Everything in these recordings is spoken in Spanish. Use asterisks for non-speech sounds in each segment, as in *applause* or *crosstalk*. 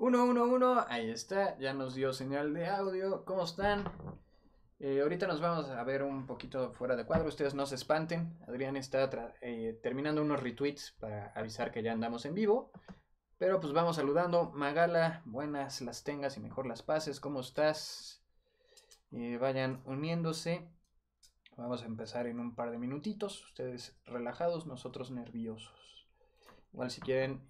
1-1-1, ahí está, ya nos dio señal de audio. ¿Cómo están? Eh, ahorita nos vamos a ver un poquito fuera de cuadro, ustedes no se espanten. Adrián está eh, terminando unos retweets para avisar que ya andamos en vivo. Pero pues vamos saludando. Magala, buenas las tengas y mejor las pases. ¿Cómo estás? Eh, vayan uniéndose. Vamos a empezar en un par de minutitos. Ustedes relajados, nosotros nerviosos. Igual si quieren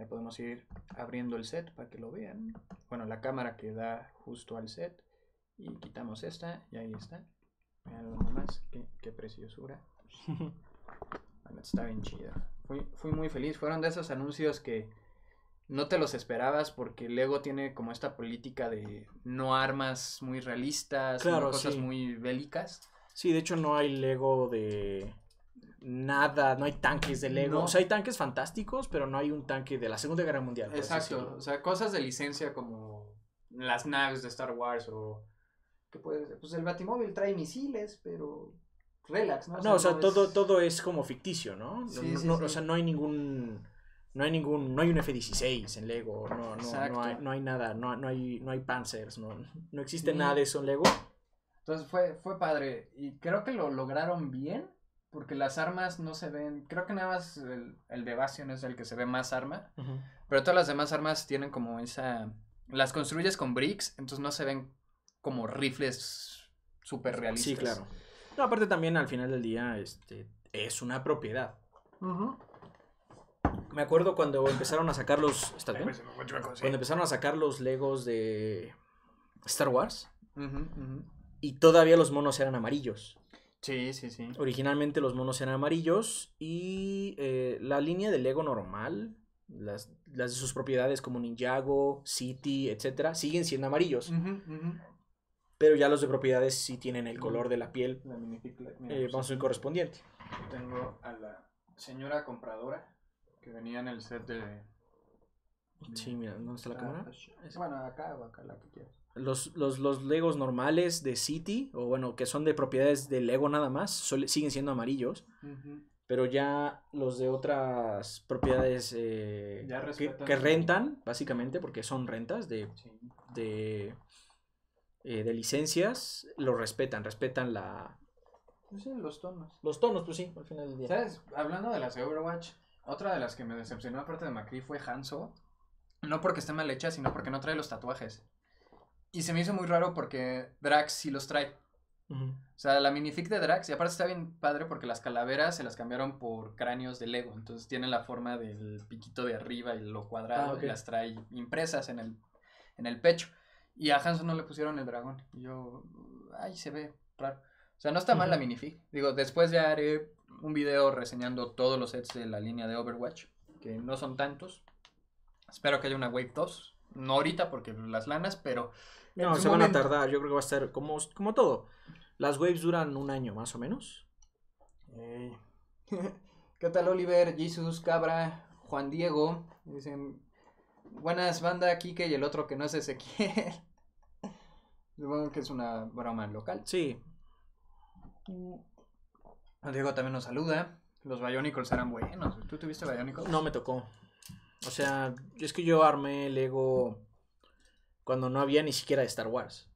ya podemos ir abriendo el set para que lo vean. Bueno, la cámara que da justo al set. Y quitamos esta y ahí está. Vean nomás, qué, qué preciosura. *laughs* está bien chida. Fui, muy feliz. Fueron de esos anuncios que no te los esperabas porque Lego tiene como esta política de no armas muy realistas, claro, cosas muy bélicas. Sí, de hecho no hay Lego de nada, no hay tanques de Lego. O sea, hay tanques fantásticos, pero no hay un tanque de la Segunda Guerra Mundial. Exacto, o sea, cosas de licencia como las naves de Star Wars o... Que puede pues el Batimóvil trae misiles, pero relax, ¿no? no, o sea, todo, es... todo es como ficticio, ¿no? O sea, no hay ningún. No hay ningún. No hay un F-16 en Lego. No, no, hay, nada. No, hay, no hay Panzers. No, no existe nada de eso en Lego. Entonces fue, fue padre. Y creo que lo lograron bien. Porque las armas no se ven. Creo que nada más el, de Bastion es el que se ve más arma. Pero todas las demás armas tienen como esa. Las construyes con bricks, entonces no se ven como rifles súper realistas. Sí, claro. aparte también al final del día este, es una propiedad. Me acuerdo cuando empezaron a sacar los. ¿Estás bien? Pues, cuando empezaron a sacar los Legos de Star Wars. y todavía los monos eran amarillos. Sí, sí, sí. Originalmente los monos eran amarillos y eh, la línea de Lego normal, las, de sus propiedades como Ninjago, City, etcétera, siguen siendo amarillos. Pero ya los de propiedades sí tienen el color de la piel. La eh, pues vamos a correspondiente. tengo a la señora compradora que venía en el set de. Sí, mira, ¿dónde está la ah, cámara? Pues, bueno, acá o acá, la que quieras los, los, los, Legos normales de City, o bueno, que son de propiedades de Lego nada más, siguen siendo amarillos. Pero ya los de otras propiedades eh, que, rentan, básicamente, porque son rentas de, eh, de, licencias, lo respetan, respetan la... Pues los tonos. Los tonos, pues sí, al final del día. Hablando de las Overwatch, otra de las que me decepcionó aparte de Macri fue Hanzo. No porque esté mal hecha, sino porque no trae los tatuajes. Y se me hizo muy raro porque Drax sí los trae. O sea, la minifig de Drax, y aparte está bien padre porque las calaveras se las cambiaron por cráneos de Lego. Entonces tienen la forma del piquito de arriba y lo cuadrado que ah, y las trae impresas en el, en el pecho. Y a Hanson no le pusieron el dragón. Y yo, ay, se ve raro. O sea, no está mal la minifig Digo, después ya haré un video reseñando todos los sets de la línea de Overwatch, que no son tantos. Espero que haya una Wave 2 no ahorita porque las lanas, pero... No, se van a tardar, yo creo que va a ser como, como todo. Las waves duran un año más o menos. *laughs* ¿Qué tal Oliver, Jesus, Cabra, Juan Diego? Dicen, buenas banda, Kike y el otro que no es Ezequiel. *laughs* Supongo que es una broma local. Sí. Juan Diego también nos saluda. Los Bionicles eran buenos. ¿Tú tuviste Bionicles? No me tocó. O sea, es que yo armé Lego cuando no había ni siquiera Star Wars.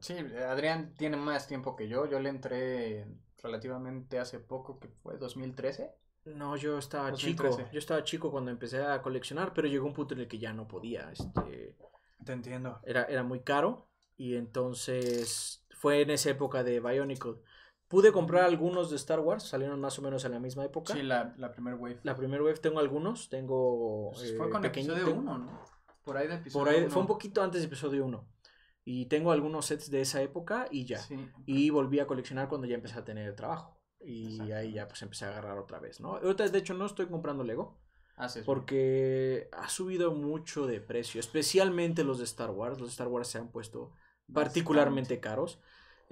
Sí, Adrián tiene más tiempo que yo. Yo le entré relativamente hace poco, que fue 2013. No, yo estaba chico. Yo estaba chico cuando empecé a coleccionar, pero llegó un punto en el que ya no podía. Este, Te entiendo. Era, era muy caro. Y entonces fue en esa época de Bionicle. Pude comprar algunos de Star Wars, salieron más o menos en la misma época. Sí, la, la primera wave. La primera wave tengo algunos, tengo... pequeño. fue eh, con episodio 1, ¿no? Por ahí de episodio Por Fue un poquito antes de episodio 1. Y tengo algunos sets de esa época y ya. Y volví a coleccionar cuando ya empecé a tener trabajo. Y ahí ya pues empecé a agarrar otra vez, ¿no? de hecho, no estoy comprando Lego. Así ah, porque ha subido mucho de precio, especialmente los de Star Wars. Los de Star Wars se han puesto particularmente caros.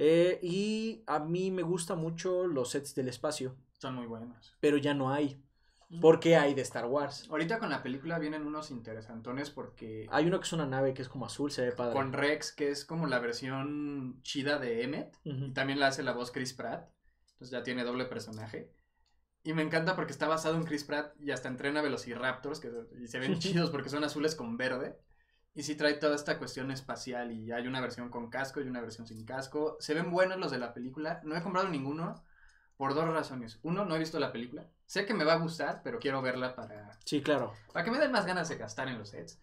Eh, y a mí me gusta mucho los sets del espacio. Son muy buenos. Pero ya no hay. ¿Por qué hay de Star Wars. Ahorita con la película vienen unos interesantones porque. Hay uno que es una nave que es como azul, se ve padre. Con Rex, que es como la versión chida de Emmet. Y también la hace la voz Chris Pratt. Entonces ya tiene doble personaje. Y me encanta porque está basado en Chris Pratt y hasta entrena velociraptors. Que, y se ven *laughs* chidos porque son azules con verde. Y si trae toda esta cuestión espacial y hay una versión con casco y una versión sin casco. Se ven buenos los de la película. No he comprado ninguno por dos razones. Uno, no he visto la película. Sé que me va a gustar, pero quiero verla para... Sí, claro. Para que me den más ganas de gastar en los sets.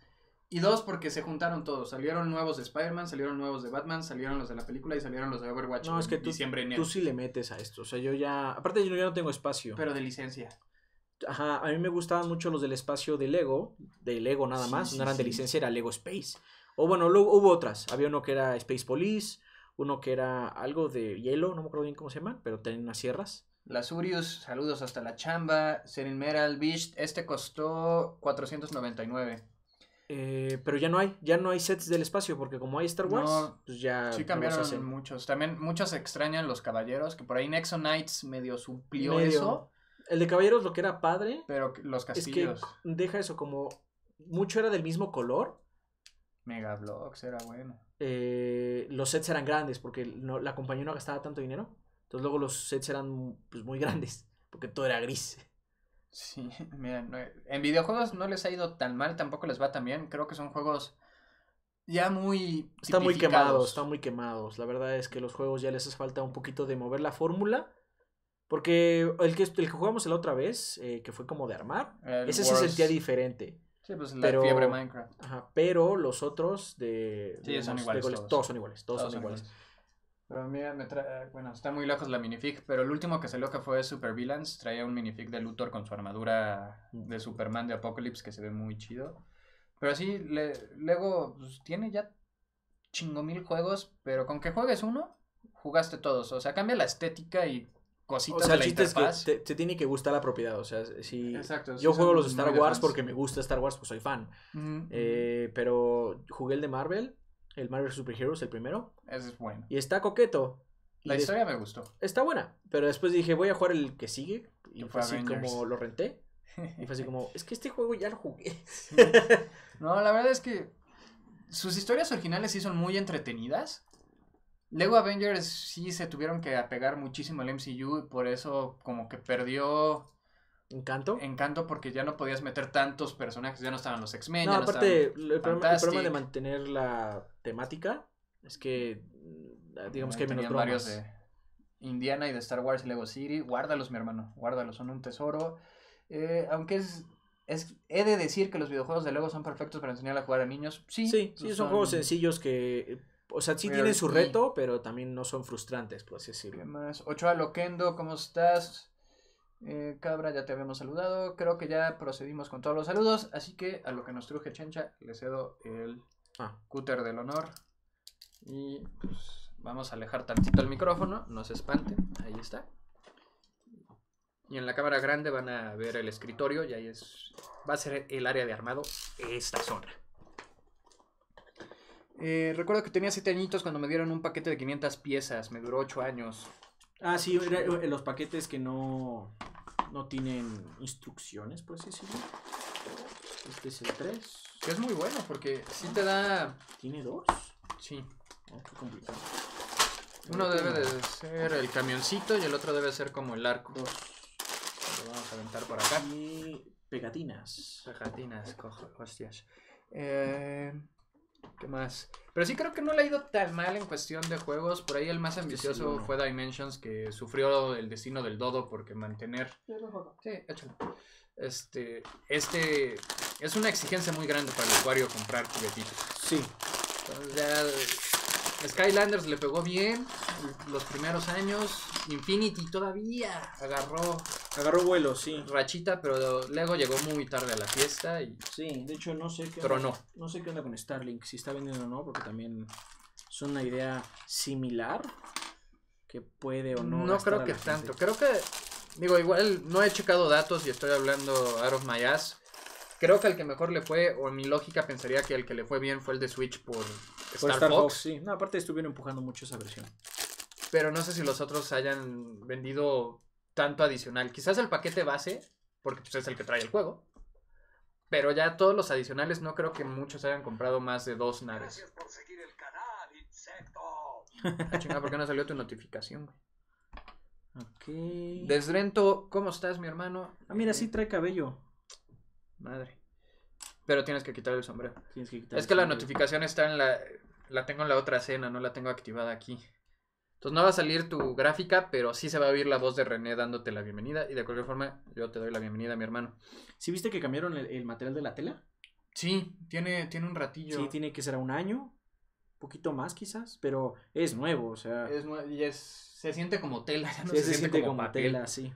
Y dos, porque se juntaron todos. Salieron nuevos de Spider-Man, salieron nuevos de Batman, salieron los de la película y salieron los de Overwatch. No, es que tú, tú sí le metes a esto. O sea, yo ya. Aparte, yo ya no tengo espacio. Pero de licencia. Ajá, a mí me gustaban mucho los del espacio de Lego, de Lego nada más, no eran de licencia, era Lego Space. O bueno, luego hubo otras, había uno que era Space Police, uno que era algo de hielo, no me acuerdo bien cómo se llama, pero tenía unas sierras. Las Urius, saludos hasta la chamba. Serin Meral Beach, este costó 499. Eh, pero ya no hay, ya no hay sets del espacio, porque como hay Star Wars, pues ya. Sí cambiaron muchos. También muchos extrañan los caballeros, que por ahí Nexo Knights medio suplió eso. El de caballeros lo que era padre. Pero los castillos. Es que deja eso como. Mucho era del mismo color. Megablocks era bueno. Eh, los sets eran grandes porque la compañía no gastaba tanto dinero. Entonces luego los sets eran pues, muy grandes *laughs* porque todo era gris. Sí, *laughs* mira, en videojuegos no les ha ido tan mal, tampoco les va tan bien. Creo que son juegos ya muy... Están muy quemados, están muy quemados. La verdad es que los juegos ya les hace falta un poquito de mover la fórmula porque el que, el jugamos la otra vez, eh, que fue como de armar, ese se sentía diferente. Sí, pues pero, la fiebre Minecraft. pero los otros de, sí, son iguales, todos. son iguales, todos, son, iguales. Pero mira, me trae, bueno, está muy lejos la minifig, pero el último que salió que fue Super Villains, traía un minifig de Luthor con su armadura de Superman de Apocalypse que se ve muy chido. Pero sí, luego pues, tiene ya chingo mil juegos, pero con que juegues uno, jugaste todos. O sea, cambia la estética y cositas o sea, Es que te, tiene que gustar la propiedad. O sea, si yo juego los Star Wars porque me gusta Star Wars, pues soy fan. Eh, pero jugué el de Marvel, el Marvel Super Heroes, el primero. Ese es bueno. Y está coqueto. La historia me gustó. Está buena. Pero después dije, voy a jugar el que sigue. Y fue así como lo renté. Y fue así como, *laughs* es que este juego ya lo jugué. no, la verdad es que sus historias originales sí son muy entretenidas. Lego Avengers sí se tuvieron que apegar muchísimo al MCU y por eso como que perdió Encanto. Encanto porque ya no podías meter tantos personajes, ya no estaban los X-Men. ya aparte, el, problema, de mantener la temática es que, mm, digamos mm, que hay menos varios de Indiana y de Star Wars y Lego City. Guárdalos, mi hermano, guárdalos, son un tesoro. Eh, aunque es, he de decir que los videojuegos de Lego son perfectos para enseñar a jugar a niños. Sí, sí, son juegos sencillos que eh, o sea, sí tiene su reto, pero también no son frustrantes, por así decirlo. ¿Qué más? Ochoa Loquendo, ¿cómo estás? Eh, cabra, ya te habíamos saludado. Creo que ya procedimos con todos los saludos. Así que a lo que nos truje Chencha, le cedo el ah. cúter del honor. Y pues, vamos a alejar tantito el micrófono, no se espante. Ahí está. Y en la cámara grande van a ver el escritorio y ahí es. Va a ser el área de armado esta zona. Eh, recuerdo que tenía 7 añitos cuando me dieron un paquete de 500 piezas. Me duró 8 años. Ah, sí, eh, los paquetes que no, no tienen instrucciones, por así decirlo. Este es el 3. Que es muy bueno porque sí te da. ¿Tiene dos? Sí. Oh, Uno debe de ser el camioncito y el otro debe ser como el arco. Dos. Lo vamos a aventar por acá. Y pegatinas. Pegatinas, cojo, hostias. Eh. ¿Qué más? Pero sí creo que no le ha ido tan mal en cuestión de juegos. Por ahí el más este ambicioso fue Dimensions, que sufrió el destino del dodo porque mantener. Sí, Este, este es una exigencia muy grande para el usuario comprar juguetitos. Sí. Entonces Skylanders le pegó bien los primeros años. Infinity todavía agarró Agarró vuelo, sí. Rachita, pero luego llegó muy tarde a la fiesta y. Sí, de hecho no sé qué. pero Onda, no sé qué onda con Starlink, si está vendiendo o no, porque también es una idea similar que puede o no. No creo que tanto. Creo que. Digo, igual no he checado datos y estoy hablando out of my ass. Creo que el que mejor le fue, o en mi lógica pensaría que el que le fue bien fue el de Switch por, por Star, Sí, no, aparte estuvieron empujando mucho esa versión. Pero no sé si los otros hayan vendido tanto adicional. Quizás el paquete base, porque pues, es el que trae el juego. Pero ya todos los adicionales no creo que muchos hayan comprado más de dos naves. Gracias por seguir el canal, insecto. Ah, chingada, ¿por qué no salió tu notificación, güey? Ok. Desdrento, ¿cómo estás, mi hermano? Ah, mira, eh, sí trae cabello. Madre. Pero tienes que quitar el sombrero. Tienes que quitar es que la notificación está en la... La tengo en la otra escena, no la tengo activada aquí. Entonces no va a salir tu gráfica, pero sí se va a oír la voz de René dándote la bienvenida. Y de cualquier forma, yo te doy la bienvenida mi hermano. ¿Sí viste que cambiaron el, material de la tela? Sí, tiene, tiene un ratillo. Sí, tiene que ser a un año, poquito más quizás, pero es nuevo, o sea. Es y es, se siente como tela, ya no sí, se, siente, como, tela, sí.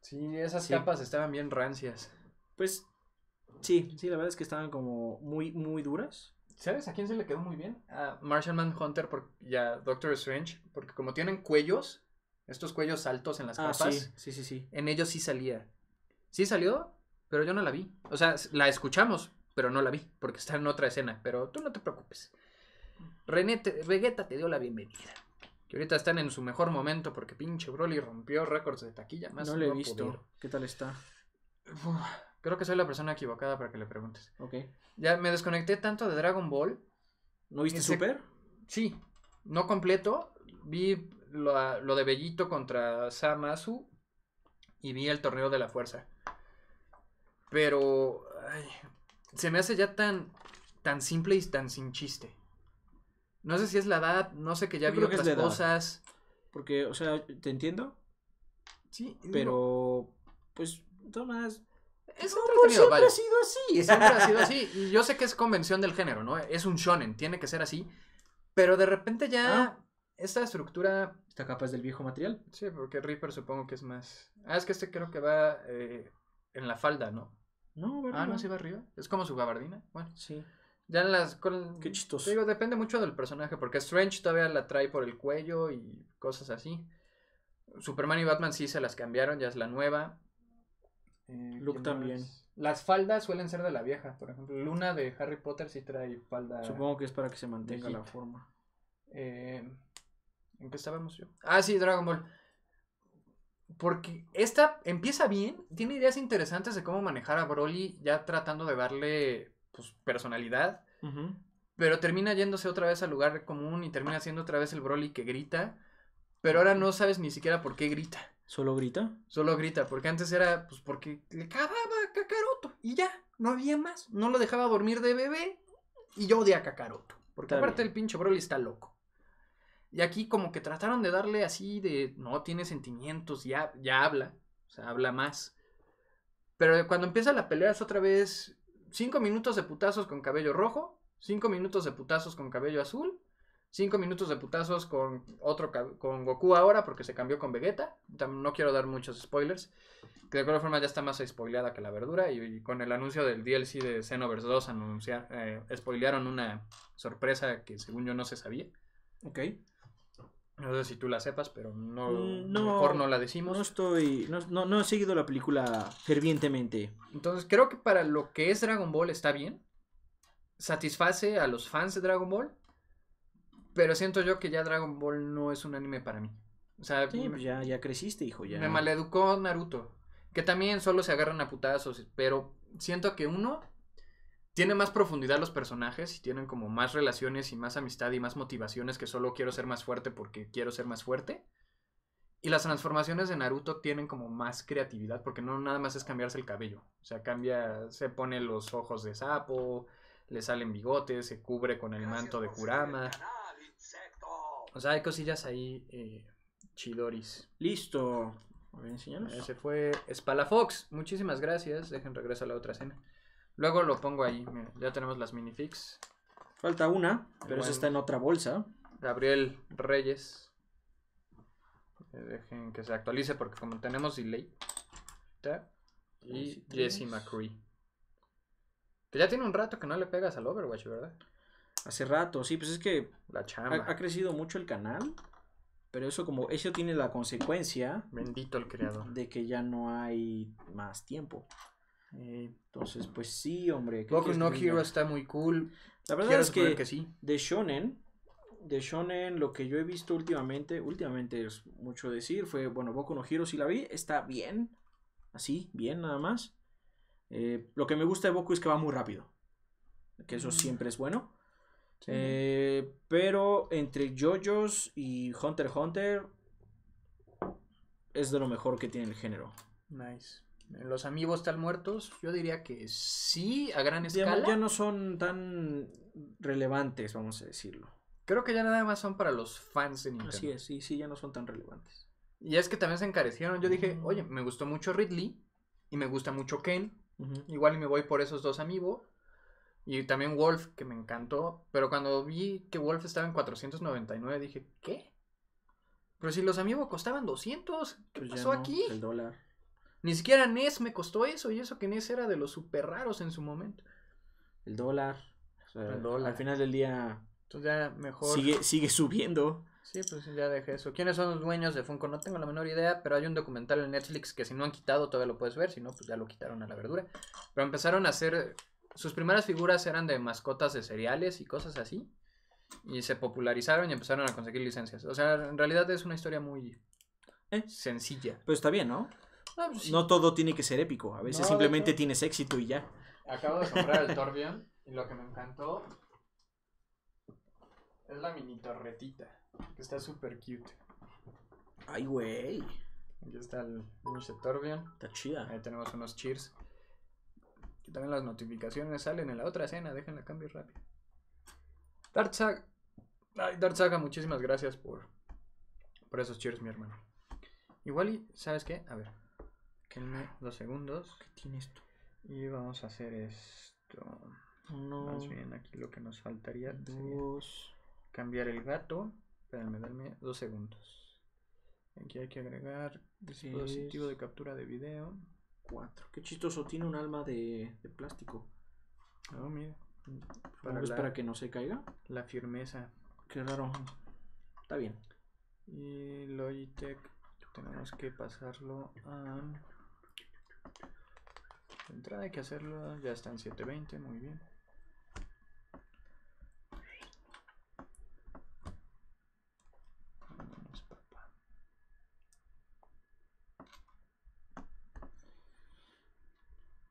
Sí, esas capas estaban bien rancias. Pues, sí, sí, la verdad es que estaban como muy, muy duras. ¿Sabes a quién se le quedó muy bien? A Martian Man Hunter y a Doctor Strange, porque como tienen cuellos, estos cuellos altos en las capas, ah, sí, sí, sí, sí. en ellos sí salía. Sí salió, pero yo no la vi. O sea, la escuchamos, pero no la vi, porque está en otra escena, pero tú no te preocupes. René te, te dio la bienvenida. Que ahorita están en su mejor momento porque pinche Broly rompió récords de taquilla más. No lo he visto. ¿Qué tal está? Creo que soy la persona equivocada para que le preguntes. Ok. Ya me desconecté tanto de Dragon Ball. ¿No viste este, Super? Sí, no completo. Vi lo, de Bellito contra Samasu y vi el torneo de la fuerza. Pero se me hace ya tan, tan simple y tan sin chiste. No sé si es la edad, no sé que ya vi otras cosas. Porque, o sea, te entiendo. Sí. Pero, no. pues, todas es como siempre ha sido así. Siempre ha sido así. Y yo sé que es convención del género, ¿no? Es un shonen, tiene que ser así. Pero de repente ya ah. esta estructura... está capaz del viejo material. Sí, porque Reaper supongo que es más... Ah, es que este creo que va eh, en la falda, ¿no? No, ¿verdad? Ah, no, se va arriba. Es como su gabardina. Bueno. Sí. Ya en las. Qué chistoso. Digo, depende mucho del personaje, porque Strange todavía la trae por el cuello y cosas así. Superman y Batman sí se las cambiaron, ya es la nueva. Eh, también. Las faldas suelen ser de la vieja, por ejemplo. Luna de Harry Potter si trae falda. Supongo que es para que se mantenga la forma. Eh, ¿En qué estábamos yo? Ah, sí, Dragon Ball. Porque esta empieza bien, tiene ideas interesantes de cómo manejar a Broly, ya tratando de darle pues, personalidad. Pero termina yéndose otra vez al lugar común y termina siendo otra vez el Broly que grita. Pero ahora no sabes ni siquiera por qué grita. ¿Solo grita? Solo grita, porque antes era, pues porque le cagaba Kakaroto y ya, no había más. No lo dejaba dormir de bebé y yo odia a Kakaroto. Porque aparte el pinche Broly está loco. Y aquí como que trataron de darle así de, no, tiene sentimientos, ya, ya habla, o sea, habla más. Pero cuando empieza la pelea es otra vez cinco minutos de putazos con cabello rojo, cinco minutos de putazos con cabello azul Cinco minutos de putazos con otro con Goku ahora porque se cambió con Vegeta. No quiero dar muchos spoilers. Que de alguna forma ya está más spoileada que la verdura. Y, con el anuncio del DLC de Xenoverse 2 eh, spoilearon una sorpresa que según yo no se sabía. Ok. No sé si tú la sepas, pero no, mm, mejor no la decimos. No estoy, no, no, he seguido la película fervientemente. Entonces creo que para lo que es Dragon Ball está bien. Satisface a los fans de Dragon Ball. Pero siento yo que ya Dragon Ball no es un anime para mí. O sea, sí, pues ya, ya creciste, hijo, ya. Me maleducó Naruto. Que también solo se agarran a putazos, pero siento que uno tiene más profundidad los personajes y tienen como más relaciones y más amistad y más motivaciones que solo quiero ser más fuerte porque quiero ser más fuerte. Y las transformaciones de Naruto tienen como más creatividad porque no nada más es cambiarse el cabello. O sea, cambia, se pone los ojos de sapo, le salen bigotes, se cubre con el manto de Kurama. O sea, hay cosillas ahí eh, chidoris. Listo. A ver, enseñanos. Ese eh, fue Spalafox. Muchísimas gracias. Dejen regreso a la otra escena. Luego lo pongo ahí. ya tenemos las minifix. Falta una, pero esa está en otra bolsa. Gabriel Reyes. Eh, dejen que se actualice porque como tenemos delay. Y Jesse McCree. Que ya tiene un rato que no le pegas al Overwatch, ¿verdad? Hace rato, sí, pues es que la Ha, crecido mucho el canal, pero eso como eso tiene la consecuencia. Bendito el creador. De que ya no hay más tiempo. Eh, entonces, pues sí, hombre. Boku no Hero está muy cool. La verdad es que, sí. de shonen, de shonen lo que yo he visto últimamente, últimamente es mucho decir, fue bueno, Boku no Hero sí la vi, está bien, así, bien nada más. Eh, lo que me gusta de Boku es que va muy rápido. Que eso mm. siempre es bueno. Eh, pero entre JoJo's y Hunter x Hunter es de lo mejor que tiene el género. Nice. Los amigos están muertos, yo diría que sí, a gran escala. Ya, no son tan relevantes, vamos a decirlo. Creo que ya nada más son para los fans de Nintendo. Así es, sí, sí, ya no son tan relevantes. Y es que también se encarecieron. Yo dije, mm. oye, me gustó mucho Ridley y me gusta mucho Ken. Igual y me voy por esos dos amigos. Y también Wolf, que me encantó. Pero cuando vi que Wolf estaba en 499, dije, ¿qué? Pero si los amigos costaban 200, ¿qué pues pasó aquí? El dólar. Ni siquiera Ness me costó eso, y eso que Ness era de los súper raros en su momento. El dólar. Al final del día. Entonces ya mejor. Sigue, sigue subiendo. Sí, pues ya dejé eso. ¿Quiénes son los dueños de Funko? No tengo la menor idea, pero hay un documental en Netflix que si no han quitado todavía lo puedes ver, si no, pues ya lo quitaron a la verdura. Pero empezaron a hacer sus primeras figuras eran de mascotas de cereales y cosas así. Y se popularizaron y empezaron a conseguir licencias. O sea, en realidad es una historia muy eh. sencilla. Pero está bien, ¿no? Pues no, todo tiene que ser épico. A veces simplemente tienes éxito y ya. Acabo de comprar el *laughs* Torbion y lo que me encantó es la mini torretita. Que está súper cute. Ay, güey. Aquí está el Mr. Torbion. Está chida. Ahí tenemos unos cheers. Que también las notificaciones salen en la otra escena. Déjenla cambiar rápido. Dartsaga. muchísimas gracias por, por esos cheers, mi hermano. Igual y, ¿sabes qué? A ver. Quédenme dos segundos. ¿Qué tiene esto? Y vamos a hacer esto. Más bien, aquí lo que nos faltaría cambiar el gato. espérenme dame dos segundos. Aquí hay que agregar dispositivo de captura de video. Qué chistoso, tiene un alma de, plástico. Ah, pues para, que no se caiga. La firmeza. Qué raro. Está bien. Y Logitech tenemos que pasarlo a... De entrada hay que hacerlo, ya está en 720, muy bien.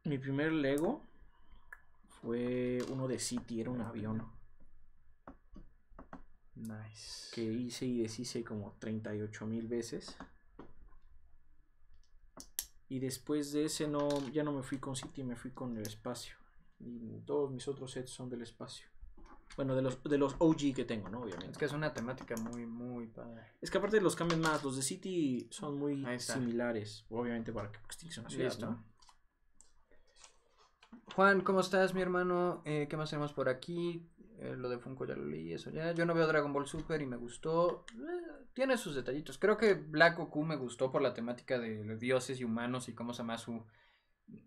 Mi primer Lego fue uno de City, era un avión. Nice. Que hice y deshice como 38 mil veces. Y después de ese no, ya no me fui con City, me fui con el espacio. Y todos mis otros sets son del espacio. Bueno, de los, de los OG que tengo, ¿no? Obviamente. Es que es una temática muy, muy padre. Es que aparte de los cambios más. Los de City son muy similares. Obviamente para que extinction pues, una ciudad, ¿no? Juan, ¿cómo estás, mi hermano? Eh, ¿Qué más tenemos por aquí? Eh, lo de Funko ya lo leí, eso ya. Yo no veo Dragon Ball Super y me gustó. Eh, tiene sus detallitos. Creo que Black Goku me gustó por la temática de dioses y humanos y cómo Samasu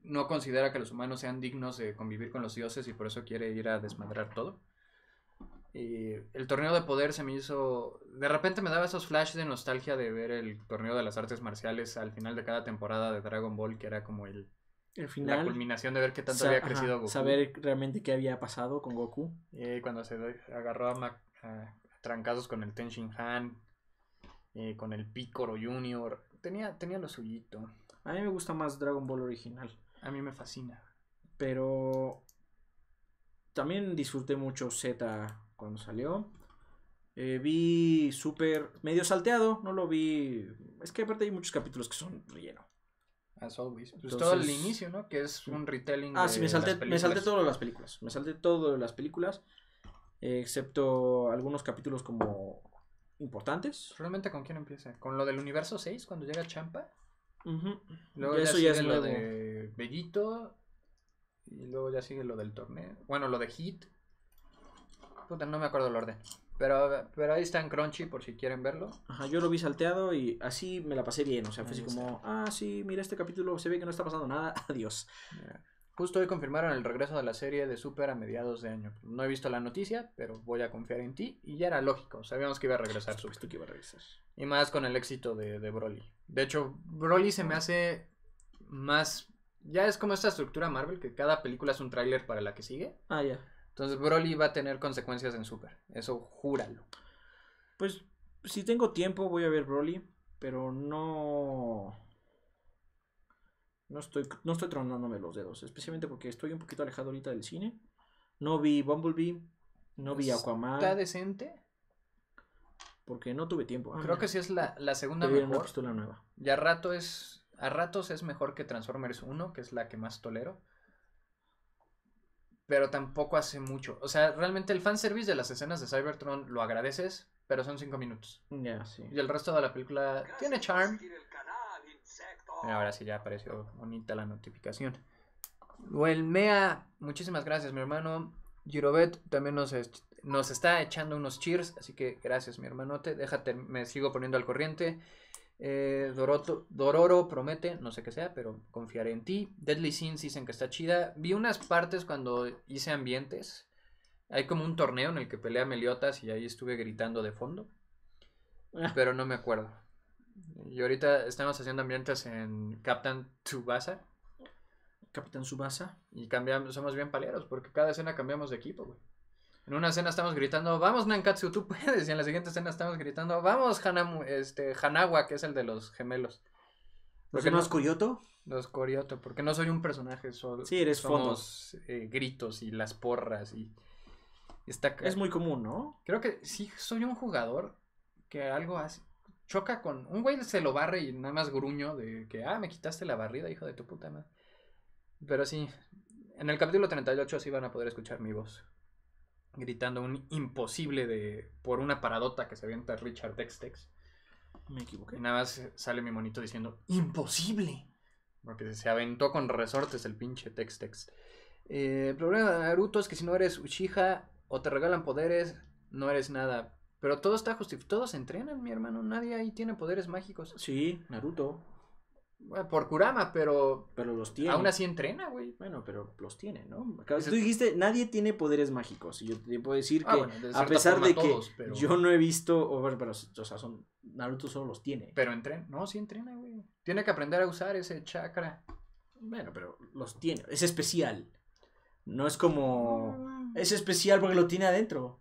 no considera que los humanos sean dignos de convivir con los dioses y por eso quiere ir a desmadrar todo. el torneo de poder se me hizo... De repente me daba esos flashes de nostalgia de ver el torneo de las artes marciales al final de cada temporada de Dragon Ball, que era como el final. La culminación de ver qué tanto había crecido Goku. Saber realmente qué había pasado con Goku. Eh, cuando se agarró a, con el Ten Han, eh, con el Picoro Junior. Tenía, tenía lo suyito. A mí me gusta más Dragon Ball original. A mí me fascina. Pero también disfruté mucho Z cuando salió. Eh, vi súper medio salteado, no lo vi. Es que aparte hay muchos capítulos que son relleno. As always. Pues, todo el inicio, ¿no? Que es un retelling. Ah, sí, me salté, me salté las películas. Me salté todas las películas. excepto algunos capítulos como importantes. ¿Realmente con quién empieza? ¿Con lo del universo 6 cuando llega Champa? Luego ya, sigue es lo de Bellito. Y luego ya sigue lo del torneo. Bueno, lo de Hit. Puta, no me acuerdo el orden. Pero, pero ahí está en Crunchy por si quieren verlo. Ajá, yo lo vi salteado y así me la pasé bien. O sea, fue así como, ah, sí, mira este capítulo, se ve que no está pasando nada, *laughs* adiós. Justo hoy confirmaron el regreso de la serie de Super a mediados de año. No he visto la noticia, pero voy a confiar en ti. Y ya era lógico, sabíamos que iba a regresar Super. que Y más con el éxito de, de Broly. De hecho, Broly se me hace más... Ya es como esta estructura Marvel, que cada película es un tráiler para la que sigue. Ah, ya. Entonces Broly va a tener consecuencias en Super, eso júralo. Pues si tengo tiempo voy a ver Broly, pero no... No estoy, no estoy tronándome los dedos, especialmente porque estoy un poquito alejado ahorita del cine. No vi Bumblebee, no vi Aquaman. ¿Está decente? Porque no tuve tiempo. Ah, Creo que sí es la, segunda vez. mejor. Una nueva. Ya rato es, a ratos es mejor que Transformers 1, que es la que más tolero pero tampoco hace mucho. O sea, realmente el fanservice de las escenas de Cybertron lo agradeces, pero son cinco minutos. Y el resto de la película tiene charm. Eh, ahora sí ya apareció bonita la notificación. Welmea, muchísimas gracias, mi hermano. Girobet también nos, nos está echando unos cheers, así que gracias, mi hermanote. Déjate, me sigo poniendo al corriente. Eh, Dororo promete, no sé qué sea, pero confiaré en ti. Deadly Sins dicen que está chida. Vi unas partes cuando hice ambientes. Hay como un torneo en el que pelea Meliotas y ahí estuve gritando de fondo. Ah. Pero no me acuerdo. Y ahorita estamos haciendo ambientes en Captain Tsubasa. Captain Tsubasa. Y cambiamos, somos bien paleros porque cada escena cambiamos de equipo, güey. En una escena estamos gritando, vamos Nankatsu, tú puedes. Y en la siguiente escena estamos gritando, vamos Hanamu, este, Hanawa, que es el de los gemelos. ¿Por qué no, es No es porque no soy un personaje solo. Sí, eres Somos eh, gritos y las porras y... Está... Es muy común, ¿no? Creo que sí soy un jugador que algo hace... Choca con... Un güey se lo barre y nada más gruño de que, ah, me quitaste la barrida, hijo de tu puta madre. Pero sí, en el capítulo 38 sí van a poder escuchar mi voz gritando un imposible de por una paradota que se avienta Richard Textex Me equivoqué. Y nada más sale mi monito diciendo imposible. Porque se aventó con resortes el pinche Textex el eh, problema de Naruto es que si no eres Uchiha o te regalan poderes, no eres nada. Pero todo está justificado. Todos entrenan, mi hermano. Nadie ahí tiene poderes mágicos. Sí, Naruto por Kurama, pero. Pero los tiene. Aún así entrena, güey. Bueno, pero los tiene, ¿no? Mm. tú dijiste, nadie tiene poderes mágicos. Y yo te puedo decir ah, que, a pesar de que yo no he visto. O, pero, o sea, son, Naruto solo los tiene. Pero entrena. No, sí entrena, güey. Tiene que aprender a usar ese chakra. Bueno, pero los tiene. Es especial. No es como. Mm. Es especial porque lo tiene adentro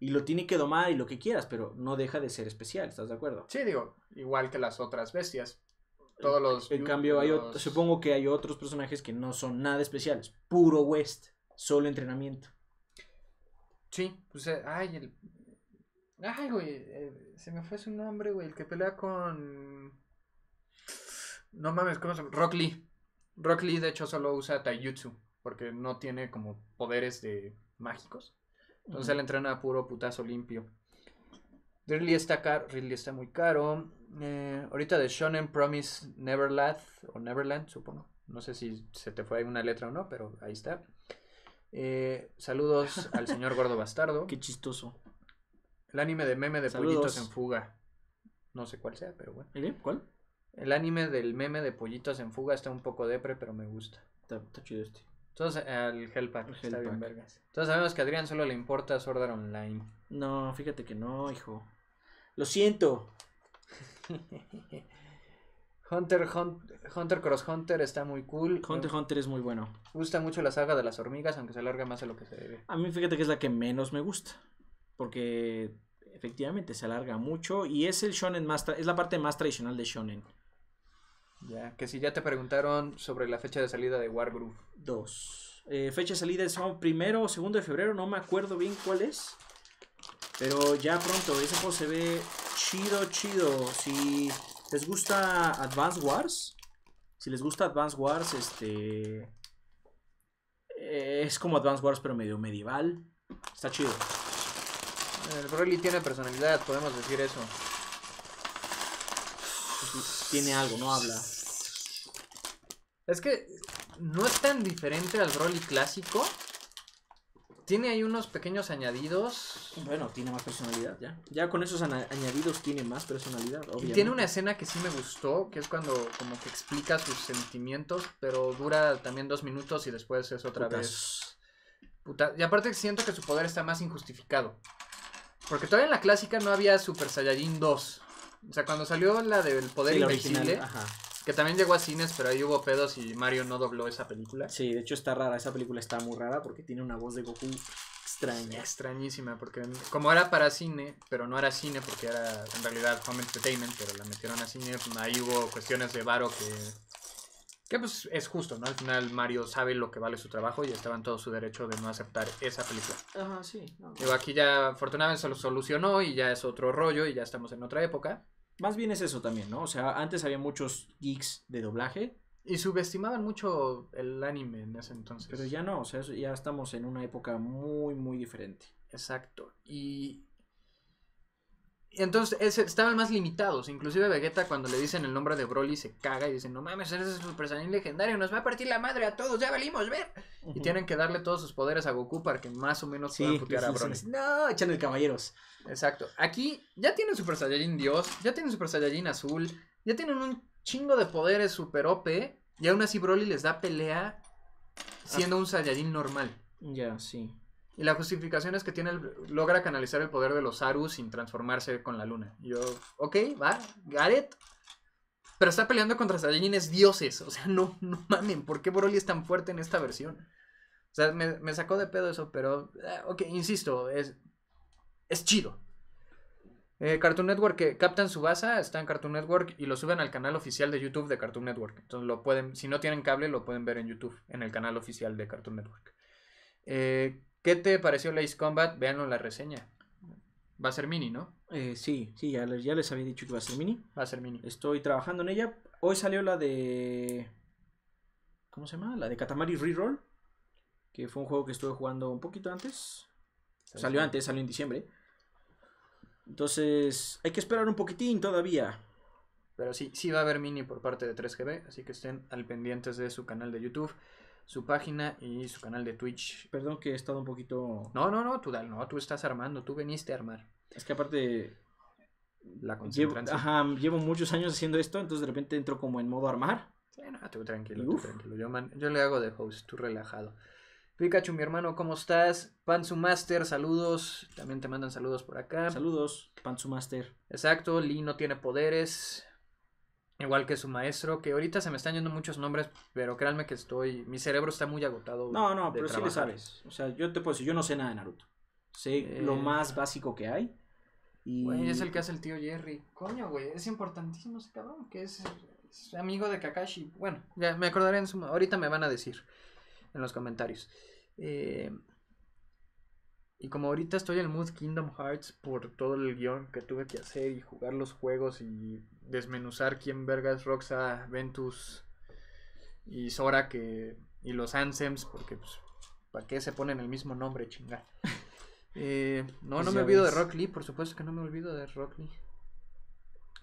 y lo tiene que domar y lo que quieras, pero no deja de ser especial, ¿estás de acuerdo? Sí, digo, igual que las otras bestias, todos los. En cambio, hay supongo que hay otros personajes que no son nada especiales. Puro West, solo entrenamiento. Sí, pues eh, ay, el. Ay, güey, eh, se me fue su nombre, güey, el que pelea con. No mames, ¿cómo se llama? Rock Lee. Rock Lee, de hecho, solo usa Taijutsu, porque no tiene como poderes de mágicos. Entonces él entrena a puro putazo limpio. Ridley está caro, Ridley está muy caro. Eh, ahorita de Shonen Promise Neverland, o Neverland, supongo. No sé si se te fue una letra o no, pero ahí está. Eh, saludos *laughs* al señor Gordo Bastardo. Qué chistoso. El anime de meme de pollitos en fuga. No sé cuál sea, pero bueno. ¿El ¿Eh? ¿Cuál? El anime del meme de pollitos en fuga está un poco depre, pero me gusta. Está, chido este. Entonces, Entonces sabemos que a Adrián solo le importa Sword Art Online. No, fíjate que no, hijo. Lo siento. *laughs* Hunter, Hunter, Cross Hunter está muy cool. Hunter Hunter es muy bueno. Gusta mucho la saga de las hormigas, aunque se alarga más de lo que se debe. A mí fíjate que es la que menos me gusta. Porque efectivamente se alarga mucho y es el shonen más es la parte más tradicional de shonen. Ya, que si ya te preguntaron sobre la fecha de salida de Wargroove. Dos. Eh, fecha de salida es primero o segundo de febrero, no me acuerdo bien cuál es. Pero ya pronto, ese juego se ve chido, chido. Si les gusta Advance Wars, si les gusta Advance Wars, este... Eh, es como Advance Wars, pero medio medieval. Está chido. El eh, Broly tiene personalidad, podemos decir eso. Tiene algo, no habla. Es que no es tan diferente al Broly clásico, tiene ahí unos pequeños añadidos. Bueno, tiene más personalidad ya. Ya con esos añadidos tiene más personalidad, obviamente. Y tiene una escena que sí me gustó, que es cuando como que explica sus sentimientos, pero dura también dos minutos y después es otra vez. Puta... Y aparte siento que su poder está más injustificado. Porque todavía en la clásica no había Super Saiyajin 2. O sea, cuando salió la del poder ajá. Que también llegó a cines, pero ahí hubo pedos y Mario no dobló esa película. Sí, de hecho está rara, esa película está muy rara porque tiene una voz de Goku extraña. Extrañísima, porque como era para cine, pero no era cine porque era en realidad home entertainment, pero la metieron a cine, ahí hubo cuestiones de varo que... Que pues es justo, ¿no? Al final Mario sabe lo que vale su trabajo y estaba en todo su derecho de no aceptar esa película. Ajá, sí. Digo, aquí ya afortunadamente se lo solucionó y ya es otro rollo y ya estamos en otra época. Más bien es eso también, ¿no? O sea, antes había muchos geeks de doblaje. Y subestimaban mucho el anime en ese entonces. Pero ya no, o sea, ya estamos en una época muy, muy diferente. Exacto. Y entonces estaban más limitados. Inclusive Vegeta cuando le dicen el nombre de Broly se caga y dicen, no mames, eres Super Saiyan legendario, nos va a partir la madre a todos, ya valimos, ver. Y tienen que darle todos sus poderes a Goku para que más o menos se puedan putear a Broly. no, echando el caballeros. Exacto. Aquí ya tienen Super Saiyajin Dios, ya tienen Super Saiyajin Azul, ya tienen un chingo de poderes super OP y aún así Broly les da pelea siendo un Saiyajin normal. Ya, sí. Y la justificación es que tiene logra canalizar el poder de los arus sin transformarse con la luna. yo, ok, va, Gareth. Pero está peleando contra es dioses. O sea, *laughs* no, no mamen, ¿por qué Broly es tan fuerte en esta versión? O sea, me, sacó de pedo eso, pero, ah, ok, insisto, es, es chido. Eh, Cartoon Network que captan su está en Cartoon Network y lo suben al canal oficial de YouTube de Cartoon Network. Entonces lo pueden, si no tienen cable, lo pueden ver en YouTube, en el canal oficial de Cartoon Network. Eh, ¿Qué te pareció la Ace Combat? Veanlo en la reseña. Va a ser mini, ¿no? Eh, sí, sí, ya les, había dicho que va a ser mini. Va a ser mini. Estoy trabajando en ella. Hoy salió la de. ¿Cómo se llama? La de Katamari Reroll. Que fue un juego que estuve jugando un poquito antes. Salió, antes, salió en diciembre. Entonces, hay que esperar un poquitín todavía. Pero sí, sí va a haber mini por parte de 3GB, así que estén al pendientes de su canal de YouTube su página y su canal de Twitch. Perdón que he estado un poquito... No, no, no, tú no, tú estás armando, tú viniste a armar. Es que aparte... La concentración. Llevo, ajá, llevo muchos años haciendo esto, entonces de repente entro como en modo armar. Bueno, tranquilo, tranquilo. Yo, yo le hago de host, tú relajado. Pikachu, mi hermano, ¿cómo estás? Panzu Master, saludos. También te mandan saludos por acá. Saludos, Panzu Master. Exacto, Lee no tiene poderes. Igual que su maestro, que ahorita se me están yendo muchos nombres, pero créanme que estoy. Mi cerebro está muy agotado. No, no, pero sí le sabes. O sea, yo te puedo decir, yo no sé nada de Naruto. Sé lo eh. más básico que hay. Y... es el que hace el tío Jerry. Coño, güey, es importantísimo ese cabrón, que es, amigo de Kakashi. Bueno, ya me acordaré en su. Ahorita me van a decir en los comentarios. Eh, y como ahorita estoy en Mood Kingdom Hearts por todo el guión que tuve que hacer y jugar los juegos y desmenuzar quién vergas Roxa, Ventus y Sora que y los Ansems porque pues ¿para qué se ponen el mismo nombre, chingada? *laughs* Eh, no, pues no me olvido de Rock Lee, por supuesto que no me olvido de Rock Lee.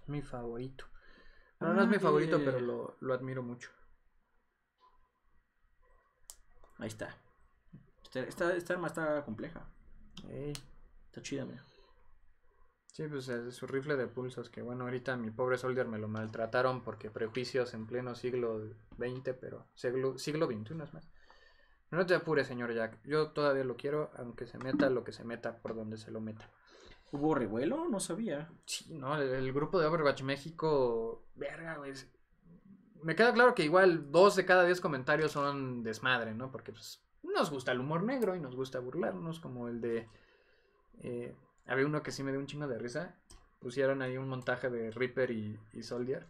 Mi favorito. no es mi ah, favorito, pero lo, admiro mucho. Ahí está. esta, arma está compleja. Ey. Eh, está chida, mira. Sí, pues es su rifle de pulsos, que bueno, ahorita mi pobre soldier me lo maltrataron porque prejuicios en pleno siglo XX, pero siglo, siglo XXI es más. No te apures, señor Jack. Yo todavía lo quiero, aunque se meta lo que se meta por donde se lo meta. ¿Hubo revuelo? No sabía. Sí, no, el, grupo de Overwatch México, verga, güey. Me queda claro que igual dos de cada diez comentarios son desmadre, ¿no? Porque pues nos gusta el humor negro y nos gusta burlarnos, como el de... Eh, había uno que sí me dio un chingo de risa. Pusieron ahí un montaje de Reaper y, Soldier.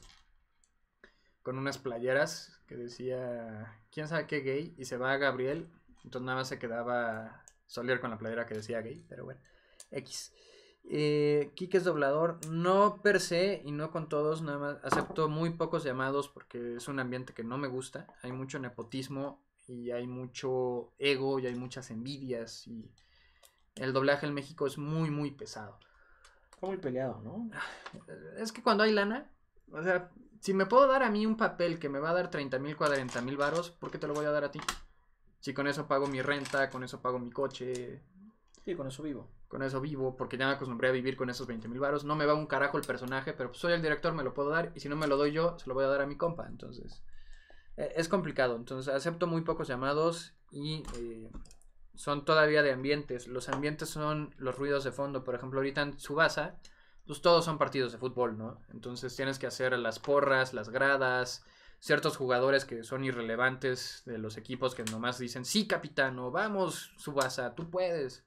Con unas playeras que decía, quién sabe qué gay, y se va a Gabriel. Entonces nada más se quedaba Soldier con la playera que decía gay, pero bueno, X. Eh, es doblador, no per se y no con todos, nada más acepto muy pocos llamados porque es un ambiente que no me gusta, hay mucho nepotismo y hay mucho ego y hay muchas envidias y el doblaje en México es muy, muy pesado. Está muy peleado, ¿no? Ah, es que cuando hay lana, o sea, si me puedo dar a mí un papel que me va a dar 30 mil, 40 mil varos, ¿por qué te lo voy a dar a ti? Si con eso pago mi renta, con eso pago mi coche. Sí, con eso vivo. Con eso vivo, porque ya me acostumbré a vivir con esos 20 mil varos. No me va un carajo el personaje, pero pues soy el director, me lo puedo dar. Y si no me lo doy yo, se lo voy a dar a mi compa. Entonces, eh, es complicado. Entonces acepto muy pocos llamados y eh, son todavía de ambientes. Los ambientes son los ruidos de fondo. Por ejemplo, ahorita en Subasa, pues todos son partidos de fútbol, ¿no? Entonces tienes que hacer las porras, las gradas, ciertos jugadores que son irrelevantes de los equipos que nomás dicen, sí, capitano, vamos, Subasa, tú puedes.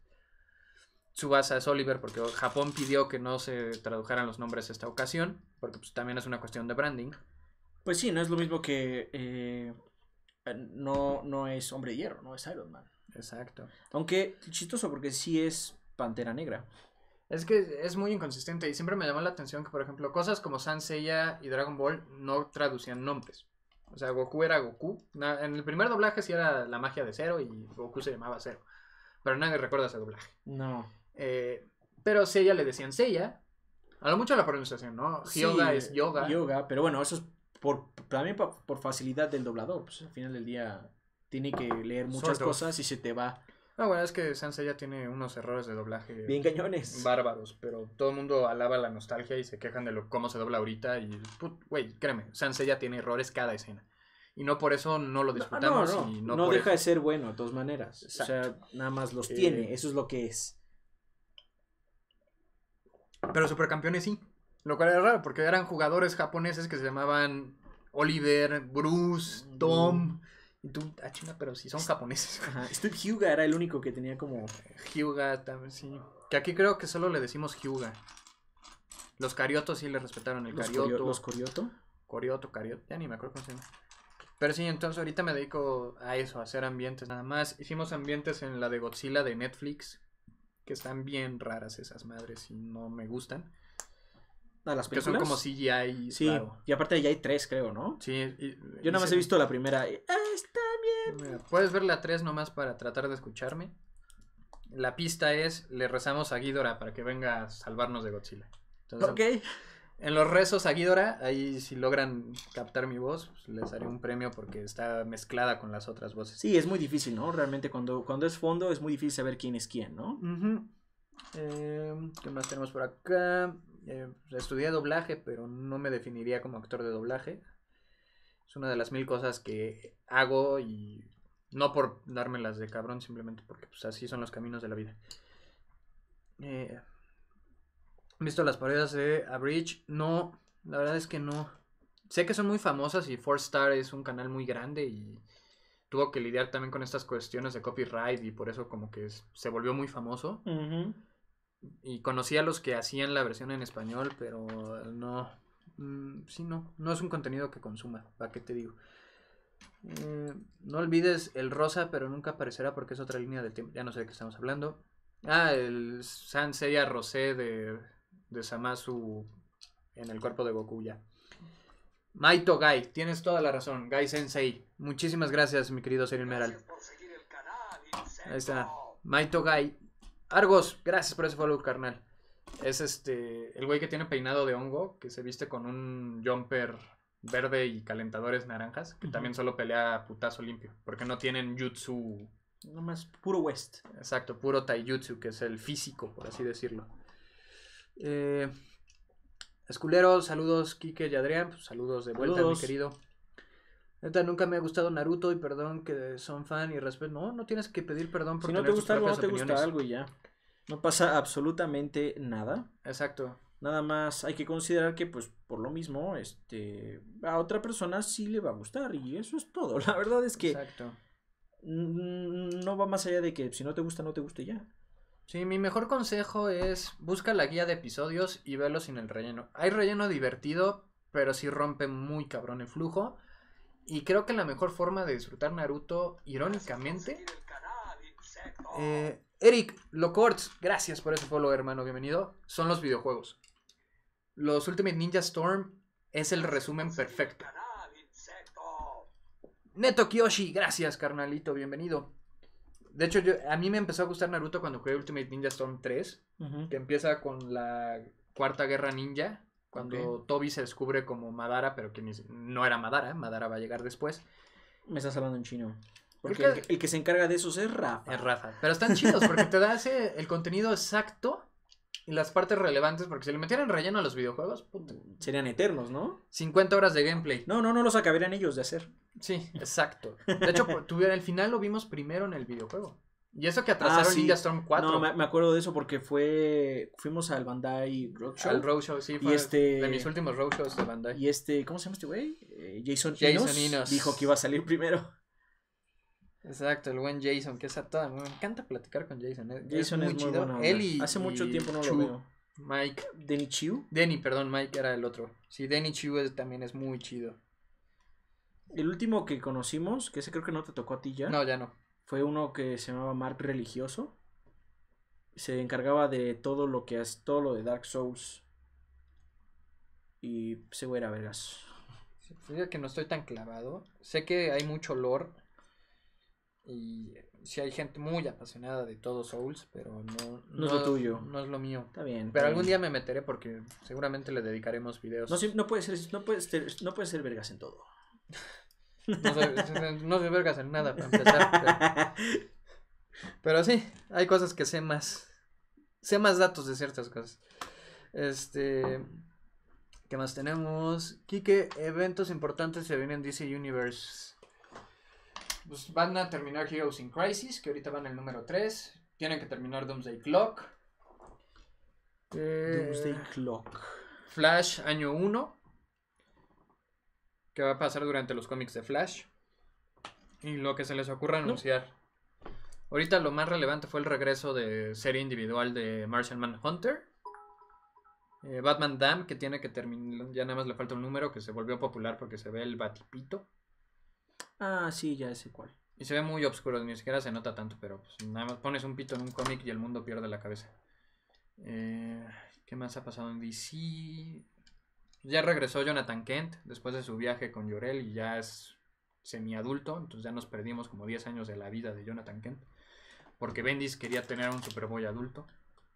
Subasa es Oliver porque Japón pidió que no se tradujeran los nombres esta ocasión, porque pues, también es una cuestión de branding. Pues sí, no es lo mismo que. Eh, no, no es Hombre de Hierro, no es Iron Man. Exacto. Aunque chistoso, porque sí es Pantera Negra. Es que es muy inconsistente y siempre me llamó la atención que, por ejemplo, cosas como Seiya y Dragon Ball no traducían nombres. O sea, Goku era Goku. En el primer doblaje sí era la magia de Cero y Goku se llamaba Cero. Pero nadie recuerda ese doblaje. No. Eh, pero Seiya le decían Seiya. A lo mucho la pronunciación, ¿no? yoga es yoga. Yoga, pero bueno, eso es por, también por, facilidad del doblador. Pues al final del día tiene que leer muchas cosas y se te va. No, ah, bueno, es que Sansa tiene unos errores de doblaje. Bien cañones. Bárbaros, pero todo el mundo alaba la nostalgia y se quejan de lo, cómo se dobla ahorita. Y, güey, créeme, Sansa tiene errores cada escena. Y no por eso no lo disfrutamos. No, no deja de ser bueno, de todas maneras. O sea, nada más los eh, tiene, eso es lo que es. Pero Supercampeones sí. Lo cual era raro, porque eran jugadores japoneses que se llamaban Oliver, Bruce, Tom. Mm. Y tú, ah, chinga, pero si son japoneses. Ajá. Hyuga era el único que tenía como. Hyuga también, sí. Que aquí creo que solo le decimos Hyuga. Los cariotos sí le respetaron el los carioto. ¿Los corioto? Corioto, carioto. Ya ni me acuerdo cómo se llama. Pero sí, entonces ahorita me dedico a eso, a hacer ambientes nada más. Hicimos ambientes en la de Godzilla de Netflix, que están bien raras esas madres y no me gustan las películas. Que son como CGI. Sí, claro. y aparte ya hay tres, creo, ¿no? Sí. Yo nada más he visto la primera. Ah, está bien. Puedes ver la tres nomás para tratar de escucharme. La pista es, le rezamos a Ghidorah para que venga a salvarnos de Godzilla. ok. En los rezos a Ghidorah, ahí si logran captar mi voz, pues, les haré un premio porque está mezclada con las otras voces. Sí, es muy difícil, ¿no? Realmente cuando, cuando es fondo es muy difícil saber quién es quién, ¿no? Eh, ¿Qué más tenemos por acá? Eh, estudié doblaje, pero no me definiría como actor de doblaje. Es una de las mil cosas que hago y no por dármelas de cabrón, simplemente porque pues, así son los caminos de la vida. Eh, visto las paredes de Abridge, No, la verdad es que no. Sé que son muy famosas y Four Star es un canal muy grande y tuvo que lidiar también con estas cuestiones de copyright y por eso como que se volvió muy famoso. Y conocía a los que hacían la versión en español, pero no. Mm, sí, no. No es un contenido que consuma, ¿para qué te digo? Mm, no olvides el rosa, pero nunca aparecerá porque es otra línea de tiempo. Ya no sé de qué estamos hablando. Ah, el Sansei Rosé de, de Samasu en el cuerpo de Goku ya. Maito Gai, tienes toda la razón. Gai Sensei, muchísimas gracias, mi querido Serial Meral. Ahí está. Maito Gai Argos, gracias por ese follow, carnal. Es este, el güey que tiene peinado de hongo, que se viste con un jumper verde y calentadores naranjas, que también solo pelea putazo limpio, porque no tienen jutsu. más puro West. Exacto, puro taijutsu, que es el físico, por así decirlo. Eh, esculero, saludos, Kike y Adrián, pues, saludos de vuelta, mi querido nunca me ha gustado Naruto y perdón que son fan y respeto. No, no tienes que pedir perdón por Si no te gusta algo, no te gusta algo y ya. No pasa absolutamente nada. Exacto. Nada más hay que considerar que, pues, por lo mismo, este, a otra persona sí le va a gustar y eso es todo. *laughs* La verdad es que Exacto. no va más allá de que si no te gusta, no te guste ya. Sí, mi mejor consejo es busca la guía de episodios y velo sin el relleno. Hay relleno divertido, pero sí rompe muy cabrón el flujo. Y creo que la mejor forma de disfrutar Naruto, irónicamente. Eh, Eric Locorts, gracias por ese follow, hermano. Bienvenido. Son los videojuegos. Los Ultimate Ninja Storm es el resumen perfecto. Neto Kiyoshi, gracias, carnalito. Bienvenido. De hecho, a mí me empezó a gustar Naruto cuando jugué Ultimate Ninja Storm 3, que empieza con la Cuarta Guerra Ninja cuando Toby se descubre como Madara, pero que no era Madara, Madara va a llegar después. Me estás hablando en chino. Porque el, que, se encarga de eso es Rafa. Es Rafa. Pero están chidos porque te da ese, el contenido exacto y las partes relevantes. Porque si le metieran relleno a los videojuegos, serían eternos, ¿no? 50 horas de gameplay. No, no, no los acabarían ellos de hacer. Sí, exacto. De hecho, *laughs* tuviera el final lo vimos primero en el videojuego. Y eso que ah, atrasaron ah, sí. Ninja Storm 4. No, me, me, acuerdo de eso porque fue. Fuimos al Bandai Roadshow. Al Roadshow, sí, fue este de mis últimos Roadshows de Bandai. Y este, ¿cómo se llama este güey? Eh, Jason, Jason Inos, Dijo que iba a salir primero. Exacto, el buen Jason, que es a toda. Me encanta platicar con Jason. ¿eh? Jason es muy, bueno. Él y, Hace mucho tiempo no lo veo. Mike. ¿Denny Chiu? Denny, perdón, Mike era el otro. Sí, Denny Chiu también es muy chido. El último que conocimos, que ese creo que no te tocó a ti ya. No, ya no. Fue uno que se llamaba Mark Religioso. Se encargaba de todo lo que es todo lo de Dark Souls. Y se era vergas. Pues, Fíjate que no estoy tan clavado. Sé que hay mucho lore. Y sí hay gente muy apasionada de todo Souls, pero no, no, es lo tuyo. No es lo mío. Está bien. Pero algún día me meteré porque seguramente le dedicaremos videos. No, no puede ser, no puede ser, no puede ser vergas en todo. *laughs* No se *laughs* vergas en nada para empezar. Pero, sí, hay cosas que sé más. Sé más datos de ciertas cosas. Este. ¿Qué más tenemos? Kike, eventos importantes se vienen DC Universe. Pues van a terminar Heroes in Crisis, que ahorita van el número 3. Tienen que terminar Doomsday Clock. Doomsday eh, Clock. Flash año 1. ¿Qué va a pasar durante los cómics de Flash y lo que se les ocurra anunciar. Ahorita lo más relevante fue el regreso de serie individual de Martian Manhunter. Eh, Batman Dam, que tiene que terminar, ya nada más le falta un número que se volvió popular porque se ve el batipito. Ah, sí, ya es cual. Y se ve muy oscuro, ni siquiera se nota tanto, pero pues, nada más pones un pito en un cómic y el mundo pierde la cabeza. Eh, ¿Qué más ha pasado en DC? Ya regresó Jonathan Kent después de su viaje con Yorel y ya es semiadulto, entonces ya nos perdimos como 10 años de la vida de Jonathan Kent. Porque Bendis quería tener un Superboy adulto.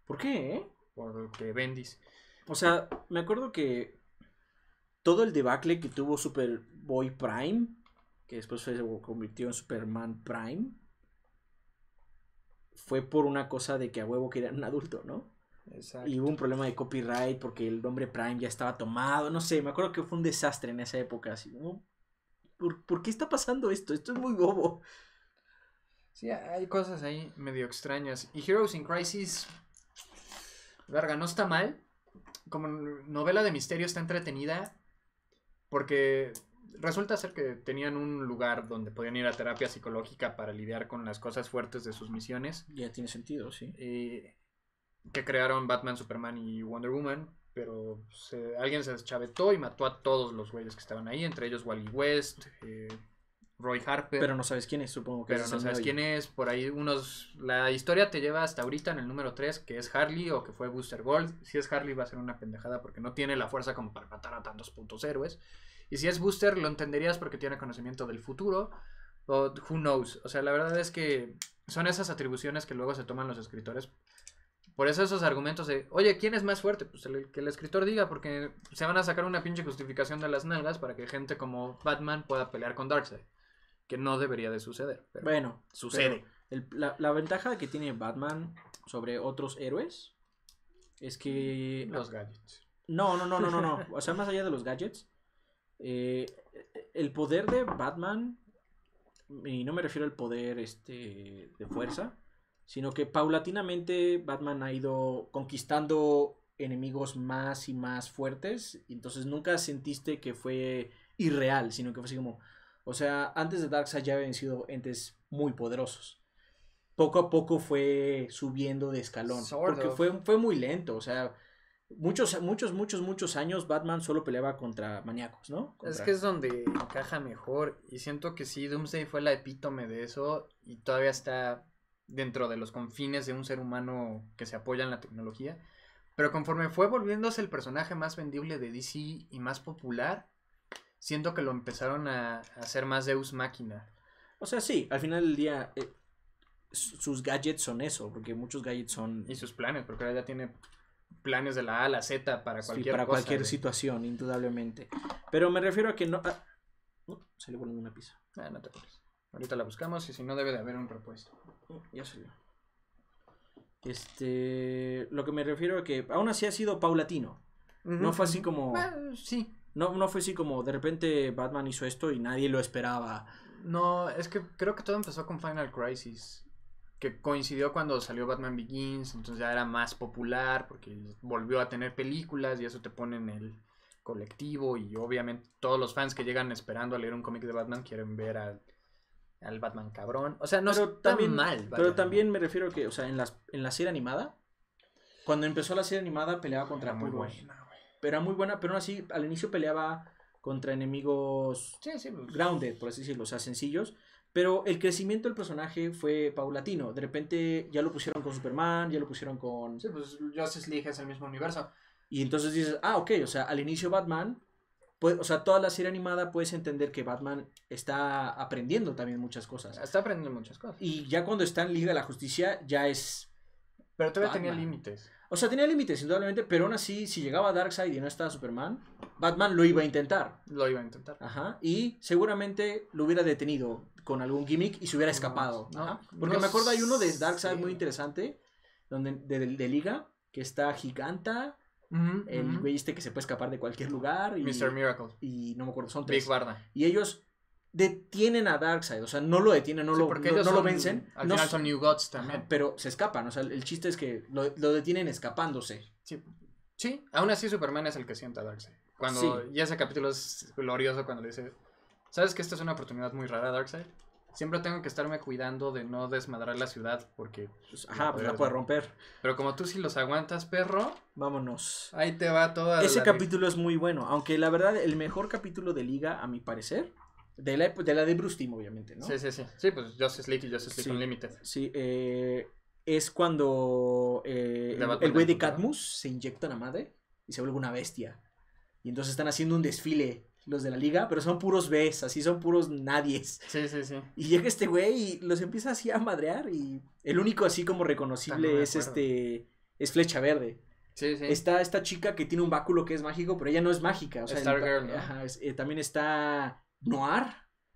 ¿Por qué? Eh? Porque Bendis. O sea, me acuerdo que todo el debacle que tuvo Superboy Prime, que después se convirtió en Superman Prime, fue por una cosa de que a huevo querían un adulto, ¿no? Y hubo un problema de copyright porque el nombre Prime ya estaba tomado. No sé, me acuerdo que fue un desastre en esa época. Así, ¿Por, qué está pasando esto? Esto es muy bobo. Sí, hay cosas ahí medio extrañas. Y Heroes in Crisis, verga, no está mal. Como novela de misterio está entretenida porque resulta ser que tenían un lugar donde podían ir a terapia psicológica para lidiar con las cosas fuertes de sus misiones. Ya tiene sentido, sí. Eh, que crearon Batman, Superman y Wonder Woman, pero alguien se deschavetó y mató a todos los güeyes que estaban ahí, entre ellos Wally West, eh, Roy Harper. Pero no sabes quién es, supongo que Pero no sabes quién es, por ahí unos... La historia te lleva hasta ahorita en el número 3, que es Harley o que fue Booster Gold. Si es Harley va a ser una pendejada porque no tiene la fuerza como para matar a tantos puntos héroes. Y si es Booster lo entenderías porque tiene conocimiento del futuro. O who knows. O sea, la verdad es que son esas atribuciones que luego se toman los escritores por eso esos argumentos de, oye, ¿quién es más fuerte? Pues el, que el escritor diga, porque se van a sacar una pinche justificación de las nalgas para que gente como Batman pueda pelear con Darkseid. Que no debería de suceder. bueno, sucede. la, ventaja que tiene Batman sobre otros héroes es que... Los gadgets. No, no, no, no, no, O sea, más allá de los gadgets, eh, el poder de Batman, y no me refiero al poder este, de fuerza, sino que paulatinamente Batman ha ido conquistando enemigos más y más fuertes, entonces nunca sentiste que fue irreal, sino que fue así como, o sea, antes de Darkseid ya habían sido entes muy poderosos. Poco a poco fue subiendo de escalón, porque fue, fue muy lento, o sea, muchos, muchos, muchos, muchos años Batman solo peleaba contra maníacos, ¿no? Es que es donde encaja mejor. Y siento que sí, Doomsday fue la epítome de eso. Y todavía está dentro de los confines de un ser humano que se apoya en la tecnología. Pero conforme fue volviéndose el personaje más vendible de DC y más popular, siento que lo empezaron a, hacer más Deus Máquina. O sea, sí, al final del día eh, sus gadgets son eso, porque muchos gadgets son... Y sus planes, porque ahora ya tiene planes de la A a la Z para cualquier para cualquier situación, indudablemente. Pero me refiero a que no... Ah, se uh, salió volando una pizza. Ah, no te preocupes. Ahorita la buscamos y si no debe de haber un repuesto ya salió. Este, lo que me refiero a que aún así ha sido paulatino. No fue así como... Eh, sí. No, no fue así como de repente Batman hizo esto y nadie lo esperaba. No, es que creo que todo empezó con Final Crisis, que coincidió cuando salió Batman Begins, entonces ya era más popular porque volvió a tener películas y eso te pone en el colectivo y obviamente todos los fans que llegan esperando a leer un cómic de Batman quieren ver al al Batman cabrón. O sea, no también, mal. Pero también me refiero que, o sea, en, en la serie animada, cuando empezó la serie animada peleaba contra muy buena, Pero era muy buena, pero aún así al inicio peleaba contra enemigos sí, pues. grounded, por así decirlo, o sea, sencillos. Pero el crecimiento del personaje fue paulatino. De repente ya lo pusieron con Superman, ya lo pusieron con... Sí, pues Justice League es el mismo universo. Y entonces dices, ah, ok, o sea, al inicio Batman pues, o sea, toda la serie animada puedes entender que Batman está aprendiendo también muchas cosas. Está aprendiendo muchas cosas. Y ya cuando está en Liga de la Justicia, ya es. Pero todavía tenía límites. O sea, tenía límites, indudablemente, pero aún así, si llegaba Darkseid y no estaba Superman, Batman lo iba a intentar. Lo iba a intentar. Ajá. Y seguramente lo hubiera detenido con algún gimmick y se hubiera escapado. Porque me acuerdo, hay uno de Darkseid muy interesante, donde, de, de Liga, que está Giganta el este que se puede escapar de cualquier lugar. Y, Mr. Miracle. Y no me acuerdo, son tres. Barda. Y ellos detienen a Darkseid, o sea, no lo detienen, no, lo, no, vencen. Al final son New Gods también. pero se escapan, o sea, el chiste es que lo, detienen escapándose. Sí. sí. aún así Superman es el que sienta a Darkseid. Cuando, Y ese capítulo es glorioso cuando le dice, ¿sabes que esta es una oportunidad muy rara, Darkseid? siempre tengo que estarme cuidando de no desmadrar la ciudad porque... Pues, pues, ajá, pues la puede romper. Pero como tú sí los aguantas, perro... Vámonos. Ahí te va toda Ese capítulo es muy bueno, aunque la verdad el mejor capítulo de Liga, a mi parecer... De la, de la de Bruce obviamente, ¿no? Sí, sí, sí. Sí, pues Justice League y Justice League Unlimited. Sí, eh, es cuando eh, el güey de Cadmus se inyecta la madre y se vuelve una bestia. Y entonces están haciendo un desfile los de la liga, pero son puros Bs, así son puros nadies. Sí, sí, sí. Y llega este güey y los empieza así a madrear y el único así como reconocible es este, es Flecha Verde. Sí, sí. Está esta chica que tiene un báculo que es mágico, pero ella no es mágica. también está Noir,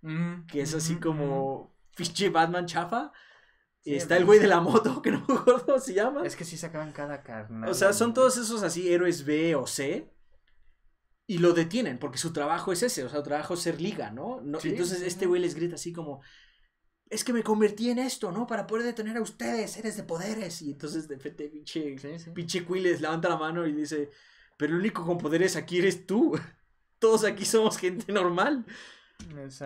mm, que es así mm, como fiche mm. Batman chafa. está el güey de la moto, *laughs* que no me acuerdo cómo se llama. Es que sí sacaban cada carnal. O sea, son todos esos así héroes B o C y lo detienen, porque su trabajo es ese, o sea, su trabajo es ser liga, ¿no? no no Entonces este güey les grita así como, es que me convertí en esto, ¿no? Para poder detener a ustedes, eres de poderes. Y entonces de repente pinche, pinche levanta la mano y dice, pero el único con poderes aquí eres tú. *laughs* Todos aquí somos gente normal.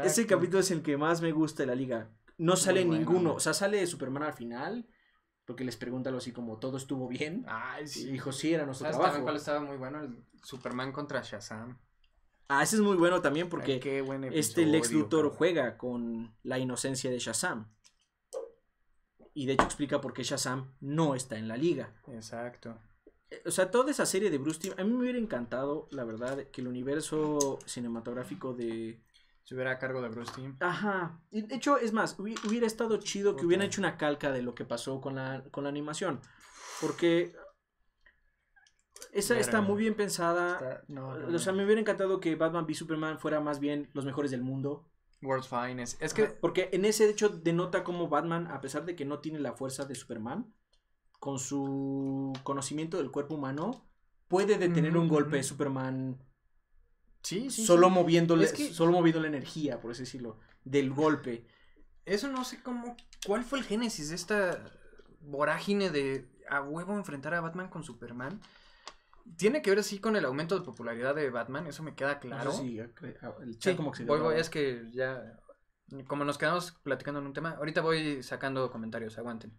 Ese capítulo es el que más me gusta de la liga. No sale ninguno, o sea, sale Superman al final porque les pregunta así como, ¿todo estuvo bien? Ah, sí. dijo, sí, era nuestro ¿Sabes trabajo. cuál estaba muy bueno? El Superman contra Shazam. Ah, ese es muy bueno también porque este Lex Luthor juega con la inocencia de Shazam. Y de hecho explica por qué Shazam no está en la liga. Exacto. O sea, toda esa serie de Bruce Team, a mí me hubiera encantado, la verdad, que el universo cinematográfico de estuviera a cargo de Bruce Team. Ajá. De hecho, es más, hubiera estado chido que hubieran hecho una calca de lo que pasó con la, animación. Porque esa está muy bien pensada. o sea, me hubiera encantado que Batman v Superman fuera más bien los mejores del mundo. World's Finest. Es que. Porque en ese hecho denota cómo Batman, a pesar de que no tiene la fuerza de Superman, con su conocimiento del cuerpo humano, puede detener un golpe de Superman Sí, Solo, solo moviendo la energía, por así decirlo, del golpe. Eso no sé cómo. ¿Cuál fue el génesis de esta vorágine de a huevo enfrentar a Batman con Superman? Tiene que ver así con el aumento de popularidad de Batman, eso me queda claro. Ah, sí, como que se es que ya. Como nos quedamos platicando en un tema, ahorita voy sacando comentarios, aguanten.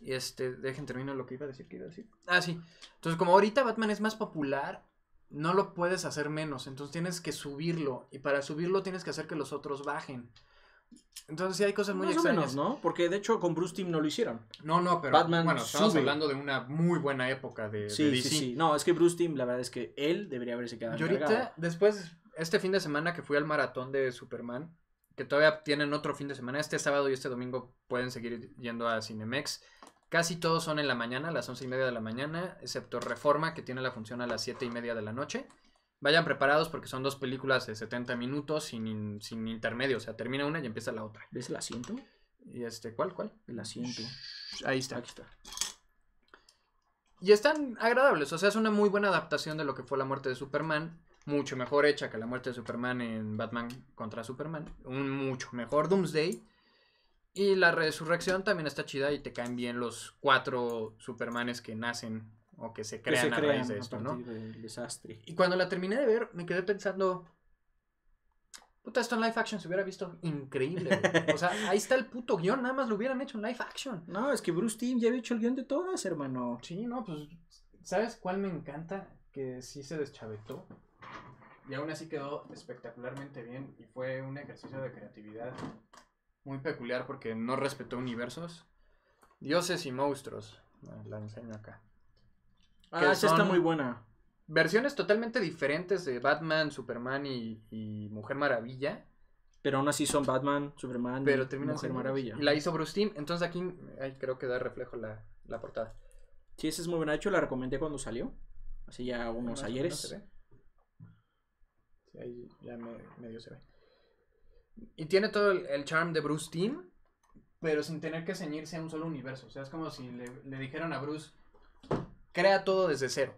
y Este, dejen termino lo que iba a decir, que iba a decir. Ah, sí. Entonces, como ahorita Batman es más popular, no lo puedes hacer menos, entonces tienes que subirlo y para subirlo tienes que hacer que los otros bajen. Entonces sí hay cosas muy Más menos, ¿no? Porque de hecho con Bruce Team no lo hicieron. No, no, pero bueno, estamos hablando de una muy buena época de, sí, Sí, sí, No, es que Bruce Team, la verdad es que él debería haberse quedado. Yo ahorita, después, este fin de semana que fui al maratón de Superman, que todavía tienen otro fin de semana, este sábado y este domingo pueden seguir yendo a Cinemex. Casi todos son en la mañana, a las once y media de la mañana, excepto Reforma, que tiene la función a las siete y media de la noche. Vayan preparados porque son dos películas de 70 minutos sin, intermedio. O sea, termina una y empieza la otra. ¿Ves el asiento? ¿Y este cuál? ¿Cuál? El asiento. Ahí está. aquí está. Y están agradables. O sea, es una muy buena adaptación de lo que fue la muerte de Superman. Mucho mejor hecha que la muerte de Superman en Batman contra Superman. Un mucho mejor Doomsday. Y la resurrección también está chida y te caen bien los cuatro Supermanes que nacen o que se crean, a raíz de esto, ¿no? desastre. Y cuando la terminé de ver, me quedé pensando. Puta, esto en live action se hubiera visto increíble. O sea, ahí está el puto guión, nada más lo hubieran hecho en live action. No, es que Bruce Team ya había hecho el guión de todas, hermano. Sí, no, pues, ¿sabes cuál me encanta? Que sí se deschavetó. Y aún así quedó espectacularmente bien y fue un ejercicio de creatividad muy peculiar porque no respetó universos. Dioses y monstruos. Eh, la enseño acá. Ah, esa está muy buena. Versiones totalmente diferentes de Batman, Superman y, Mujer Maravilla. Pero aún así son Batman, Superman pero y Mujer Maravilla. la hizo Bruce Entonces aquí creo que da reflejo la, portada. Sí, esa es muy buena. De hecho, la recomendé cuando salió. Así ya unos ayeres. ahí ya medio se ve. Y tiene todo el, charm de Bruce Team, pero sin tener que ceñirse a un solo universo. O sea, es como si le, dijeran a Bruce, crea todo desde cero.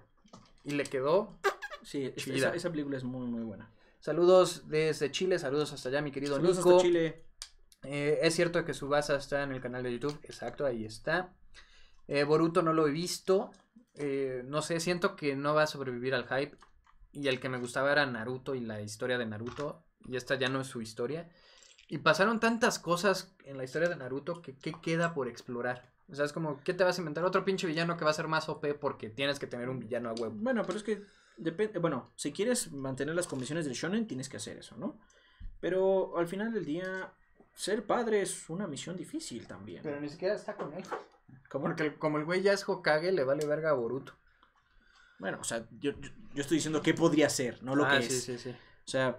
Y le quedó. Sí, esa, película es muy, muy buena. Saludos desde Chile, saludos hasta allá, mi querido saludos Nico. Chile. Eh, es cierto que su base está en el canal de YouTube, exacto, ahí está. Eh, Boruto no lo he visto. Eh, no sé, siento que no va a sobrevivir al hype. Y el que me gustaba era Naruto y la historia de Naruto y esta ya no es su historia. Y pasaron tantas cosas en la historia de Naruto que qué queda por explorar. O sea, es como, ¿qué te vas a inventar? Otro pinche villano que va a ser más OP porque tienes que tener un villano a huevo. Bueno, pero es que depende, bueno, si quieres mantener las condiciones del shonen tienes que hacer eso, ¿no? Pero al final del día ser padre es una misión difícil también. Pero ni siquiera está con él. como el güey ya es Hokage, le vale verga a Boruto. Bueno, o sea, yo, estoy diciendo qué podría ser, no lo ah, que es. Sí, sí, sí. O sea,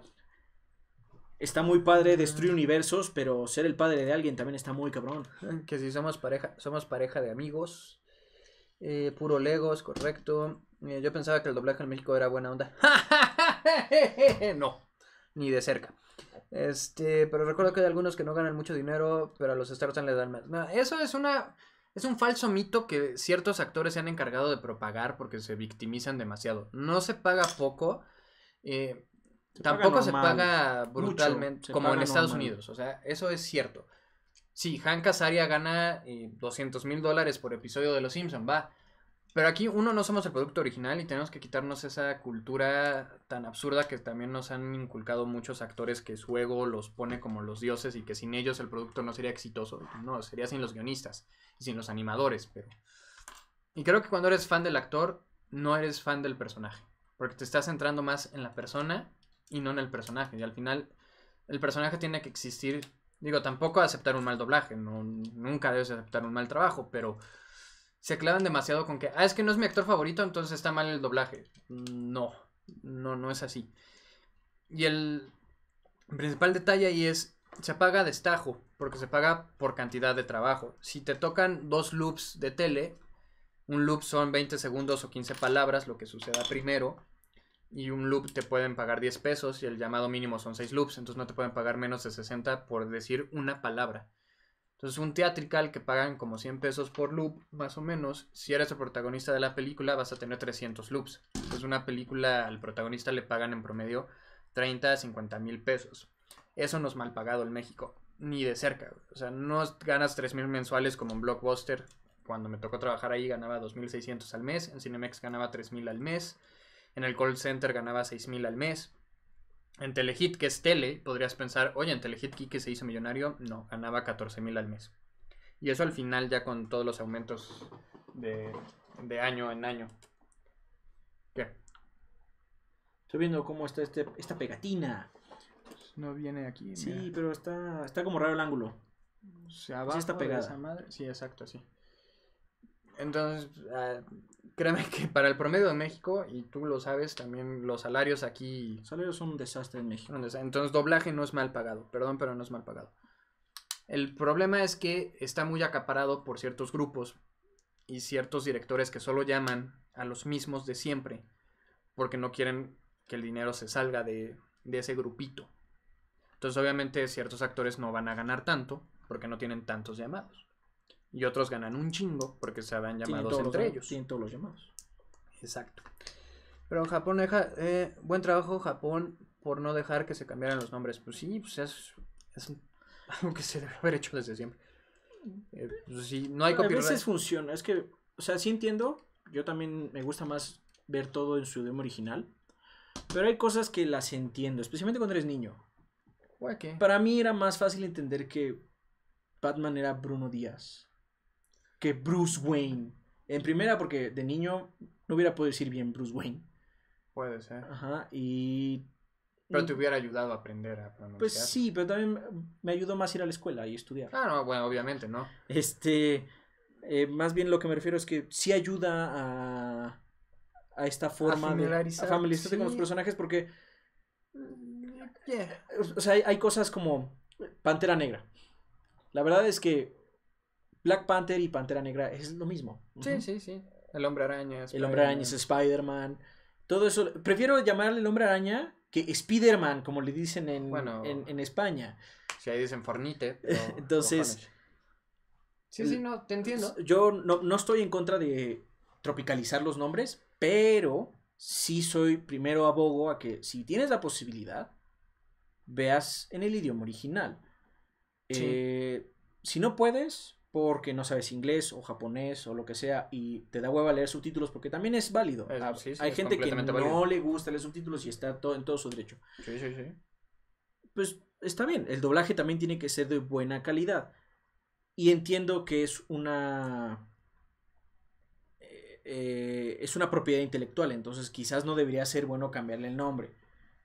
está muy padre, destruir universos, pero ser el padre de alguien también está muy cabrón. *laughs* Que si somos pareja, somos pareja de amigos. Eh, puro Legos, correcto. Eh, yo pensaba que el doblaje en México era buena onda. *laughs* no, ni de cerca. Este, pero recuerdo que hay algunos que no ganan mucho dinero, pero a los Wars le dan más. eso es una. Es un falso mito que ciertos actores se han encargado de propagar porque se victimizan demasiado. No se paga poco. Eh, Tampoco se paga brutalmente como en Estados Unidos, o sea, eso es cierto. Sí, Hank Azaria gana 200 eh, mil dólares por episodio de Los Simpson, va. Pero aquí uno no somos el producto original y tenemos que quitarnos esa cultura tan absurda que también nos han inculcado muchos actores que su ego los pone como los dioses y que sin ellos el producto no sería exitoso. No, sería sin los guionistas y sin los animadores, pero... Y creo que cuando eres fan del actor, no eres fan del personaje, porque te estás centrando más en la persona y no en el personaje. Y al final, el personaje tiene que existir. Digo, tampoco aceptar un mal doblaje, no, nunca debes aceptar un mal trabajo, pero se clavan demasiado con que, ah, es que no es mi actor favorito, entonces está mal el doblaje. No, no, no es así. Y el principal detalle ahí es, se paga destajo, porque se paga por cantidad de trabajo. Si te tocan dos loops de tele, un loop son 20 segundos o 15 palabras, lo que suceda primero y un loop te pueden pagar 10 pesos y el llamado mínimo son 6 loops, entonces no te pueden pagar menos de 60 por decir una palabra. Entonces un teatrical que pagan como 100 pesos por loop, más o menos, si eres el protagonista de la película vas a tener 300 loops. Entonces una película al protagonista le pagan en promedio 30 a 50 mil pesos. Eso no es mal pagado en México, ni de cerca. O sea, no ganas 3 mil mensuales como en Blockbuster. Cuando me tocó trabajar ahí ganaba 2.600 al mes, en Cinemex ganaba 3.000 al mes. En el call center ganaba $6,000 al mes. En Telehit, que es tele, podrías pensar, oye, en Telehit que se hizo millonario. No, ganaba $14,000 al mes. Y eso al final ya con todos los aumentos de, año en año. ¿Qué? Estoy viendo cómo está este, esta pegatina. No viene aquí. Sí, pero está, está como raro el ángulo. Se sea, abajo sí está pegada. madre. Sí, exacto, sí. Entonces, ah, créeme *laughs* que para el promedio de México, y tú lo sabes, también los salarios aquí... Los salarios son un desastre en México. Entonces doblaje no es mal pagado, perdón, pero no es mal pagado. El problema es que está muy acaparado por ciertos grupos y ciertos directores que solo llaman a los mismos de siempre, porque no quieren que el dinero se salga de, de ese grupito. Entonces obviamente ciertos actores no van a ganar tanto porque no tienen tantos llamados y otros ganan un chingo porque se habían llamado entre ellos. Tienen todos los llamados. Exacto. Pero Japón deja, eh, buen trabajo Japón por no dejar que se cambiaran los nombres. Pues sí, pues es, *laughs* algo que se debe haber hecho desde siempre. Eh, pues sí, no hay copyright. A veces funciona, es que, o sea, sí entiendo, yo también me gusta más ver todo en su idioma original, pero hay cosas que las entiendo, especialmente cuando eres niño. Para mí era más fácil entender que Batman era Bruno Díaz que Bruce Wayne. En primera, porque de niño no hubiera podido decir bien Bruce Wayne. Puede ser. Ajá, y... Pero te hubiera ayudado a aprender a pronunciar. Pues sí, pero también me ayudó más ir a la escuela y estudiar. Ah, bueno, obviamente, ¿no? Este, eh, más bien lo que me refiero es que sí ayuda a, a esta forma de con los personajes porque... Mm, o sea, hay cosas como Pantera Negra. La verdad es que Black Panther y Pantera Negra es lo mismo. Sí, sí, sí. El hombre araña. El hombre araña es Spider-Man. Todo eso. Prefiero llamarle el hombre araña que Spider-Man, como le dicen en, en, España. Si ahí dicen Fornite. *laughs* Entonces. Sí, sí, no, te entiendo. Yo no, estoy en contra de tropicalizar los nombres, pero sí soy primero abogo a que si tienes la posibilidad, veas en el idioma original. Eh, si no puedes, porque no sabes inglés o japonés o lo que sea y te da hueva leer subtítulos porque también es válido. Hay gente que no le gusta leer subtítulos y está todo, en todo su derecho. Sí, sí, sí. Pues está bien, el doblaje también tiene que ser de buena calidad. Y entiendo que es una... Eh, eh, es una propiedad intelectual, entonces quizás no debería ser bueno cambiarle el nombre.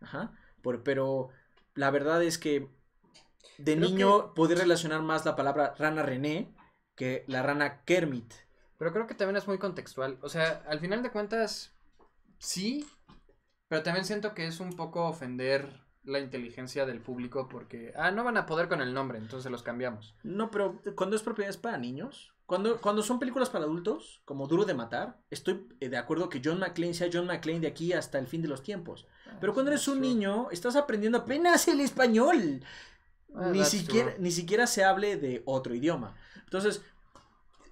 Ajá. pero la verdad es que de niño poder relacionar más la palabra rana René que la rana Kermit. Pero creo que también es muy contextual. O sea, al final de cuentas, sí, pero también siento que es un poco ofender la inteligencia del público porque, ah, no van a poder con el nombre, entonces los cambiamos. No, pero cuando es propiedad para niños, cuando, cuando son películas para adultos, como Duro de Matar, estoy eh, de acuerdo que John McClane sea John McClane de aquí hasta el fin de los tiempos. pero cuando eres un niño, estás aprendiendo apenas el español. Ah, ni, siquiera, ni siquiera se hable de otro idioma. Entonces,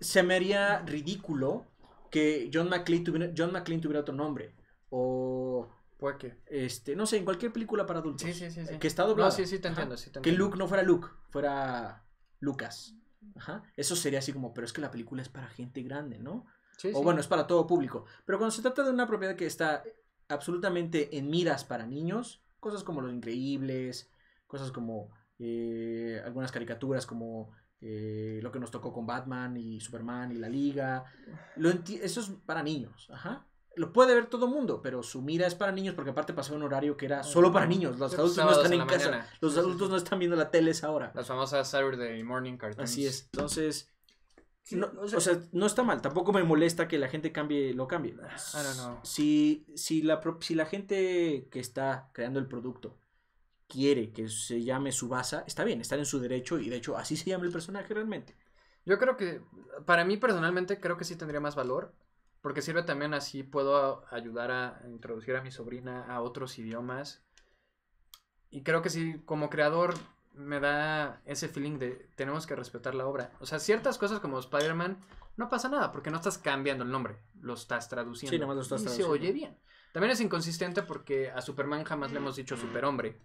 se me haría ridículo que John McClane tuviera, John tuviera otro nombre. O. ¿Por qué? Este, no sé, en cualquier película para adultos. Sí, sí, sí. Que está doblado. No, sí, sí, te entiendo, Que Luke no fuera Luke, fuera Lucas. Ajá. Eso sería así como, pero es que la película es para gente grande, ¿no? Sí, o bueno, es para todo público. Pero cuando se trata de una propiedad que está absolutamente en miras para niños, cosas como Los Increíbles, cosas como eh, algunas caricaturas como eh, lo que nos tocó con Batman y Superman y la Liga. eso es para niños, ajá. Lo puede ver todo el mundo, pero su mira es para niños porque aparte pasó un horario que era solo para niños. Los adultos no están en, casa. Los adultos no están viendo la tele ahora Las famosas Saturday morning cartoons. Así es. Entonces, no, no está mal. Tampoco me molesta que la gente cambie, lo cambie. Si, la, si la gente que está creando el producto quiere que se llame Subasa, está bien, está en su derecho y de hecho así se llama el personaje realmente. Yo creo que, para mí personalmente, creo que sí tendría más valor, porque sirve también así, puedo ayudar a introducir a mi sobrina a otros idiomas. Y creo que sí, como creador, me da ese feeling de tenemos que respetar la obra. O sea, ciertas cosas como Spider-Man, no pasa nada, porque no estás cambiando el nombre, lo estás traduciendo. y se oye bien. También es inconsistente porque a Superman jamás le hemos dicho mm. superhombre.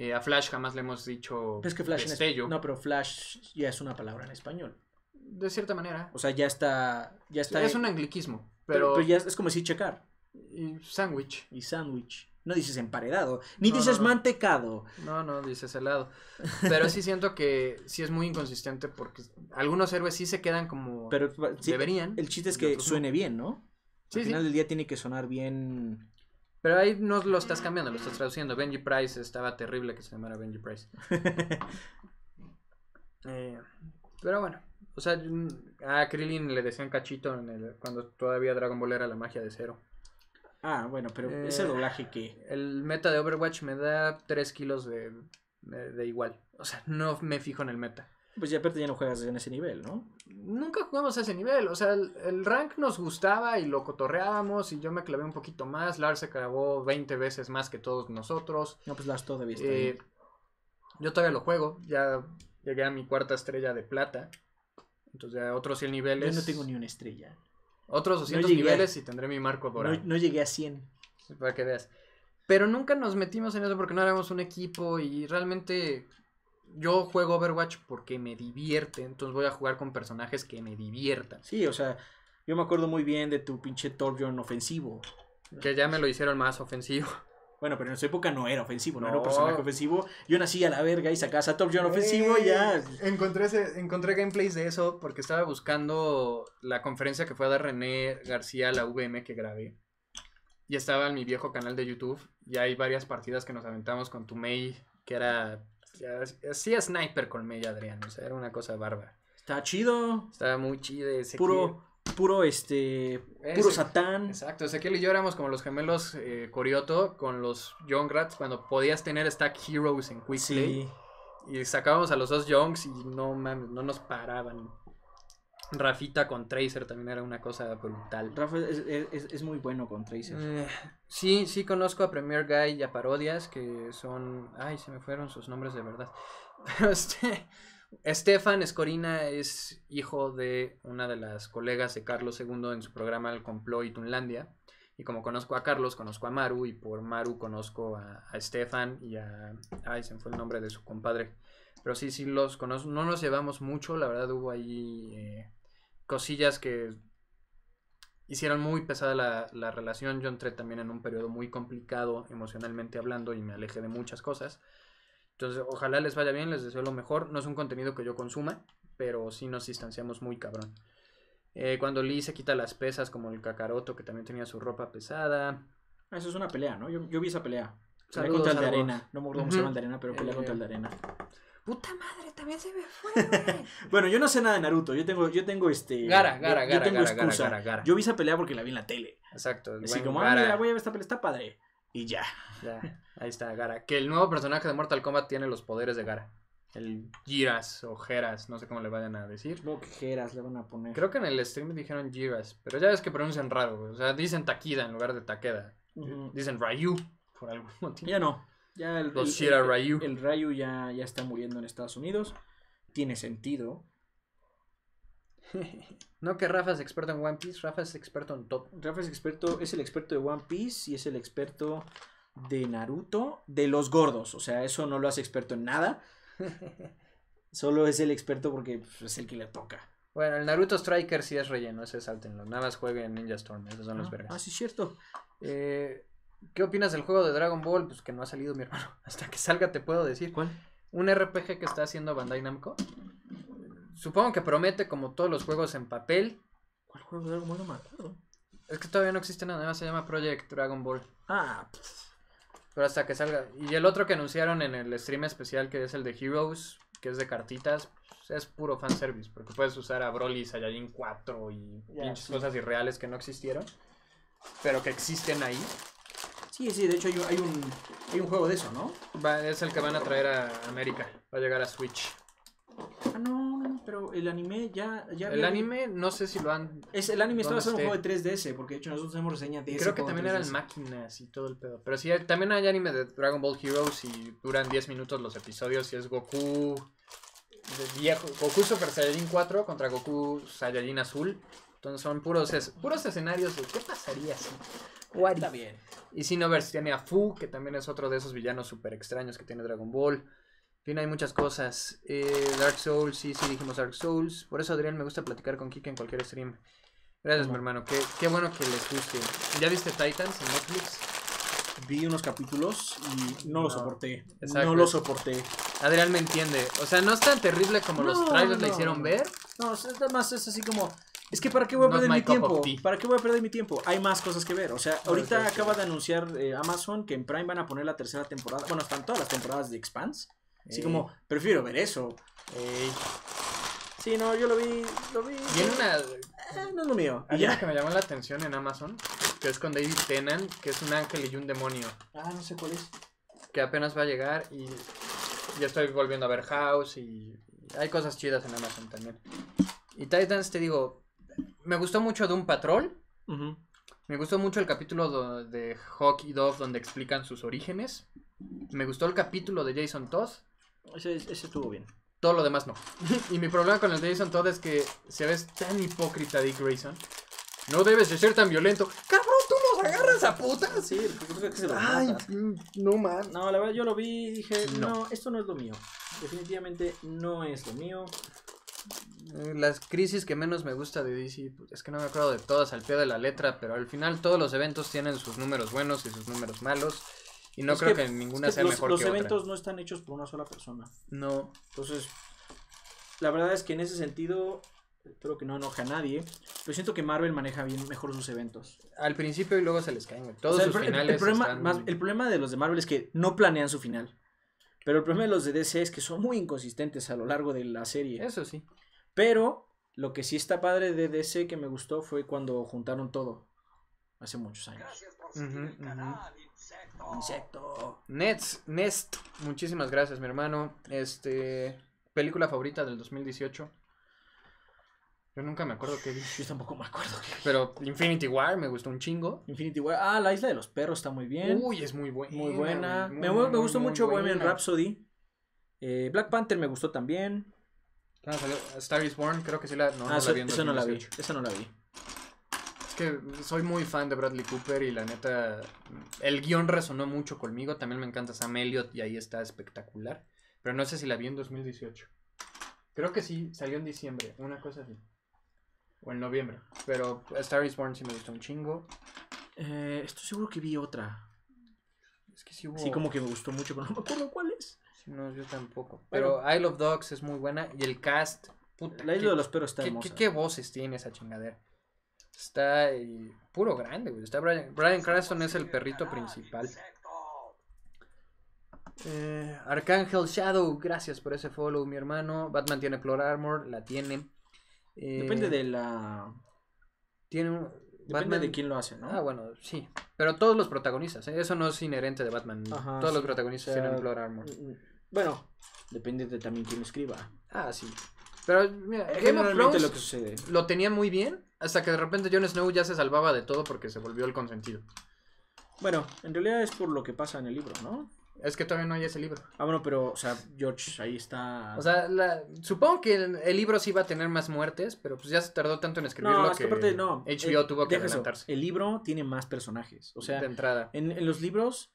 Eh, a Flash jamás le hemos dicho es que Flash no, pero Flash ya es una palabra en español. De cierta manera. O sea, ya está. Ya está es un angliquismo. Pero, pues ya es, como si checar. Y sándwich. Y sándwich. No dices emparedado. Ni dices mantecado. No, no, dices helado. Pero sí siento que sí es muy inconsistente porque algunos héroes sí se quedan como pero, deberían. El chiste es que suene bien, ¿no? Al final del día tiene que sonar bien pero ahí no lo estás cambiando, lo estás traduciendo. Benji Price estaba terrible que se llamara Benji Price. *laughs* Eh, pero bueno, o sea, mm, a Krillin le decían cachito en cuando todavía Dragon Ball era la magia de cero. Ah, bueno, pero eh, ese doblaje que. El meta de Overwatch me da 3 kilos de igual. O sea, no me fijo en el meta. Pues ya, aparte ya no juegas en ese nivel, ¿no? Nunca jugamos a ese nivel. O sea, el, rank nos gustaba y lo cotorreábamos y yo me clavé un poquito más. Lars se clavó 20 veces más que todos nosotros. No, pues Lars todavía está eh, Yo todavía lo juego. Ya llegué a mi cuarta estrella de plata. Entonces ya otros 100 niveles. Yo no tengo ni una estrella. Otros 200 niveles y tendré mi marco dorado. No, no llegué a 100. Para que veas. Pero nunca nos metimos en eso porque no éramos un equipo y realmente yo juego Overwatch porque me divierte, entonces voy a jugar con personajes que me diviertan. Sí, o sea, yo me acuerdo muy bien de tu pinche Torbjorn ofensivo. Que ya me lo hicieron más ofensivo. Bueno, pero en su época no era ofensivo, no, era un personaje ofensivo. Yo nací a la verga y sacas a Torbjorn ofensivo y ya. Eh, encontré, encontré gameplays de eso porque estaba buscando la conferencia que fue a dar René García a la VM que grabé. Y estaba en mi viejo canal de YouTube y hay varias partidas que nos aventamos con tu May que era Hacía sniper con media Adrián, o sea, era una cosa bárbara. Está chido. Estaba muy chido ese Puro, puro este, puro satán. Exacto, Ezequiel y yo éramos como los gemelos eh, Corioto con los rats, cuando podías tener Stack Heroes en Quickly. Y sacábamos a los dos Youngs y no mames, no nos paraban. Rafita con Tracer también era una cosa brutal. Rafa es, muy bueno con Tracer. Eh, sí, sí conozco a Premier Guy y a Parodias, que son... Ay, se me fueron sus nombres de verdad. *laughs* Pero este... Estefan Escorina es hijo de una de las colegas de Carlos II en su programa El Complot y Tunlandia. Y como conozco a Carlos, conozco a Maru y por Maru conozco a, Estefan y a... Ay, se me fue el nombre de su compadre. Pero sí, sí los conozco. No nos llevamos mucho, la verdad hubo ahí... Eh, cosillas que hicieron muy pesada la, relación. Yo entré también en un periodo muy complicado emocionalmente hablando y me alejé de muchas cosas. Entonces, ojalá les vaya bien, les deseo lo mejor. No es un contenido que yo consuma, pero sí nos distanciamos muy cabrón. Eh, cuando Lee se quita las pesas, como el cacaroto, que también tenía su ropa pesada. Eso es una pelea, ¿no? Yo, vi esa pelea. Pelea contra el de arena. No me acuerdo el arena, pero pelea contra el de arena. Puta madre, también se me fue. *laughs* bueno, yo no sé nada de Naruto. Yo tengo, yo tengo este. Gara, gara, yo, gara, Yo vi esa pelea porque la vi en la tele. Exacto. Así como, ah, mira, voy a ver esta pelea, está padre. Y ya. Ya, ahí está, Gara. Que el nuevo personaje de Mortal Kombat tiene los poderes de Gara. El Giras o Geras, no sé cómo le vayan a decir. Supongo que le van a poner. Creo que en el stream dijeron Giras, pero ya ves que pronuncian raro. O sea, dicen Taquida en lugar de Takeda. Dicen rayu por algún motivo. Ya no. Ya el, el, Ryu. ya, ya está muriendo en Estados Unidos. Tiene sentido. *laughs* No que Rafa es experto en One Piece, Rafa es experto en todo. Rafa es experto, es el experto de One Piece y es el experto de Naruto, de los gordos. O sea, eso no lo hace experto en nada. *laughs* Solo es el experto porque pues, es el que le toca. Bueno, el Naruto Striker sí es relleno, ese sáltenlo. Nada más en Ninja Storm, esos son los ah, vergas. Ah, sí, cierto. Eh, ¿Qué opinas del juego de Dragon Ball? Pues que no ha salido, mi hermano. *laughs* Hasta que salga te puedo decir. ¿Cuál? Un RPG que está haciendo Bandai Namco. Supongo que promete como todos los juegos en papel. ¿Cuál juego de Dragon Ball no Es que todavía no existe nada se llama Project Dragon Ball. Ah, pues. Pero hasta que salga. Y el otro que anunciaron en el stream especial, que es el de Heroes, que es de cartitas, pues, es puro fanservice, porque puedes usar a Broly, Saiyajin 4 y pinches cosas irreales que no existieron, pero que existen ahí. Sí, sí, de hecho hay un, hay un, juego de eso, ¿no? es el que van a traer a América. Va a llegar a Switch. Ah, no, pero el anime ya... el anime, no sé si lo han. Es, el anime estaba haciendo un juego de 3DS, porque de hecho nosotros hemos reseñado de Creo que también eran máquinas y todo el pedo. Pero sí, también hay anime de Dragon Ball Heroes y duran 10 minutos los episodios y es Goku viejo, Goku Super Saiyajin 4 contra Goku Saiyajin Azul. Entonces son puros, puros escenarios de qué pasaría si. What Está bien. Y si tiene a Fu, que también es otro de esos villanos súper extraños que tiene Dragon Ball. En hay muchas cosas. Eh, Dark Souls, sí, sí, dijimos Dark Souls. Por eso, Adrián, me gusta platicar con Kika en cualquier stream. Gracias, mi hermano. Qué, bueno que les guste. ¿Ya viste Titans en Netflix? Vi unos capítulos y no, lo soporté. No lo soporté. Adrián me entiende. O sea, no es tan terrible como los trailers la hicieron ver. No, es, más es así como es que ¿para qué voy a perder mi tiempo? ¿Para qué voy a perder mi tiempo? Hay más cosas que ver. O sea, ahorita acaba de anunciar eh, Amazon que en Prime van a poner la tercera temporada. Bueno, están todas las temporadas de Expanse. Así como, prefiero ver eso. Sí, no, yo lo vi. Lo vi. Y en una. Eh, no es lo mío. Hay una que me llamó la atención en Amazon, que es con David Tennant, que es un ángel y un demonio. Ah, no sé cuál es. Que apenas va a llegar y ya estoy volviendo a ver House y hay cosas chidas en Amazon también. Y Titans, te digo, me gustó mucho de un patrón. Me gustó mucho el capítulo de Hawk y Dove donde explican sus orígenes. Me gustó el capítulo de Jason Todd. Ese, estuvo bien. Todo lo demás no. *laughs* y mi problema con el Jason Todd es que se ves tan hipócrita Dick Grayson. No debes de ser tan violento. ¡Cabrón, tú los agarras a putas! Sí, Ay, no man. No, la verdad yo lo vi y dije, no, esto no es lo mío. Definitivamente no es lo mío. Eh, las crisis que menos me gusta de DC, pues, es que no me acuerdo de todas al pie de la letra, pero al final todos los eventos tienen sus números buenos y sus números malos. Y no creo que, ninguna ninguna mejor que sea los, eventos no están hechos por una sola persona. No. Entonces, la verdad es que en ese sentido, creo que no enoja a nadie, pero siento que Marvel maneja bien mejor sus eventos. Al principio y luego se les caen. Todos sus finales. problema, el problema de los de Marvel es que no planean su final. Pero el problema de los de es que son muy inconsistentes a lo largo de la serie. Eso sí. Pero lo que sí está padre de DC que me gustó fue cuando juntaron todo. Hace muchos años. Gracias por el canal, Insecto. Insecto. Nets, Nest, muchísimas gracias, mi hermano. Este. Película favorita del 2018. Yo nunca me acuerdo qué vi. Yo tampoco me acuerdo. Qué Pero Infinity War me gustó un chingo. Infinity War. Ah, la isla de los perros está muy bien. Uy, es muy buena. Muy buena. me, gustó mucho Bohemian Rhapsody. Eh, Black Panther me gustó también. Ah, salió Star is Born, creo que sí la. No, no ah, la vi esa no la vi. Esa no la vi. Es que soy muy fan de Bradley Cooper y la neta. El guión resonó mucho conmigo. También me encanta Sam Elliott y ahí está espectacular. Pero no sé si la vi en 2018. Creo que sí, salió en diciembre, una cosa así. O en noviembre. Pero Star is Born sí me gustó un chingo. Eh, estoy seguro que vi otra. Es que sí hubo... Sí, como que me gustó mucho, pero no me acuerdo cuál es. no, yo tampoco. Pero Isle of Dogs es muy buena y el cast... la Isla de los Perros está hermosa. Qué, voces tiene esa chingadera? Está eh, puro grande, güey. Está Brian, Brian Cranston es el perrito principal. Eh, Arcángel Shadow, gracias por ese follow, mi hermano. Batman tiene Plot Armor, la tiene. Depende eh, de la. Tiene de quién lo hace, ¿no? Ah, bueno, sí. Pero todos los protagonistas, ¿eh? eso no es inherente de Batman. todos los protagonistas Armor. Mm, mm, bueno, depende de también quién escriba. Ah, sí. Pero mira, eh, lo, que sucede. lo tenía muy bien hasta que de repente Jon Snow ya se salvaba de todo porque se volvió el consentido. Bueno, en realidad es por lo que pasa en el libro, ¿no? Es que todavía no hay ese libro. Ah, bueno, pero, o sea, George ahí está. O sea, supongo que el, libro sí iba a tener más muertes, pero pues ya se tardó tanto en escribirlo no, que, no. HBO eh, tuvo que adelantarse. El libro tiene más personajes. O sea, de entrada. En, los libros,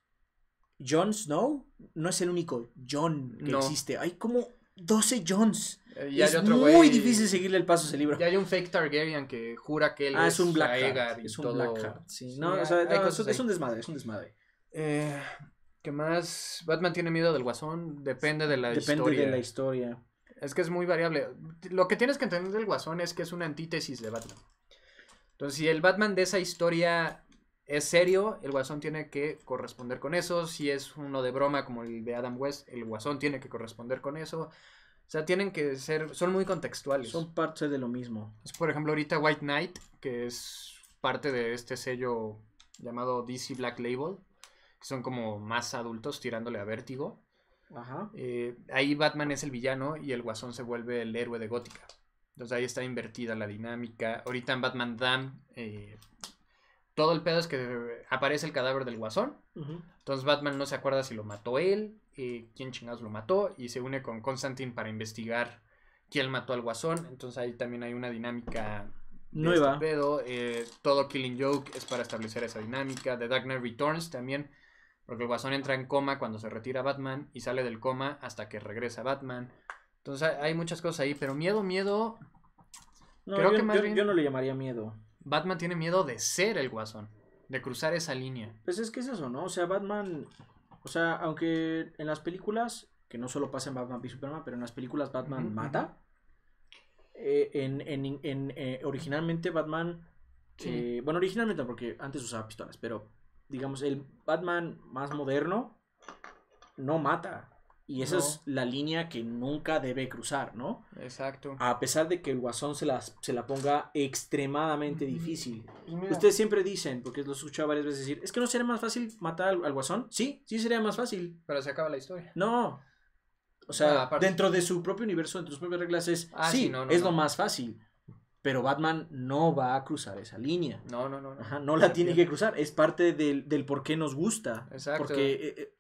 Jon Snow no es el único John que existe. Hay como 12 Johns. y es muy difícil seguirle el paso a ese libro. Y hay un fake Targaryen que jura que él ah, es, un Blackheart. Es un Blackheart, sí. No, o sea, es un desmadre, es un desmadre. Eh, que más Batman tiene miedo del guasón depende de la historia. Depende de la historia. Es que es muy variable. Lo que tienes que entender del guasón es que es una antítesis de Batman. Entonces, si el Batman de esa historia es serio, el guasón tiene que corresponder con eso. Si es uno de broma como el de Adam West, el guasón tiene que corresponder con eso. O sea, tienen que ser, son muy contextuales. Son parte de lo mismo. Por ejemplo, ahorita White Knight, que es parte de este sello llamado DC Black Label, son como más adultos tirándole a vértigo. Ajá. Eh, ahí Batman es el villano y el guasón se vuelve el héroe de Gótica. Entonces ahí está invertida la dinámica. Ahorita en Batman Dam, eh, todo el pedo es que aparece el cadáver del guasón. Entonces Batman no se acuerda si lo mató él, eh, quién chingados lo mató, y se une con Constantine para investigar quién mató al guasón. Entonces ahí también hay una dinámica este nueva. todo Killing Joke es para establecer esa dinámica. The Dark Knight Returns también porque el Guasón entra en coma cuando se retira Batman y sale del coma hasta que regresa Batman. Entonces hay muchas cosas ahí, pero miedo, miedo. creo yo, que yo, no le llamaría miedo. Batman tiene miedo de ser el Guasón, de cruzar esa línea. Pues es que es eso, ¿no? O sea, Batman, o sea, aunque en las películas, que no solo pasa en Batman y Superman, pero en las películas Batman mata. Eh, en, eh, originalmente Batman, eh, bueno, originalmente porque antes usaba pistolas, pero digamos, el Batman más moderno no mata. Y esa es la línea que nunca debe cruzar, ¿no? Exacto. A pesar de que el guasón se, las, se la ponga extremadamente mm. difícil. Ustedes siempre dicen, porque lo he escuchado varias veces decir, ¿es que no sería más fácil matar al, guasón? Sí, sí sería más fácil. Pero se acaba la historia. No. O sea, ah, dentro de su propio universo, dentro de sus propias reglas es, ah, sí, es lo más fácil. Pero Batman no va a cruzar esa línea. No, no, no. No, no la tiene que cruzar. Es parte del, del por qué nos gusta. Exacto. Porque eh, eh,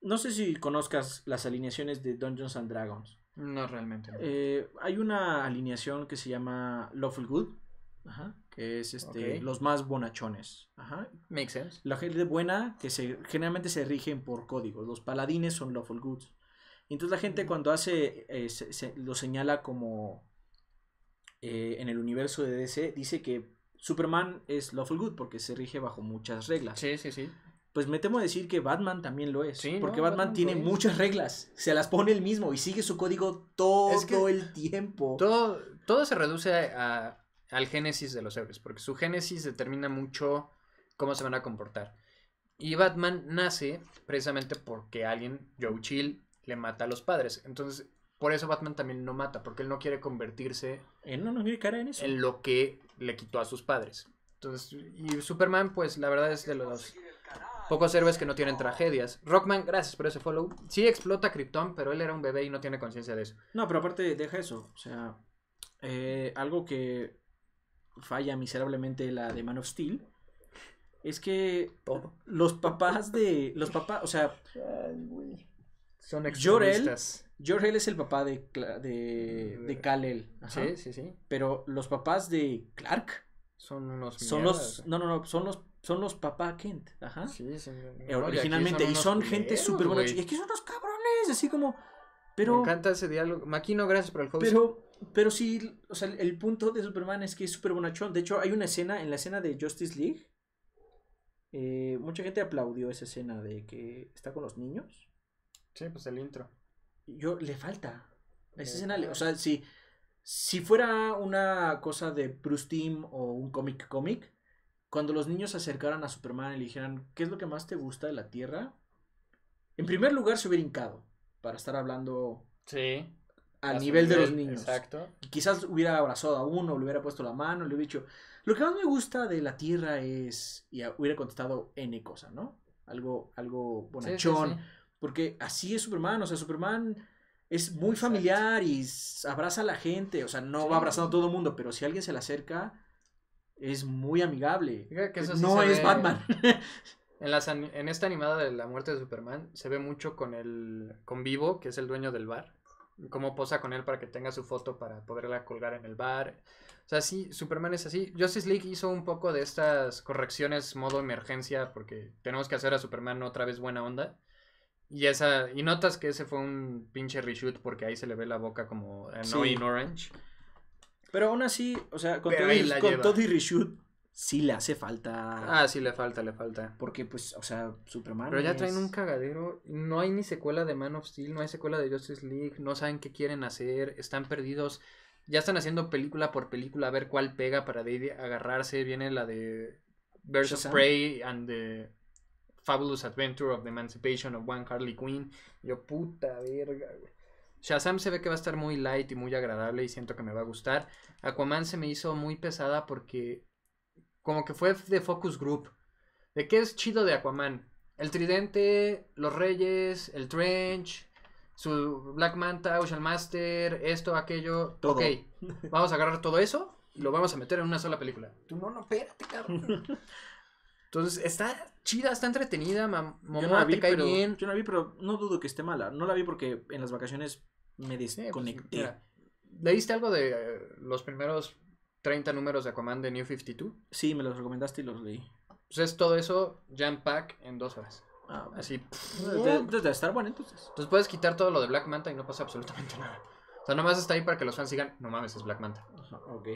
no sé si conozcas las alineaciones de Dungeons and Dragons. No, realmente. No. Eh, hay una alineación que se llama Lawful Good. Ajá, que es este, los más bonachones. Ajá. Makes sense. La gente buena que se, generalmente se rigen por códigos. Los paladines son lawful goods. Entonces la gente mm. cuando hace, lo señala como eh, en el universo de DC dice que Superman es lawful good porque se rige bajo muchas reglas. Sí, sí, sí. Pues me temo decir que Batman también lo es. porque Batman, tiene muchas reglas. Se las pone él mismo y sigue su código todo el tiempo. Todo, todo se reduce al génesis de los héroes. Porque su génesis determina mucho cómo se van a comportar. Y Batman nace precisamente porque alguien, Joe Chill, le mata a los padres. Entonces, por eso Batman también no mata, porque él no quiere convertirse en, lo que le quitó a sus padres. Entonces, y Superman, pues la verdad es de los pocos héroes que no tienen tragedias. Rockman, gracias por ese follow. Sí explota Krypton, pero él era un bebé y no tiene conciencia de eso. No, pero aparte deja eso. O sea, eh, algo que falla miserablemente la de Man of Steel es que los papás de los papás, o sea, son Jorel George es el papá de, de, de kal Sí, sí, sí. Pero los papás de Clark son unos son los no no no son los son los papá Kent ajá sí, sí originalmente y, son, gente súper bonachón y aquí son unos cabrones así como pero me encanta ese diálogo Maquino gracias por el host pero pero sí o sea el punto de Superman es que es súper bonachón de hecho hay una escena en la escena de Justice League eh, mucha gente aplaudió esa escena de que está con los niños sí pues el intro yo le falta. ese escenario, o sea, si, si fuera una cosa de Bruce Team o un cómic cómic, cuando los niños se acercaran a Superman y le dijeran, ¿qué es lo que más te gusta de la Tierra? En primer lugar se hubiera hincado para estar hablando sí, al nivel, de los niños. Exacto. quizás hubiera abrazado a uno, le hubiera puesto la mano, le hubiera dicho, lo que más me gusta de la Tierra es... Y hubiera contestado N cosa, ¿no? Algo, algo bonachón. Porque así es Superman, o sea, Superman es muy familiar y abraza a la gente, o sea, no va abrazando a todo el mundo, pero si alguien se le acerca, es muy amigable. no es Batman. *laughs* En, en esta animada de la muerte de Superman se ve mucho con el con Vivo, que es el dueño del bar, cómo posa con él para que tenga su foto para poderla colgar en el bar. O sea, sí, Superman es así. Justice League hizo un poco de estas correcciones modo emergencia porque tenemos que hacer a Superman otra vez buena onda. Y, esa, y notas que ese fue un pinche reshoot porque ahí se le ve la boca como en eh, Orange. Pero aún así, o sea, con, todo y, reshoot, sí le hace falta. Ah, sí le falta, le falta. Porque, pues, o sea, Superman. Pero ya traen un cagadero. No hay ni secuela de Man of Steel, no hay secuela de Justice League, no saben qué quieren hacer, están perdidos. Ya están haciendo película por película a ver cuál pega para agarrarse. Viene la de versus Prey and the Fabulous Adventure of the Emancipation of One Harley Quinn. Yo, puta verga, Shazam se ve que va a estar muy light y muy agradable y siento que me va a gustar. Aquaman se me hizo muy pesada porque como que fue de focus group. ¿De qué es chido de Aquaman? El tridente, los reyes, el trench, su Black Manta, Ocean Master, esto, aquello. Todo. Ok, vamos a agarrar todo eso y lo vamos a meter en una sola película. Tú no, no, espérate, cabrón. *laughs* Entonces, está chida, está entretenida, mamá, cae bien. Yo no la vi, pero no dudo que esté mala. No la vi porque en las vacaciones me pues, desconecté. ¿Leíste algo de eh, los primeros 30 números de Aquaman de New 52? Sí, me los recomendaste y los leí. Pues es todo eso, jam pack en dos horas. Ah, Así. Desde, de estar bueno entonces. Entonces puedes quitar todo lo de Black Manta y no pasa absolutamente nada. O sea, nomás está ahí para que los fans sigan, no mames, es Black Manta. ok.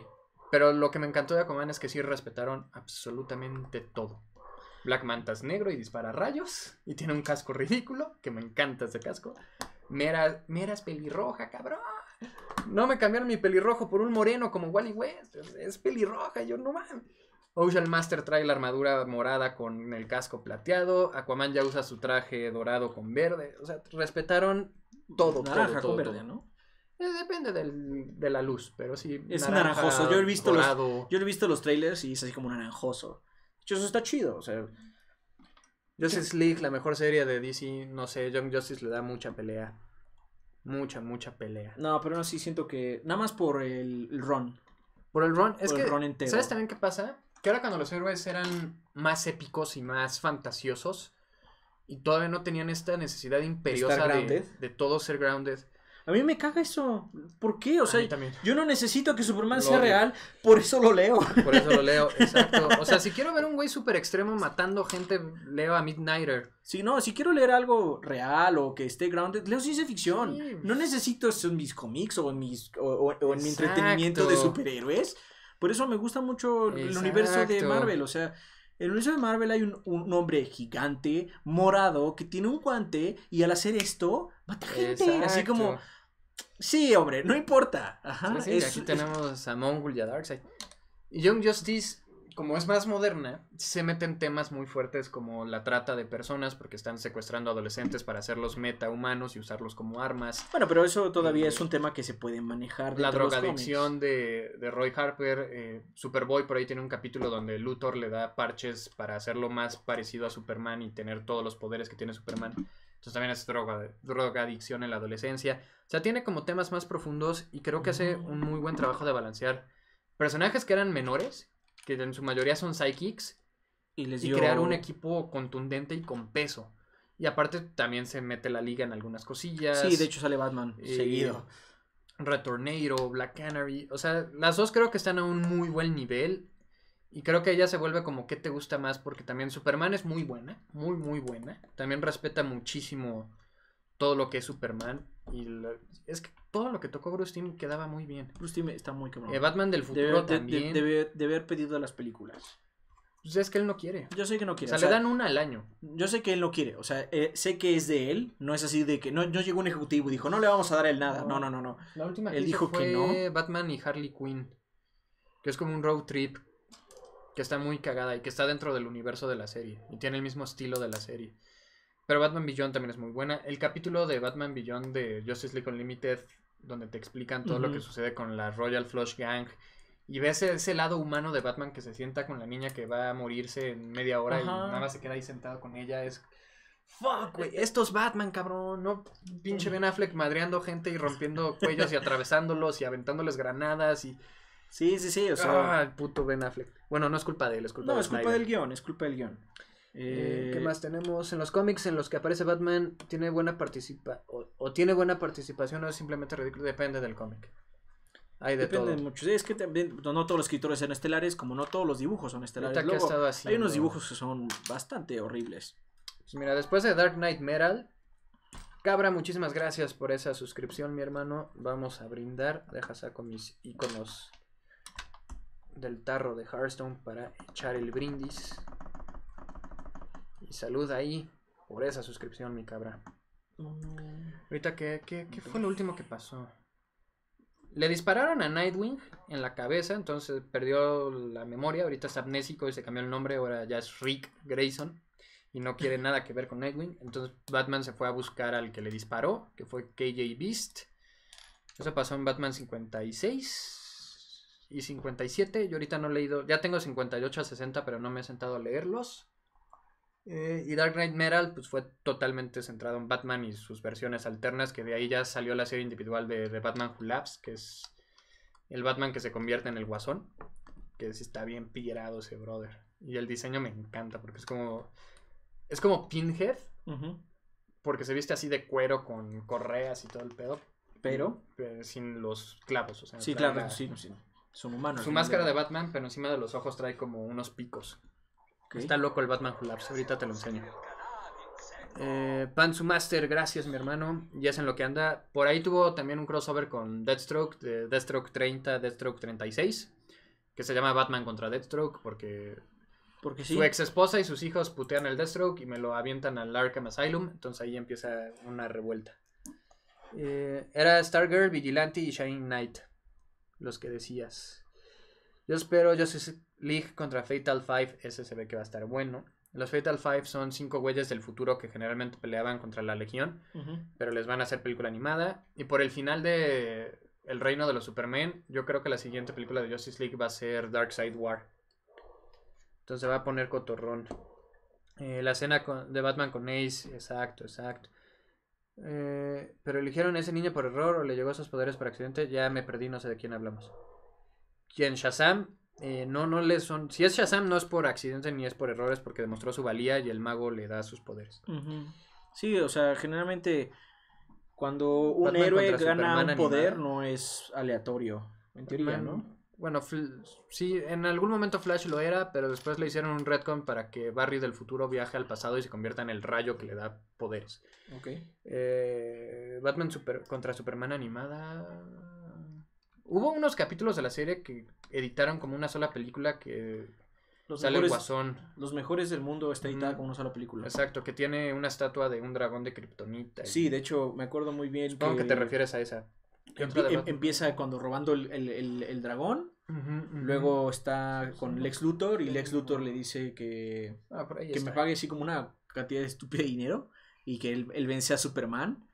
Pero lo que me encantó de Aquaman es que sí respetaron absolutamente todo. Black Manta es negro y dispara rayos. Y tiene un casco ridículo, que me encanta ese casco. Mera, meras pelirroja, cabrón. No me cambiaron mi pelirrojo por un moreno como Wally West. Es pelirroja, yo no man. Ocean Master trae la armadura morada con el casco plateado. Aquaman ya usa su traje dorado con verde. O sea, respetaron todo, Naranja todo, con verde, ¿no? Eh, depende del, de la luz, pero sí. Es naranjoso. Yo he, visto los, yo he visto los trailers y es así como naranjoso. Yo, eso está chido. O sea, Justice League, la mejor serie de DC, no sé, Young Justice le da mucha pelea. Mucha, mucha pelea. No, pero no, sí siento que. Nada más por el, run. Por el run, es que. ¿Sabes también qué pasa? Que ahora cuando los héroes eran más épicos y más fantasiosos, y todavía no tenían esta necesidad imperiosa de, de todo ser grounded a mí me caga eso. ¿Por qué? O sea, yo no necesito que Superman sea real, por eso lo leo. Por eso lo leo, *laughs* exacto. O sea, si quiero ver un güey super extremo matando gente, leo a Midnighter. Si no, si quiero leer algo real o que esté grounded, leo ciencia ficción. No necesito eso en mis cómics o en, mis, o, mi entretenimiento de superhéroes. Por eso me gusta mucho el universo de Marvel. O sea, en el universo de Marvel hay un, hombre gigante, morado, que tiene un guante y al hacer esto mata gente. Así como, Sí, hombre, no importa. Ajá. aquí tenemos a Mongul y a Darkseid. Young Justice, como es más moderna, se mete en temas muy fuertes como la trata de personas, porque están secuestrando adolescentes para hacerlos metahumanos y usarlos como armas. Bueno, pero eso todavía eh, es un tema que se puede manejar. La drogadicción de, Roy Harper, eh, Superboy por ahí tiene un capítulo donde Luthor le da parches para hacerlo más parecido a Superman y tener todos los poderes que tiene Superman. Entonces también es droga, drogadicción en la adolescencia. O sea, tiene como temas más profundos y creo que hace mm. un muy buen trabajo de balancear personajes que eran menores, que en su mayoría son psychics, y, les crear un equipo contundente y con peso. Y aparte también se mete la liga en algunas cosillas. Sí, de hecho sale Batman eh, seguido. Retornado, Black Canary. O sea, las dos creo que están a un muy buen nivel. Y creo que ella se vuelve como que te gusta más porque también Superman es muy buena, muy, muy buena. También respeta muchísimo todo lo que es Superman. Y es que todo lo que tocó Bruce Timm quedaba muy bien. Bruce Timm está muy cabrón. Eh, Batman del futuro también. Debe haber pedido las películas. Pues es que él no quiere. Yo sé que no quiere. O sea, le dan una al año. Yo sé que él no quiere. O sea, eh, sé que es de él. No es así de que. No, no llegó un ejecutivo y dijo, no le vamos a dar el nada. No, no, no, no. no. La última él que dijo fue que no. Batman y Harley Quinn. Que es como un road trip. Que está muy cagada y que está dentro del universo de la serie. Y tiene el mismo estilo de la serie. Pero Batman Beyond también es muy buena. El capítulo de Batman Beyond de Justice League Unlimited, donde te explican todo lo que sucede con la Royal Flush Gang. Y ves ese, lado humano de Batman que se sienta con la niña que va a morirse en media hora y nada más se queda ahí sentado con ella. Es. Fuck, güey. Estos es Batman, cabrón. No pinche Ben Affleck madreando gente y rompiendo *laughs* cuellos y atravesándolos y aventándoles granadas y. Sí, sí, sí. el puto Ben Affleck. Bueno, no es culpa de él, es culpa del No, es culpa del guión, es culpa del guión. Eh, ¿Qué eh, más tenemos? En los cómics en los que aparece Batman, ¿tiene buena participa o, tiene buena participación o es simplemente ridículo? Depende del cómic. Hay de Depende todo. Es que no, todos los escritores son estelares, como no todos los dibujos son estelares. Luego, hay unos dibujos que son bastante horribles. Pues mira, después de Dark Knight Metal, Cabra, muchísimas gracias por esa suscripción, mi hermano. Vamos a brindar. Deja saco mis iconos del tarro de Hearthstone para echar el brindis. Y salud ahí por esa suscripción, mi cabra. Mm. Ahorita, ¿qué, qué fue lo último que pasó? Le dispararon a Nightwing en la cabeza, entonces perdió la memoria. Ahorita es amnésico y se cambió el nombre. Ahora ya es Rick Grayson y no quiere *laughs* nada que ver con Nightwing. Entonces Batman se fue a buscar al que le disparó, que fue KJ Beast. Eso pasó en Batman 56 y 57. Yo ahorita no he leído, ya tengo 58 a 60, pero no me he sentado a leerlos. Eh, y Dark Knight Metal pues, fue totalmente centrado en Batman y sus versiones alternas, que de ahí ya salió la serie individual de, de Batman Who Laughs, que es el Batman que se convierte en el guasón, que si está bien pillerado ese brother. Y el diseño me encanta, porque es como... Es como Pinhead, porque se viste así de cuero con correas y todo el pedo, pero eh, sin los clavos. sí, claro, sí, Son humanos. Su máscara de Batman, pero encima de los ojos trae como unos picos. Está loco el Batman Hulaps, ahorita te lo enseño. Eh, Master, gracias mi hermano, ya es en lo que anda. Por ahí tuvo también un crossover con Deathstroke, Deathstroke 30, Deathstroke 36, que se llama Batman contra Deathstroke, porque, su ex esposa y sus hijos putean el Deathstroke y me lo avientan al Arkham Asylum, entonces ahí empieza una revuelta. Eh, era Stargirl, Vigilante y Shining Knight, los que decías. Yo espero yo sé... League contra Fatal Five, ese se ve que va a estar bueno. Los Fatal Five son cinco güeyes del futuro que generalmente peleaban contra la Legión, pero les van a hacer película animada. Y por el final de El Reino de los Superman, yo creo que la siguiente película de Justice League va a ser Dark Side War. Entonces va a poner cotorrón. Eh, la escena de Batman con Ace, exacto, exacto. Eh, pero eligieron a ese niño por error o le llegó a sus poderes por accidente, ya me perdí, no sé de quién hablamos. ¿Quién? Shazam eh, no, no le son. Si es Shazam, no es por accidente ni es por errores, porque demostró su valía y el mago le da sus poderes. Sí, o sea, generalmente cuando un héroe gana un poder no es aleatorio, en teoría, ¿no? Bueno, sí, en algún momento Flash lo era, pero después le hicieron un retcon para que Barry del futuro viaje al pasado y se convierta en el rayo que le da poderes. Ok. Eh, Batman contra Superman animada. Hubo unos capítulos de la serie que editaron como una sola película que los sale mejores, Guasón. Los mejores del mundo está editada como una sola película. Exacto, que tiene una estatua de un dragón de kriptonita. Sí, de hecho, me acuerdo muy bien. Supongo que, te refieres a esa. Em- empieza cuando robando el, dragón. Luego está con Lex Luthor y Lex Luthor le dice que, ah, que me pague así como una cantidad de estúpida dinero y que él vence a Superman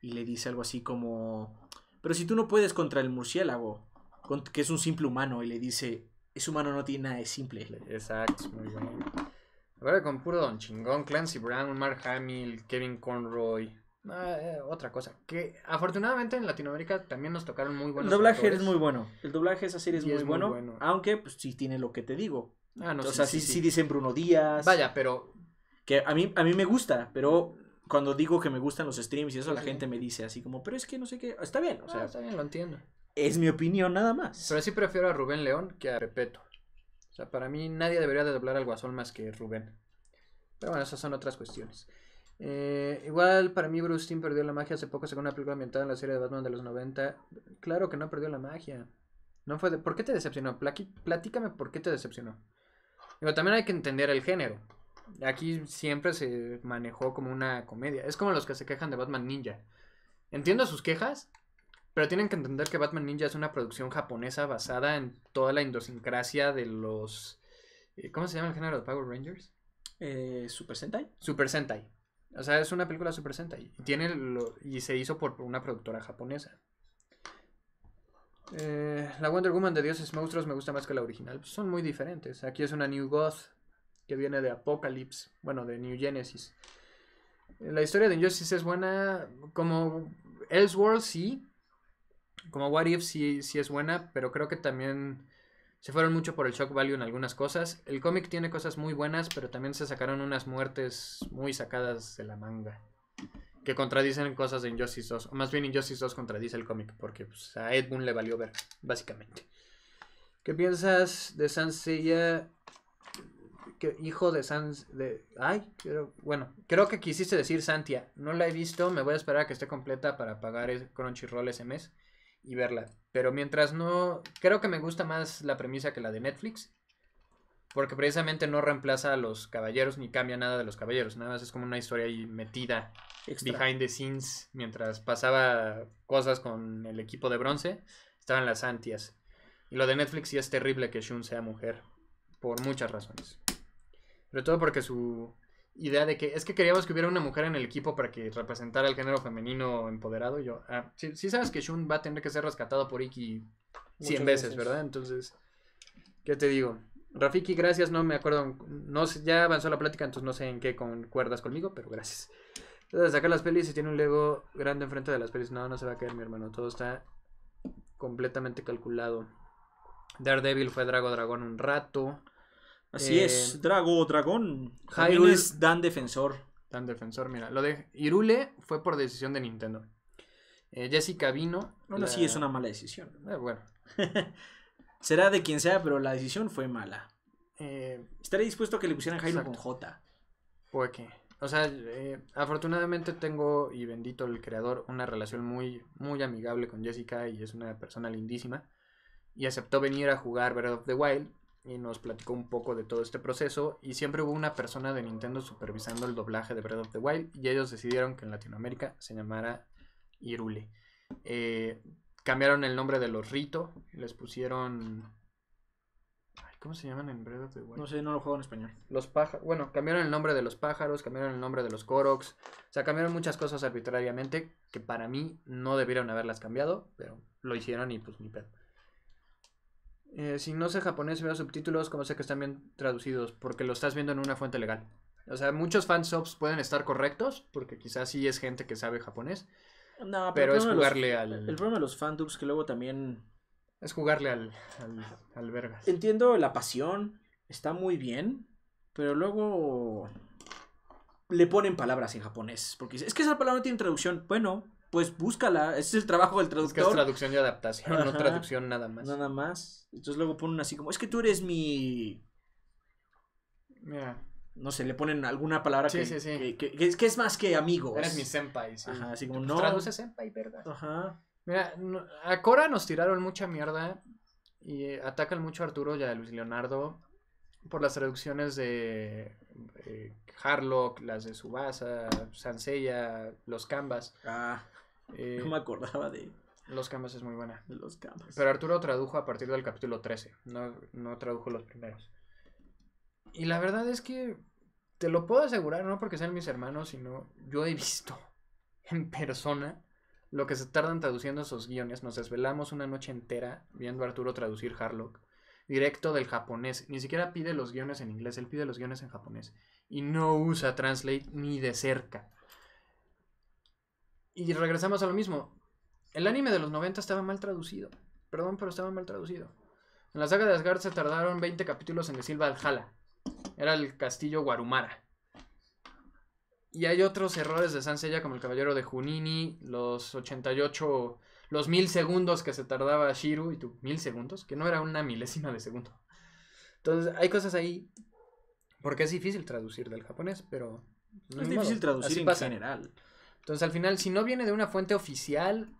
y le dice algo así como pero si tú no puedes contra el murciélago, que es un simple humano, y le dice, es humano no tiene nada de simple. Exacto, muy bueno. Ahora con puro don chingón, Clancy Brown, Mark Hamill, Kevin Conroy. Eh, otra cosa, que afortunadamente en Latinoamérica también nos tocaron muy buenos. El doblaje es muy bueno. El doblaje de esa serie es, muy, es bueno, muy, bueno, Aunque, pues sí tiene lo que te digo. Ah, no, o sea, sí, sí, sí, dicen Bruno Díaz. Vaya, pero. Que a mí, a mí me gusta, pero cuando digo que me gustan los streams y eso, la gente me dice así como, pero es que no sé qué. Está bien, o ah, sea. Está bien, lo entiendo. Es mi opinión nada más. Pero sí prefiero a Rubén León que a Repeto. O sea, para mí nadie debería de doblar al guasón más que Rubén. Pero bueno, esas son otras cuestiones. Eh, igual para mí Bruce Timm perdió la magia hace poco según una película ambientada en la serie de Batman de los 90. Claro que no perdió la magia. No fue ¿Por qué te decepcionó? Platícame por qué te decepcionó. Digo, también hay que entender el género. Aquí siempre se manejó como una comedia. Es como los que se quejan de Batman Ninja. Entiendo sus quejas, pero tienen que entender que Batman Ninja es una producción japonesa basada en toda la idiosincrasia de los... Eh, ¿Cómo se llama el género de Power Rangers? Eh, Super Sentai. Super Sentai. O sea, es una película Super Sentai. Tiene y se hizo por una productora japonesa. Eh, la Wonder Woman de Dioses Monstruos me gusta más que la original. son muy diferentes. Aquí es una New Goth que viene de Apocalypse, bueno, de New Genesis. La historia de Injustice es buena, como Elseworlds, sí, como What If sí, es buena, pero creo que también se fueron mucho por el shock value en algunas cosas. El cómic tiene cosas muy buenas, pero también se sacaron unas muertes muy sacadas de la manga. Que contradicen cosas de Injustice 2. O más bien Injustice 2 contradice el cómic, porque pues, a Ed Boon le valió ver, básicamente. ¿Qué piensas de Sansella hijo de Sans De, ay, bueno, creo que quisiste decir Santia. No la he visto, me voy a esperar a que esté completa para pagar el Crunchyroll ese mes y verla. Pero mientras no... Creo que me gusta más la premisa que la de Netflix. Porque precisamente no reemplaza a los caballeros ni cambia nada de los caballeros. Nada más es como una historia ahí metida behind the scenes. Mientras pasaba cosas con el equipo de bronce, estaban las Santias. Y lo de Netflix sí es terrible que Shun sea mujer. Por muchas razones. Sobre todo porque su idea de que es que queríamos que hubiera una mujer en el equipo para que representara el género femenino empoderado. Yo, ah, sí, sabes que Shun va a tener que ser rescatado por Iki 100 veces, ¿verdad? Entonces, ¿qué te digo? Rafiki, gracias, no me acuerdo, no ya avanzó la plática, entonces no sé en qué concuerdas conmigo, pero gracias. Entonces, sacar las pelis y tiene un Lego grande enfrente de las pelis. No, no se va a caer, mi hermano. Todo está completamente calculado. Daredevil fue Drago Dragón un rato. Así eh, es, Drago, o Dragón. Hyrule es Dan Defensor. Dan Defensor, mira. Lo de Irule fue por decisión de Nintendo. Eh, Jessica vino. no sí es una mala decisión. Eh, bueno. *laughs* Será de quien sea, pero la decisión fue mala. Estaré dispuesto a que le pusieran Hyrule con J. ¿Por qué? O sea, afortunadamente tengo, y bendito el creador, una relación muy, muy amigable con Jessica y es una persona lindísima. Y aceptó venir a jugar Breath of the Wild y nos platicó un poco de todo este proceso y siempre hubo una persona de Nintendo supervisando el doblaje de Breath of the Wild y ellos decidieron que en Latinoamérica se llamara Irule. Eh, cambiaron el nombre de los Rito, les pusieron... ¿Cómo se llaman en Breath of the Wild? No sé, no lo juego en español. Los pájaros... Bueno, cambiaron el nombre de los pájaros, cambiaron el nombre de los Koroks, o sea, cambiaron muchas cosas arbitrariamente que para mí no debieron haberlas cambiado, pero lo hicieron y pues ni pedo. Eh, si no sé japonés veo subtítulos, Como sé que están bien traducidos? Porque lo estás viendo en una fuente legal. O sea, muchos fansubs pueden estar correctos, porque quizás sí es gente que sabe japonés. No, pero, es jugarle al. El problema de los fandubs que luego también. Es jugarle al, al, Entiendo la pasión, está muy bien, pero luego le ponen palabras en japonés. Porque es que esa palabra no tiene traducción. Bueno, pues búscala. Ese es el trabajo del traductor. Es, traducción y adaptación, no traducción nada más. Nada más. Entonces luego ponen así como, es que tú eres mi... Mira. No sé, le ponen alguna palabra sí, que, sí, sí. Que, es, más que amigos. Eres mi senpai, Ajá, así como, pues, no. Traduce senpai, ¿verdad? Ajá. Mira, a Cora nos tiraron mucha mierda y eh, atacan mucho a Arturo y a Luis Leonardo por las traducciones de eh, Harlock, las de Subasa, Sansella, los Canvas. Ah. Eh, no me acordaba de... Los cambios es muy buena. Los Canvas. Pero Arturo tradujo a partir del capítulo 13, no, no tradujo los primeros. Y la verdad es que te lo puedo asegurar, no porque sean mis hermanos, sino yo he visto *laughs* en persona lo que se tardan traduciendo esos guiones. Nos desvelamos una noche entera viendo a Arturo traducir Harlock directo del japonés. Ni siquiera pide los guiones en inglés, él pide los guiones en japonés. Y no usa Translate ni de cerca. Y regresamos a lo mismo. El anime de los 90 estaba mal traducido. Perdón, pero estaba mal traducido. En la saga de Asgard se tardaron 20 capítulos en decir Valhalla. Era el castillo Guarumara. Y hay otros errores de Sansella como el Caballero de Junini, los 88, los mil segundos que se tardaba Shiru y tú, mil segundos, que no era una milésima de segundo. Entonces, hay cosas ahí, porque es difícil traducir del japonés, pero... Pues, es difícil traducir en general. Entonces al final, si no viene de una fuente oficial,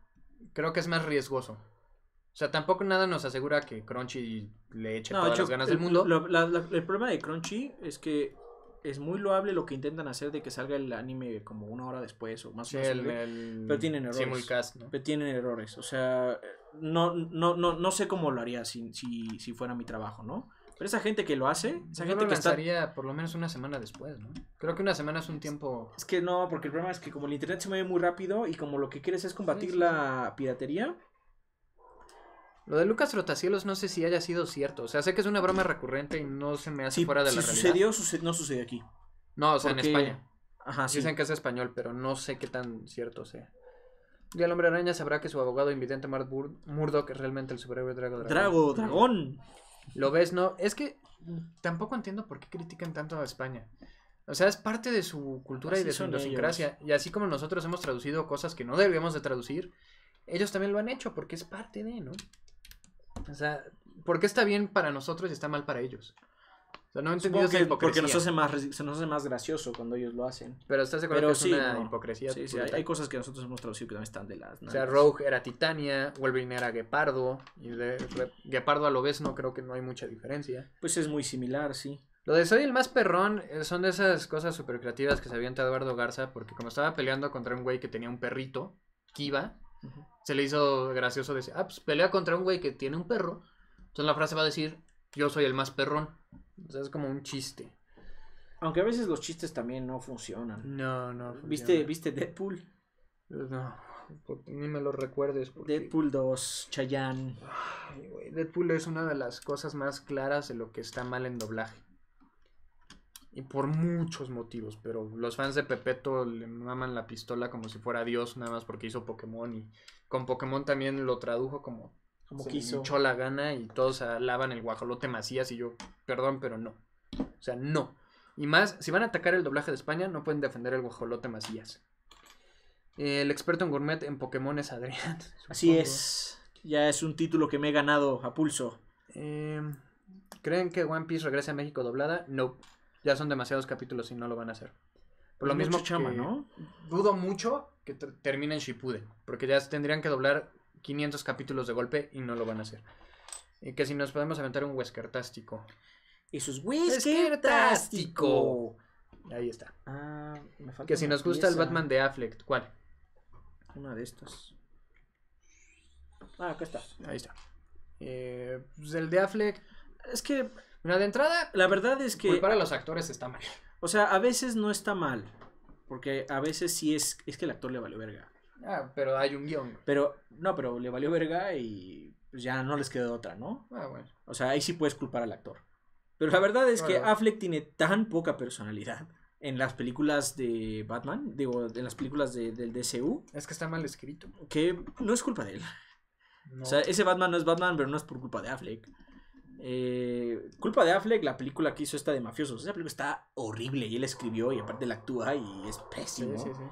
creo que es más riesgoso. O sea, tampoco nada nos asegura que Crunchy le eche todas las ganas del eh, mundo. el problema de Crunchy es que es muy loable lo que intentan hacer de que salga el anime como una hora después o más o menos. pero tienen errores. Pero tienen errores. O sea, no, no, no, no sé cómo lo haría si, si fuera mi trabajo, ¿no? Pero esa gente que lo hace, esa gente lo que estaría por lo menos una semana después, ¿no? Creo que una semana es un tiempo... Es que no, porque el problema es que como el internet se mueve muy rápido y como lo que quieres es combatir la piratería... Lo de Lucas Rotacielos no sé si haya sido cierto. O sea, sé que es una broma recurrente y no se me hace fuera de la realidad. sucedió, no sucedió aquí. No, o sea, en España. Ajá, Dicen que es español, pero no sé qué tan cierto sea. Y el hombre araña sabrá que su abogado invidente Mark Murdock es realmente el superhéroe Drago Dragón. Drago Dragón. Lo ves, ¿no? Es que tampoco entiendo por qué critican tanto a España. O sea, es parte de su cultura y de su idiosincrasia. Y así como nosotros hemos traducido cosas que no debíamos de traducir, ellos también lo han hecho porque es parte de, ¿no? O sea, porque está bien para nosotros y está mal para ellos? no he entendido Porque nos hace, más, se nos hace más gracioso cuando ellos lo hacen. Pero está de hipocresía. hay, cosas que nosotros hemos traducido que no están de las. O sea, Rogue era Titania, Wolverine era Gepardo Y de, a lo a no creo que no hay mucha diferencia. Pues es muy similar, sí. Lo de Soy el más perrón eh, son de esas cosas súper creativas que se avienta Eduardo Garza, porque como estaba peleando contra un güey que tenía un perrito, Kiva, se le hizo gracioso decir, ah, pues pelea contra un güey que tiene un perro. Entonces la frase va a decir, yo soy el más perrón. O sea, es como un chiste. Aunque a veces los chistes también no funcionan. No, no. ¿Viste, ¿Viste Deadpool? No, ni me lo recuerdes. Deadpool 2, Chayanne. Ay, Deadpool es una de las cosas más claras de lo que está mal en doblaje. Y por muchos motivos, pero los fans de Pepeto le maman la pistola como si fuera Dios, nada más porque hizo Pokémon. Y con Pokémon también lo tradujo como como se quiso. echó la gana y todos alaban el guajolote Macías y yo, perdón, pero no. O sea, no. Y más, si van a atacar el doblaje de España, no pueden defender el guajolote Macías. El experto en gourmet en Pokémon es Adrián. *laughs* Así es. Ya es un título que me he ganado a pulso. Em, ¿Creen que One Piece regrese a México doblada? No. Ya son demasiados capítulos y no lo van a hacer. Por lo mismo chama, ¿no? Dudo mucho que terminen en Shippuden, porque ya tendrían que doblar 500 capítulos de golpe y no lo van a hacer. que si nos podemos aventar un whiskartástico. Y sus Whiskertástico Ahí está. Ah, que si nos gusta el Batman de Affleck, ¿cuál? Una de estas. Ah, acá está. Ahí está. Eh, pues el de Affleck. Es que. Una de entrada. La verdad es que. Para los actores está mal. O sea, a veces no está mal. Porque a veces sí es. Es que el actor le vale verga. Ah, pero hay un guión. Pero, no, pero le valió verga y pues, ya no les quedó otra, ¿no? Ah, bueno. O sea, ahí sí puedes culpar al actor. Pero la verdad es que Affleck tiene tan poca personalidad en las películas de Batman, digo, en las películas del DCU. Es que está mal escrito. Que no es culpa de él. O sea, ese Batman no es Batman, pero no es por culpa de Affleck. Eh, culpa de Affleck, la película que hizo esta de mafiosos. Esa película está horrible y él escribió y aparte la actúa y es pésimo. Sí, sí, sí.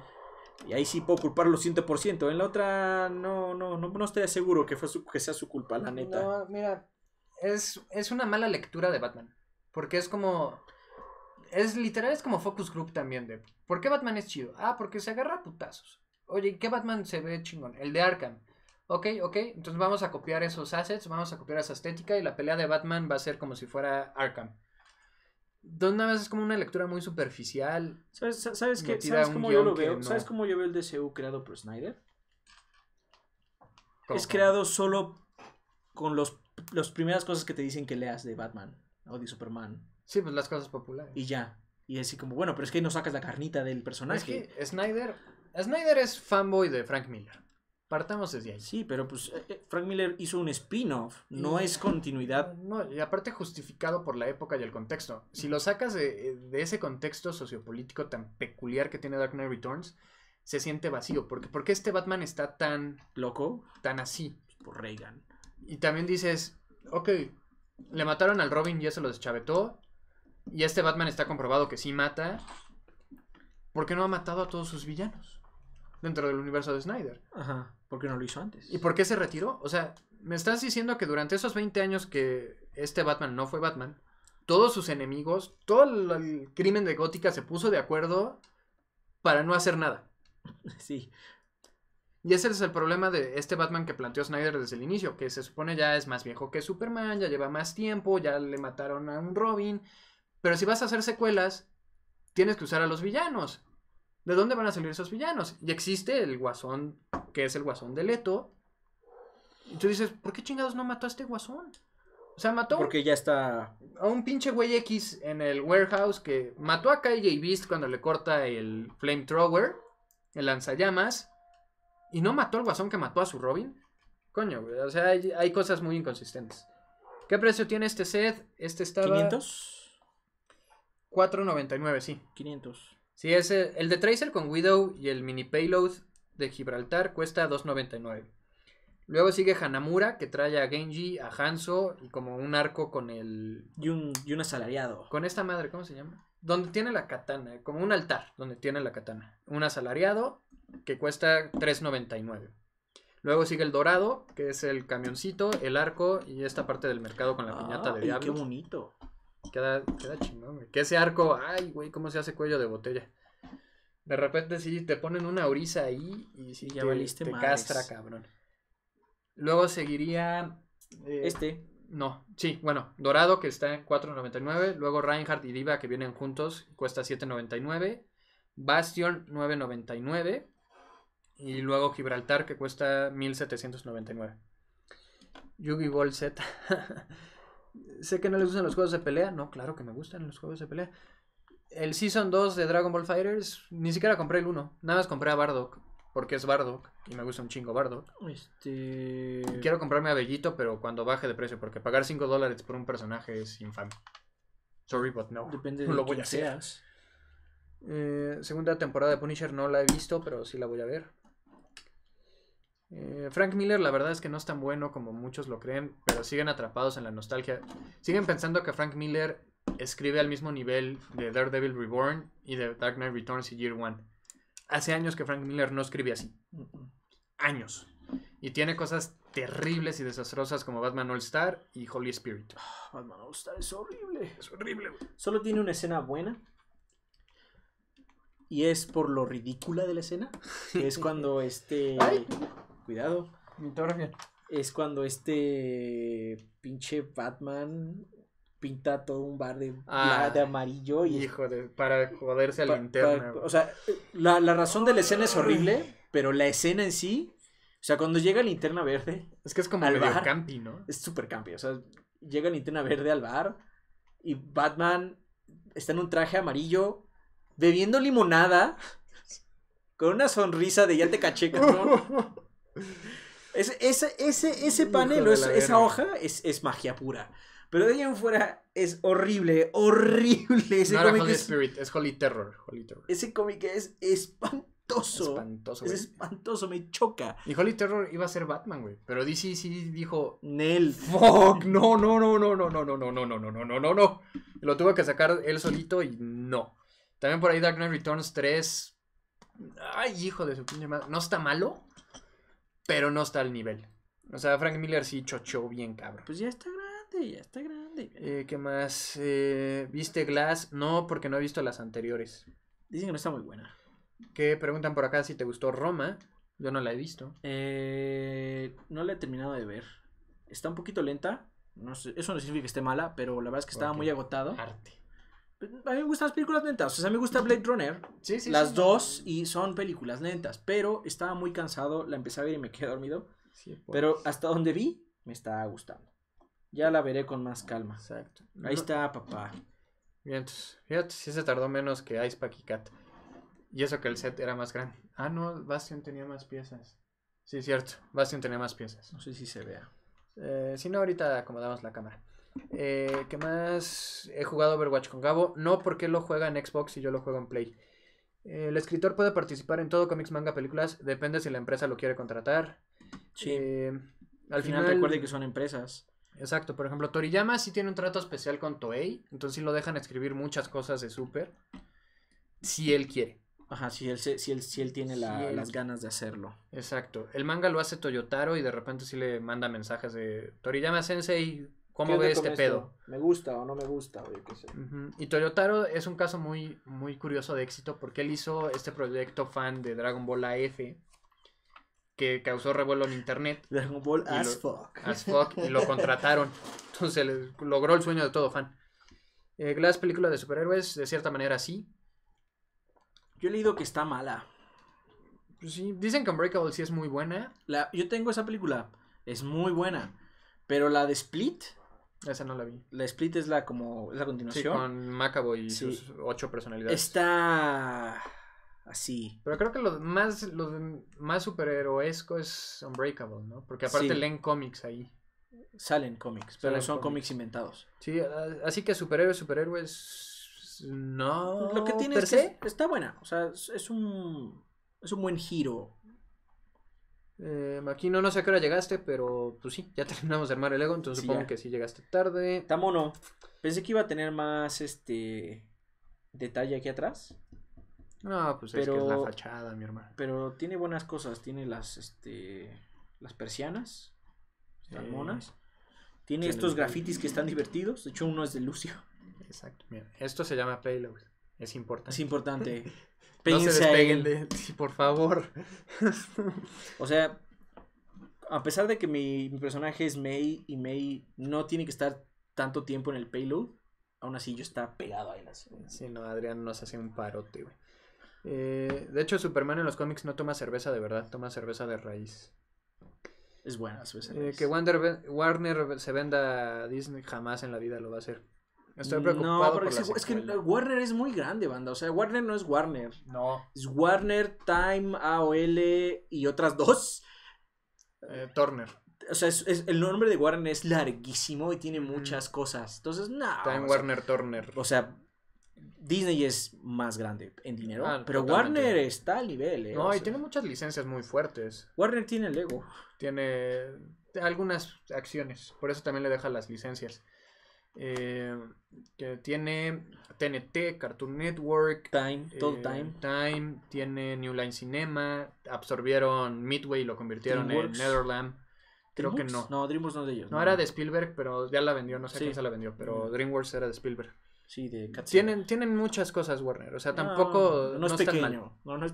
Y ahí sí puedo culparlo 100%. En la otra no, no, no, no seguro que, fue que sea su culpa, la neta. No, mira, es, es una mala lectura de Batman. Porque es como... Es literal, es como focus group también de... ¿Por qué Batman es chido? Ah, porque se agarra a putazos. Oye, ¿qué Batman se ve chingón? El de Arkham. Ok, ok, entonces vamos a copiar esos assets, vamos a copiar esa estética y la pelea de Batman va a ser como si fuera Arkham una vez es como una lectura muy superficial. ¿Sabes, cómo yo lo veo? ¿Sabes cómo yo veo el DCU creado por Snyder? Es creado solo con las primeras cosas que te dicen que leas de Batman o de Superman. Sí, pues las cosas populares. Y ya. Y así como, bueno, pero es que ahí no sacas la carnita del personaje. Es que Snyder, Snyder es fanboy de Frank Miller. Partamos desde ahí. Sí, pero pues eh, eh, Frank Miller hizo un spin-off, no es continuidad. No, y aparte justificado por la época y el contexto. Si lo sacas eh, de, ese contexto sociopolítico tan peculiar que tiene Dark Knight Returns, se siente vacío. Porque, qué este Batman está tan loco, tan así. Por Reagan. Y también dices, ok, le mataron al Robin y se lo deschavetó. Y este Batman está comprobado que sí mata. ¿Por qué no ha matado a todos sus villanos? dentro del universo de Snyder. Ajá. ¿Por qué no lo hizo antes? ¿Y por qué se retiró? O sea, me estás diciendo que durante esos 20 años que este Batman no fue Batman, todos sus enemigos, todo el, el crimen de Gótica se puso de acuerdo para no hacer nada. *laughs* Sí. Y ese es el problema de este Batman que planteó Snyder desde el inicio, que se supone ya es más viejo que Superman, ya lleva más tiempo, ya le mataron a un Robin. Pero si vas a hacer secuelas, tienes que usar a los villanos. ¿de dónde van a salir esos villanos? Y existe el guasón, que es el guasón de Leto. Y tú dices, ¿por qué chingados no mató a este guasón? O sea, mató. Porque ya está. A un pinche güey X en el warehouse que mató a y Beast cuando le corta el flamethrower, el lanzallamas. Y no mató al guasón que mató a su Robin. Coño, güey. O sea, hay, cosas muy inconsistentes. ¿Qué precio tiene este set? Este estaba. ¿500? 4.99, sí. 500. Sí, ese, el de Tracer con Widow y el mini payload de Gibraltar cuesta 2.99. Luego sigue Hanamura, que trae a Genji, a Hanzo y como un arco con el. Y un, asalariado. Con esta madre, ¿cómo se llama? Donde tiene la katana, como un altar donde tiene la katana. Un asalariado que cuesta 3.99. Luego sigue el dorado, que es el camioncito, el arco y esta parte del mercado con la ah, piñata de diablo. ¡Qué bonito! Queda, chingón, Que ese arco, ay, güey, cómo se hace cuello de botella. De repente sí te ponen una oriza ahí y sí ya te, valiste te castra, cabrón. Luego seguiría eh, este. No, sí, bueno, Dorado que está en 4.99, luego Reinhardt y Diva que vienen juntos, cuesta 7.99, Bastion 9.99 y luego Gibraltar que cuesta 1.799. Yugi Ball *laughs* Sé que no les gustan los juegos de pelea. No, claro que me gustan los juegos de pelea. El Season 2 de Dragon Ball Fighters, ni siquiera compré el 1. Nada más compré a Bardock. Porque es Bardock. Y me gusta un chingo Bardock. Este. Quiero comprarme a Bellito, pero cuando baje de precio. Porque pagar 5 dólares por un personaje es infame. Sorry, but no. Depende *laughs* lo voy a Seas. Eh, segunda temporada de Punisher no la he visto, pero sí la voy a ver. Eh, Frank Miller, la verdad es que no es tan bueno como muchos lo creen, pero siguen atrapados en la nostalgia. Siguen pensando que Frank Miller escribe al mismo nivel de Daredevil Reborn y de Dark Knight Returns y Year One. Hace años que Frank Miller no escribe así. Años. Y tiene cosas terribles y desastrosas como Batman All Star y Holy Spirit. Ah, Batman All Star es horrible. Es horrible. Solo tiene una escena buena. Y es por lo ridícula de la escena. es cuando este... *laughs* cuidado. Es cuando este pinche Batman pinta todo un bar de, ah, amarillo. Y, de, para joderse al interno. o sea, la, la razón de la escena es horrible, pero la escena en sí o sea, cuando llega la linterna verde. Es que es como medio bar, campi, ¿no? Es súper campi. O sea, llega la linterna verde al bar y Batman está en un traje amarillo, bebiendo limonada, con una sonrisa de ya te caché, cabrón. *laughs* Ese, ese, ese, panel, o esa hoja es, es, magia pura. Pero de ahí en fuera es horrible, horrible. Ese no cómic Holy es, Spirit, es Holy Terror. Holy Terror. Ese cómic es espantoso. Espantoso, Es espantoso, me choca. Y Holy Terror iba a ser Batman, güey. Pero DC sí dijo. Nel. Fuck, no, no, no, no, no, no, no, no, no, no, no, no, no, no. Lo tuvo que sacar él solito y no. También por ahí Dark Knight Returns 3. Ay, hijo de su pinche madre. No está malo pero no está al nivel. O sea, Frank Miller sí chochó bien, cabrón. Pues ya está grande, ya está grande. Eh, ¿Qué más? Eh, ¿Viste Glass? No, porque no he visto las anteriores. Dicen que no está muy buena. ¿Qué? preguntan por acá si te gustó Roma. Yo no la he visto. Eh, no la he terminado de ver. Está un poquito lenta. No sé, eso no significa que esté mala, pero la verdad es que estaba muy agotado. Arte. A mí me gustan las películas lentas. O sea, me gusta Blade Runner. las dos y son películas lentas. Pero estaba muy cansado, la empecé a ver y me quedé dormido. Pues. Pero hasta donde vi, me está gustando. Ya la veré con más calma. Exacto. Ahí está, papá. Bien, entonces, fíjate, sí se tardó menos que Ice Pack y Cat. Y eso que el set era más grande. Ah, no, Bastion tenía más piezas. Sí, cierto. Bastion tenía más piezas. No sé si se vea. Eh, si no, ahorita acomodamos la cámara. Eh, ¿Qué más? He jugado Overwatch con Gabo. No porque lo juega en Xbox y yo lo juego en Play. Eh, el escritor puede participar en todo cómics, manga, películas. Depende si la empresa lo quiere contratar. Sí. Eh, al, final, recuerde que son empresas. Exacto. Por ejemplo, Toriyama sí tiene un trato especial con Toei. Entonces sí lo dejan escribir muchas cosas de Super. Si él quiere. Ajá, si él, si él tiene las ganas de hacerlo. Exacto. El manga lo hace Toyotaro y de repente sí le manda mensajes de Toriyama Sensei, ¿Cómo ve este pedo? ¿Me gusta o no me gusta? qué sé. Y Toyotaro es un caso muy, muy curioso de éxito porque él hizo este proyecto fan de Dragon Ball AF que causó revuelo en internet. Dragon Ball as fuck. As fuck y lo *laughs* contrataron. Entonces logró el sueño de todo fan. Eh, Glass, película de superhéroes, de cierta manera sí. Yo he leído que está mala. Pues sí, dicen que Unbreakable sí es muy buena. yo tengo esa película, es muy buena. Pero la de Split esa no la vi. La Split es la como es la continuación. con Macaboy y sus ocho personalidades. Está así. Pero creo que lo más lo más superheroesco es Unbreakable, ¿no? Porque aparte leen cómics ahí. Salen cómics, pero son cómics. inventados. Sí, así que superhéroes, superhéroes no. Lo que tiene es está buena, o sea, es un es un buen giro eh, aquí no no sé a qué hora llegaste, pero pues sí, ya *laughs* terminamos de armar el ego entonces supongo que sí llegaste tarde. Está mono. Pensé que iba a tener más este detalle aquí atrás. Ah pues es que es la fachada, mi hermano. Pero tiene buenas cosas, tiene las este las persianas, están monas. Tiene, estos grafitis que están divertidos, de hecho uno es de Lucio. Exacto. esto se llama Payload. Es importante. Es importante. *laughs* No se despeguen de por favor. *laughs* o sea, a pesar de que mi, personaje es May y May no tiene que estar tanto tiempo en el payload, aún así yo está pegado a él. Sí, no, Adrián nos hace un parote, eh, de hecho, Superman en los cómics no toma cerveza de verdad, toma cerveza de raíz. Es buena eh, cerveza. que Warner se venda a Disney jamás en la vida lo va a hacer. Estoy preocupado. No, es que Warner es muy grande, banda. O sea, Warner no es Warner. No. Es Warner, Time, AOL y otras dos. Eh, Turner. O sea, es, el nombre de Warner es larguísimo y tiene muchas cosas. Entonces, nada Time Warner Turner. O sea, Disney es más grande en dinero. Ah, pero Warner está a nivel, ¿eh? No, y tiene muchas licencias muy fuertes. Warner tiene Lego. Tiene algunas acciones. Por eso también le deja las licencias. Eh, que tiene TNT, Cartoon Network, Time, eh, Time. Time, tiene New Line Cinema, absorbieron Midway y lo convirtieron en Netherland. Creo que no. No, DreamWorks no es de ellos. No, era de Spielberg, pero ya la vendió, no sé quién se la vendió, pero DreamWorks era de Spielberg. Sí, de tienen, tienen muchas cosas, Warner. O sea, tampoco. No, es pequeño. No, no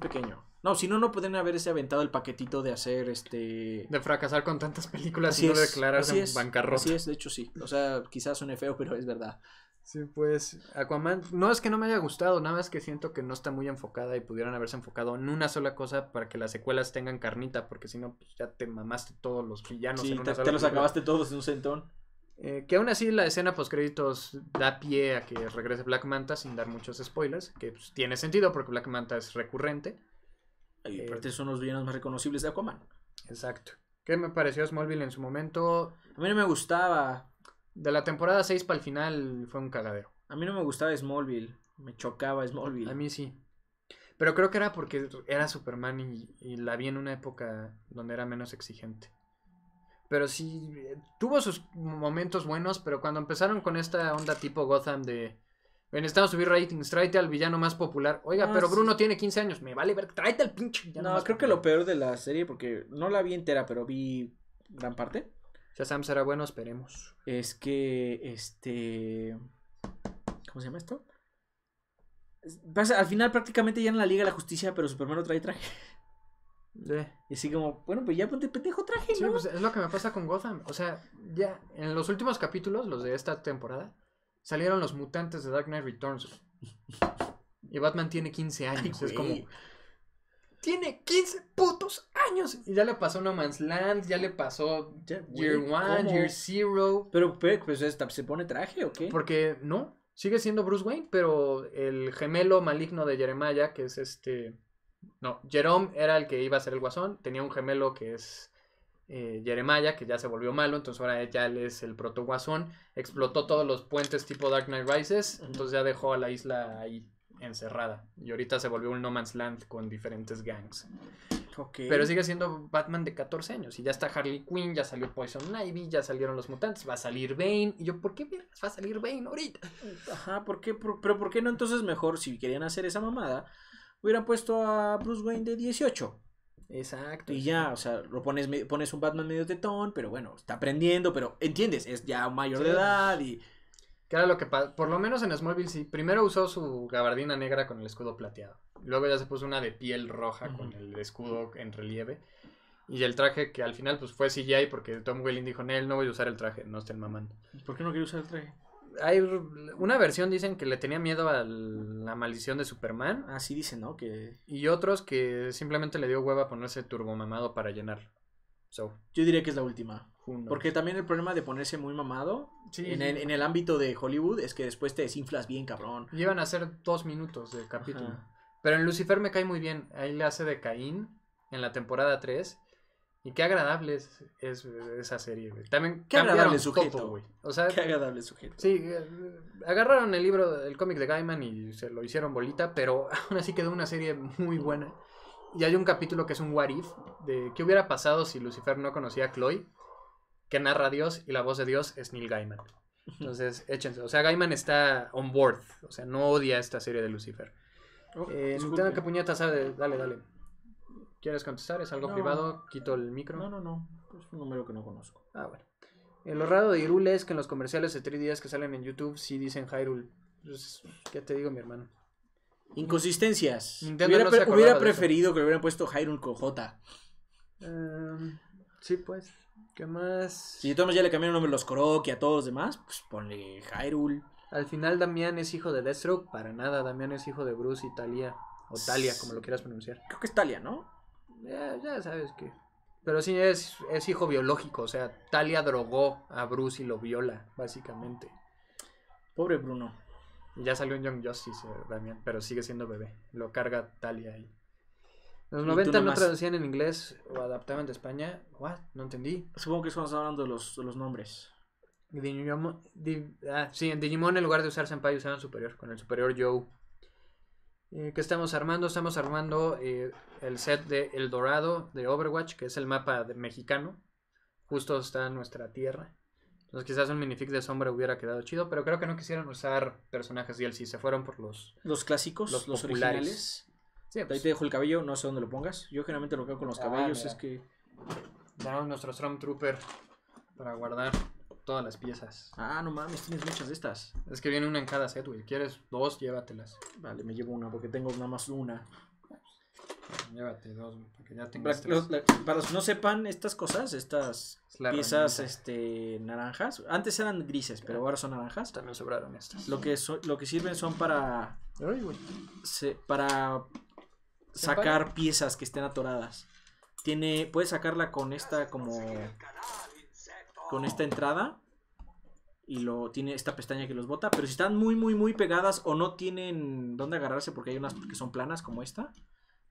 No, si no, no pueden haberse aventado el paquetito de hacer este. De fracasar con tantas películas y no declararse en bancarrota. sí es, de hecho sí. O sea, quizás suene feo, pero es verdad. Sí, pues Aquaman, no es que no me haya gustado, nada más que siento que no está muy enfocada y pudieran haberse enfocado en una sola cosa para que las secuelas tengan carnita, porque si no, pues ya te mamaste todos los villanos. los acabaste todos en un centón. Eh, que aún así la escena post créditos da pie a que regrese Black Manta sin dar muchos spoilers, que pues, tiene sentido porque Black Manta es recurrente. Y eh, aparte son los villanos más reconocibles de Aquaman. Exacto. ¿Qué me pareció Smallville en su momento? A mí no me gustaba. De la temporada 6 para el final fue un caladero A mí no me gustaba Smallville. Me chocaba Smallville. A mí sí. Pero creo que era porque era Superman y la vi en una época donde era menos exigente. Pero sí, eh, tuvo sus momentos buenos, pero cuando empezaron con esta onda tipo Gotham de... Necesitamos subir ratings, tráete al villano más popular. Oiga, ah, pero Bruno tiene 15 años, me vale ver, tráete al pinche No, creo que lo peor de la serie, porque no la vi entera, pero vi gran parte. Ya Sam será bueno, esperemos. Es que, este... ¿Cómo se llama esto? al final prácticamente ya en la Liga de la Justicia, pero Superman no trae traje. Y así como, bueno, pues ya ponte pendejo traje, ¿no? Pues, es lo que me pasa con Gotham. O sea, ya en los últimos capítulos, los de esta temporada, salieron los mutantes de Dark Knight Returns. Y Batman tiene 15 años. es como. Tiene 15 putos años. Y ya le pasó No Man's Land, ya le pasó Year One, Year Zero. Pero, pues, ¿se pone traje o qué? Porque no, sigue siendo Bruce Wayne, pero el gemelo maligno de Jeremiah, que es este. No, Jerome era el que iba a ser el guasón. Tenía un gemelo que es eh, Jeremiah, que ya se volvió malo. Entonces ahora ya él es el proto guasón. Explotó todos los puentes tipo Dark Knight Rises. Entonces ya dejó a la isla ahí encerrada. Y ahorita se volvió un No Man's Land con diferentes gangs. Okay. Pero sigue siendo Batman de 14 años. Y ya está Harley Quinn, ya salió Poison Ivy, ya salieron los mutantes, va a salir Bane. Y yo, ¿por qué va a salir Bane ahorita? Ajá, ¿por qué? pero ¿por qué no entonces mejor, si querían hacer esa mamada, hubieran puesto a Bruce Wayne de 18. Exacto. Y ya, o sea, lo pones, pones un Batman medio tetón, pero bueno, está aprendiendo, pero entiendes, es ya mayor de edad y... Que era lo que por lo menos en Smallville sí. Primero usó su gabardina negra con el escudo plateado. Luego ya se puso una de piel roja con el escudo en relieve. Y el traje que al final pues fue CGI porque Tom Welling dijo, él no voy a usar el traje, no está mamando. ¿Por qué no quiere usar el traje? hay una versión dicen que le tenía miedo a la maldición de Superman. Así ah, dicen, ¿no? Que... Y otros que simplemente le dio hueva ponerse turbomamado para llenar. Yo diría que es la última. Porque también el problema de ponerse muy mamado en, El, ámbito de Hollywood es que después te desinflas bien, cabrón. Llevan a ser dos minutos de capítulo. Pero en Lucifer me cae muy bien. Ahí le hace de Caín en la temporada 3 y qué agradable es, esa serie, güey. También qué agradable sujeto, güey. qué agradable sujeto. Sí, eh, agarraron el libro, el cómic de Gaiman y se lo hicieron bolita, pero *laughs* aún así quedó una serie muy buena. Y hay un capítulo que es un what if de qué hubiera pasado si Lucifer no conocía a Chloe, que narra Dios y la voz de Dios es Neil Gaiman. Entonces, échense. O sea, Gaiman está on board. O sea, no odia esta serie de Lucifer. Oh, que eh, puñeta sabe. Dale, dale. ¿Quieres contestar? ¿Es algo privado? ¿Quito el micro? No, no, no. Es un número que no conozco. Ah, bueno. El eh, lo de Hyrule es que en los comerciales de 3 que salen en YouTube sí dicen Hyrule. Pues, ¿Qué te digo, mi hermano? Inconsistencias. hubiera, preferido que le hubieran puesto Hyrule con J. Em, sí, pues. ¿Qué más? Si de todos ya le cambiaron nombre a los Korok y a todos los demás, pues ponle Hyrule. Al final Damián es hijo de Deathstroke. Para nada, Damián es hijo de Bruce y Talia. O Talia, como lo quieras pronunciar. Creo que es Talia, ¿no? ya, sabes que. Pero sí, es, es hijo biológico. O sea, Talia drogó a Bruce y lo viola, básicamente. Pobre Bruno. Ya salió un Young Justice, también eh, pero sigue siendo bebé. Lo carga Talia ahí. los 90 no traducían en inglés o adaptaban de España. What? No entendí. Supongo que estamos hablando de los, los nombres. Digimon, di, ah, sí, en Digimon en lugar de usar Senpai usaban Superior, con el Superior Joe. Eh, ¿Qué estamos armando? Estamos armando eh, el set de El Dorado de Overwatch, que es el mapa mexicano. Justo está nuestra tierra. Entonces quizás un minifix de sombra hubiera quedado chido, pero creo que no quisieron usar personajes DLC, se fueron por los... Los clásicos, los, originales. Ahí pues. te dejo el cabello, no sé dónde lo pongas. Yo generalmente lo hago con los ah, cabellos, es que... Damos nuestro Stormtrooper para guardar todas las piezas. Ah, no mames, tienes muchas de estas. Es que viene una en cada set, güey. ¿Quieres dos? Llévatelas. Vale, me llevo una porque tengo nada más una. Llévate dos, para que ya tengas para, los, que no sepan, estas cosas, estas piezas este, naranjas, antes eran grises, pero ahora son naranjas. También sobraron estas. Lo que, lo que sirven son para... para sacar piezas que estén atoradas. Tiene, puedes sacarla con esta como con esta entrada y lo tiene esta pestaña que los bota. Pero si están muy, muy, muy pegadas o no tienen donde agarrarse porque hay unas que son planas como esta,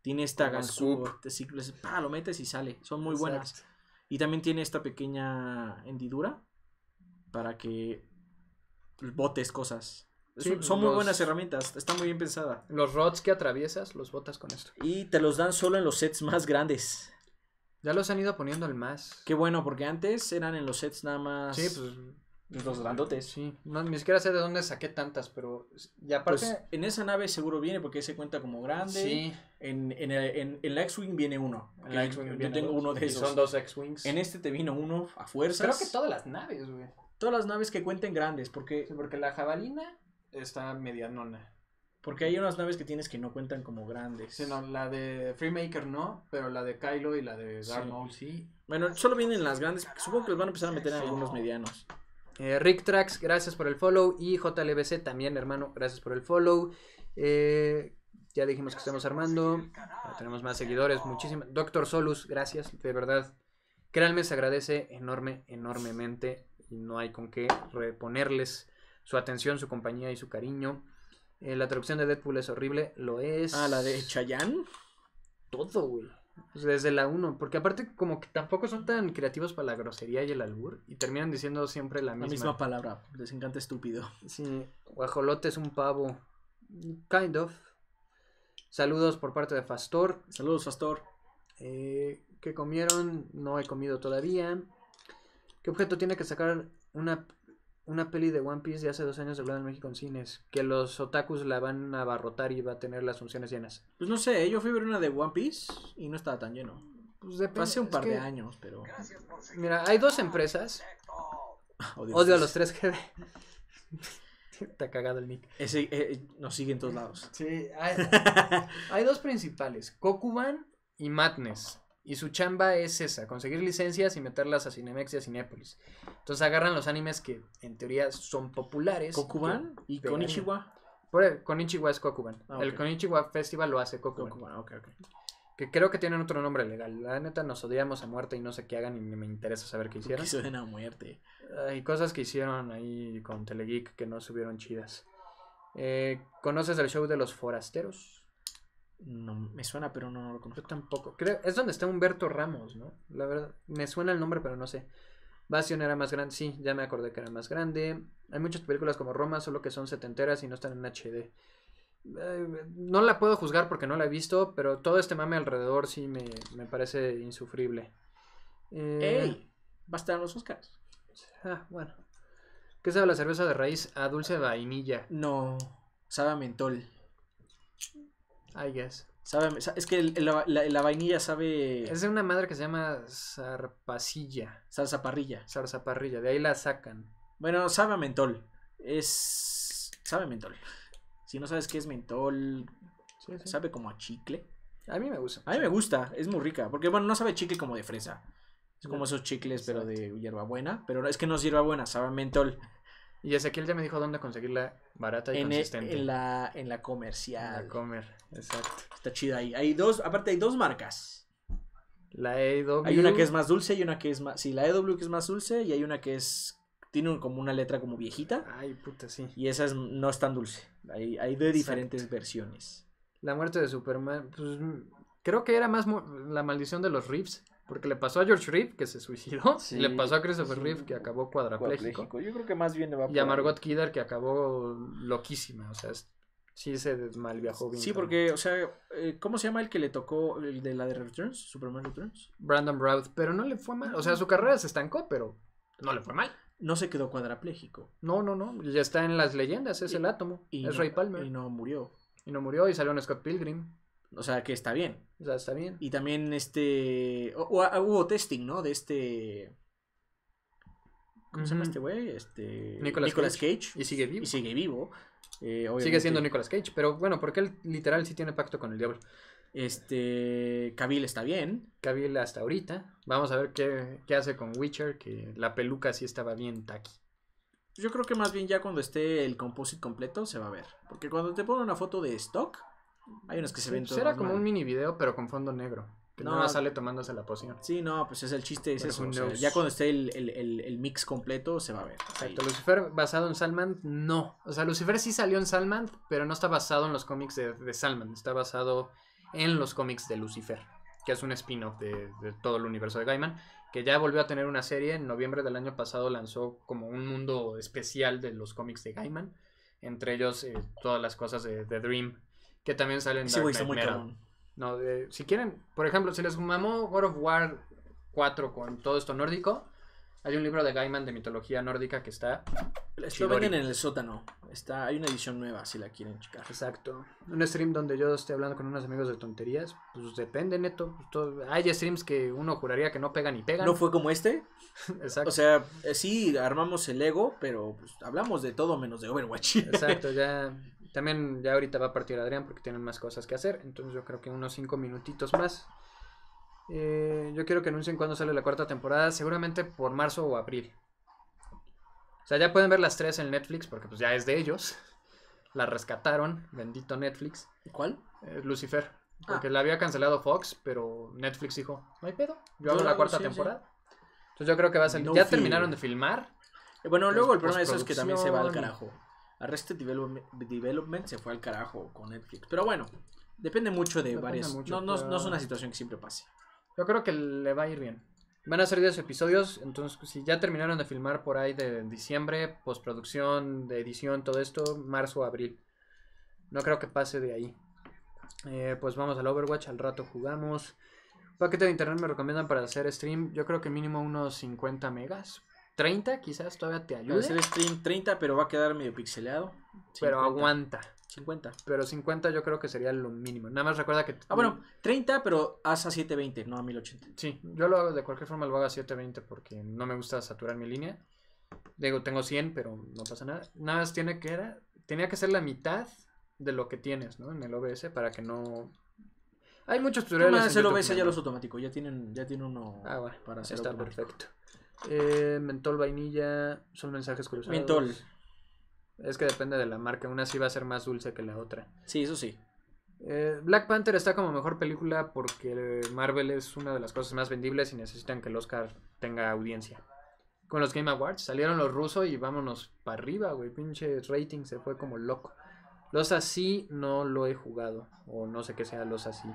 tiene esta ganzúa. lo metes y sale. Son muy buenas. Y también tiene esta pequeña hendidura para que botes cosas. son, muy buenas herramientas, está muy bien pensada. Los rods que atraviesas los botas con esto. Y te los dan solo en los sets más grandes. Ya los han ido poniendo al más. Qué bueno, porque antes eran en los sets nada más. Sí, pues. Los grandotes. Sí. ni siquiera sé de dónde saqué tantas, pero. ya pues, aparte. en esa nave seguro viene porque se cuenta como grande. Sí. En, en, el, en, la X-Wing viene uno. Yo tengo uno de esos. Son dos X-Wings. En este te vino uno a fuerzas. Creo que todas las naves, güey. Todas las naves que cuenten grandes, porque. porque la jabalina está medianona. Porque hay unas naves que tienes que no cuentan como grandes. la de Freemaker no, pero la de Kylo y la de Darth Maul sí. Bueno, solo vienen las grandes, supongo que los van a empezar a meter en algunos medianos. Eh, Rick Trax, gracias por el follow. Y JLBC también, hermano, gracias por el follow. Eh, ya dijimos que estamos armando. tenemos más seguidores, muchísimas. Doctor Solus, gracias, de verdad. Créanme, se agradece enorme, enormemente. Y no hay con qué reponerles su atención, su compañía y su cariño. Eh, la traducción de Deadpool es horrible, lo es. Ah, la de Chayanne. Todo, güey. Pues desde la 1, porque aparte como que tampoco son tan creativos para la grosería y el albur y terminan diciendo siempre la misma. La misma palabra, les encanta estúpido. Sí, guajolote es un pavo. Kind of. Saludos por parte de Fastor. Saludos, Fastor. Eh, ¿Qué comieron? No he comido todavía. ¿Qué objeto tiene que sacar una una peli de One Piece de hace dos años de en México en cines. Que los otakus la van a abarrotar y va a tener las funciones llenas. Pues no sé, yo fui a ver una de One Piece y no estaba tan lleno. Pues depende. Hace un par de años, pero. Mira, hay dos empresas. *laughs* Odio, a los tres que. *laughs* Está cagado el nick. Ese, eh, eh, nos sigue en todos lados. Sí, hay, *laughs* dos principales: Kokuban y Madness. Y su chamba es esa, conseguir licencias y meterlas a Cinemex y a Cinépolis. Entonces agarran los animes que en teoría son populares. Kokuban y Konichiwa. Konichiwa es Kokuban. Ah, el Konichiwa Festival lo hace Kokuban. Que creo que tienen otro nombre legal. La neta nos odiamos a muerte y no sé qué hagan y me interesa saber qué hicieron. a muerte. Hay cosas que hicieron ahí con Telegeek que no subieron chidas. Eh, ¿Conoces el show de los forasteros? No, me suena, pero no, lo conozco. tampoco. Creo, es donde está Humberto Ramos, ¿no? La verdad, me suena el nombre, pero no sé. Bastion era más grande, sí, ya me acordé que era más grande. Hay muchas películas como Roma, solo que son setenteras y no están en HD. Eh, no la puedo juzgar porque no la he visto, pero todo este mame alrededor sí me, parece insufrible. Eh, ¡Ey! Va a estar los Oscars. Ah, bueno. ¿Qué sabe la cerveza de raíz a ah, dulce vainilla? No, sabe a mentol. I guess. Sabe, es que la, vainilla sabe. Es de una madre que se llama zarpacilla. Zarzaparrilla. Zarzaparrilla, de ahí la sacan. Bueno, sabe a mentol. Es. Sabe mentol. Si no sabes qué es mentol, sabe como a chicle. A mí me gusta. A mí me gusta, es muy rica. Porque, bueno, no sabe chicle como de fresa. Es como esos chicles, pero de hierbabuena. Pero es que no es hierbabuena, sabe mentol. Y Ezequiel ya me dijo dónde conseguirla barata y e- consistente. en, la, en la comercial. En la comer, exacto. Está chida ahí. Hay dos, aparte hay dos marcas. La EW. Hay una que es más dulce y una que es más. Sí, la EW que es más dulce y hay una que es. Tiene como una letra como viejita. Ay, puta, sí. Y esa no es tan dulce. Hay, hay de diferentes versiones. La muerte de Superman. Pues, creo que era más la maldición de los Reeves. Porque le pasó a George Reeve, que se suicidó, y *laughs* le pasó a Christopher Reeve, que acabó cuadrapléjico. Yo creo que más bien le va Y a Margot Kidder, que acabó loquísima, o sea, sí se mal viajó bien. Sí, porque, o sea, eh, ¿cómo se llama el que le tocó el de la de Returns? Superman Returns. Brandon Routh, pero no le fue mal, o sea, su carrera se estancó, pero no le fue mal. No se quedó cuadrapléjico. No, no, no, ya está en las leyendas, es el átomo, es Ray Palmer. Y no murió. Y no murió y salió un Scott Pilgrim. O sea, que está bien. O sea, está bien. Y también este... Ah, hubo testing, ¿no? De este... ¿Cómo se llama este güey? Este... Nicolas, Cage. Y sigue vivo. Y sigue vivo. Eh, sigue siendo Nicolas Cage, pero bueno, porque él literal sí tiene pacto con el diablo. Este. Kabil está bien. Kabil hasta ahorita. Vamos a ver qué, hace con Witcher, que la peluca sí estaba bien taqui. Yo creo que más bien ya cuando esté el composite completo se va a ver. Porque cuando te ponen una foto de stock, hay unos que se ven pues Era como un mini video, pero con fondo negro. Que no, nada sale tomándose la poción. Sí, no, pues es el chiste, es ya cuando esté el, mix completo, se va a ver. Pues Exacto. Lucifer basado en Salman, no. O sea, Lucifer sí salió en Salman, pero no está basado en los cómics de, de Salman. Está basado en los cómics de Lucifer, que es un spin-off de, todo el universo de Gaiman, que ya volvió a tener una serie. En noviembre del año pasado lanzó como un mundo especial de los cómics de Gaiman, entre ellos eh, todas las cosas de, The Dream que también salen en sí, Dark No, si quieren, por ejemplo, si les mamó World of War 4 con todo esto nórdico, hay un libro de Gaiman de mitología nórdica que está. Lo venden en el sótano. Está, hay una edición nueva si la quieren checar. Exacto. Un stream donde yo esté hablando con unos amigos de tonterías. Pues depende, neto. Pues hay streams que uno juraría que no pegan y pegan. No fue como este. *laughs* Exacto. O sea, eh, sí armamos el ego, pero pues, hablamos de todo menos de Overwatch. Exacto, ya. También ya ahorita va a partir Adrián porque tienen más cosas que hacer. Entonces yo creo que unos cinco minutitos más. Eh, yo quiero que anuncien cuándo sale la cuarta temporada. Seguramente por marzo o abril. O sea, ya pueden ver las tres en Netflix porque pues ya es de ellos. *laughs* La rescataron, bendito Netflix. ¿Cuál? Eh, Lucifer. Ah. Porque la había cancelado Fox, pero Netflix dijo, no hay pedo, yo hago la cuarta temporada. Entonces yo creo que va a salir. ya terminaron de filmar. Eh, bueno, luego el problema de eso es que también se va al carajo. Arrested Development, se fue al carajo con Netflix. Pero bueno, depende mucho de varias. no, es una situación que siempre pase. Yo creo que le va a ir bien. Van a ser 10 episodios, entonces si ya terminaron de filmar por ahí de diciembre, postproducción, de edición, todo esto, marzo, abril. No creo que pase de ahí. Eh, pues vamos al Overwatch, al rato jugamos. Paquete de internet me recomiendan para hacer stream, yo creo que mínimo unos 50 megas 30 quizás todavía te ayude. ser stream 30, pero va a quedar medio pixelado. Pero aguanta. 50. Pero 50 yo creo que sería lo mínimo. Nada más recuerda que... Ah, bueno, 30, pero haz a 720, no a 1080. Sí, yo lo hago de cualquier forma, lo hago a 720 porque no me gusta saturar mi línea. Digo, tengo 100, pero no pasa nada. Nada más tiene que era, tenía que ser la mitad de lo que tienes, ¿no? En el OBS para que no... Hay muchos tutoriales. No, el OBS ya los automático, ya tienen, ya tiene uno ah, para hacer Está perfecto. Eh, mentol, vainilla, son mensajes curiosos. Mentol. Es que depende de la marca. Una sí va a ser más dulce que la otra. Sí, eso sí. Eh, Black Panther está como mejor película porque Marvel es una de las cosas más vendibles y necesitan que el Oscar tenga audiencia. Con los Game Awards salieron los rusos y vámonos para arriba, güey. Pinche rating se fue como loco. Los así no lo he jugado. O no sé qué sea los así.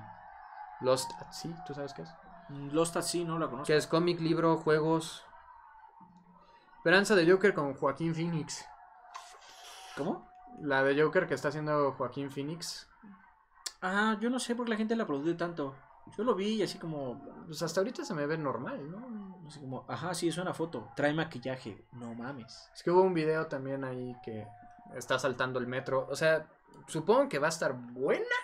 Lost at ¿tú sabes qué es? Lost at no la conozco. Que es cómic, libro, juegos, Esperanza de Joker con Joaquín Phoenix. ¿Cómo? La de Joker que está haciendo Joaquín Phoenix. Ah, yo no sé por qué la gente la produce tanto. Yo lo vi y así como. Pues hasta ahorita se me ve normal, ¿no? Así como, ajá, sí, es una foto. Trae maquillaje. No mames. Es que hubo un video también ahí que está saltando el metro. O sea, supongo que va a estar buena.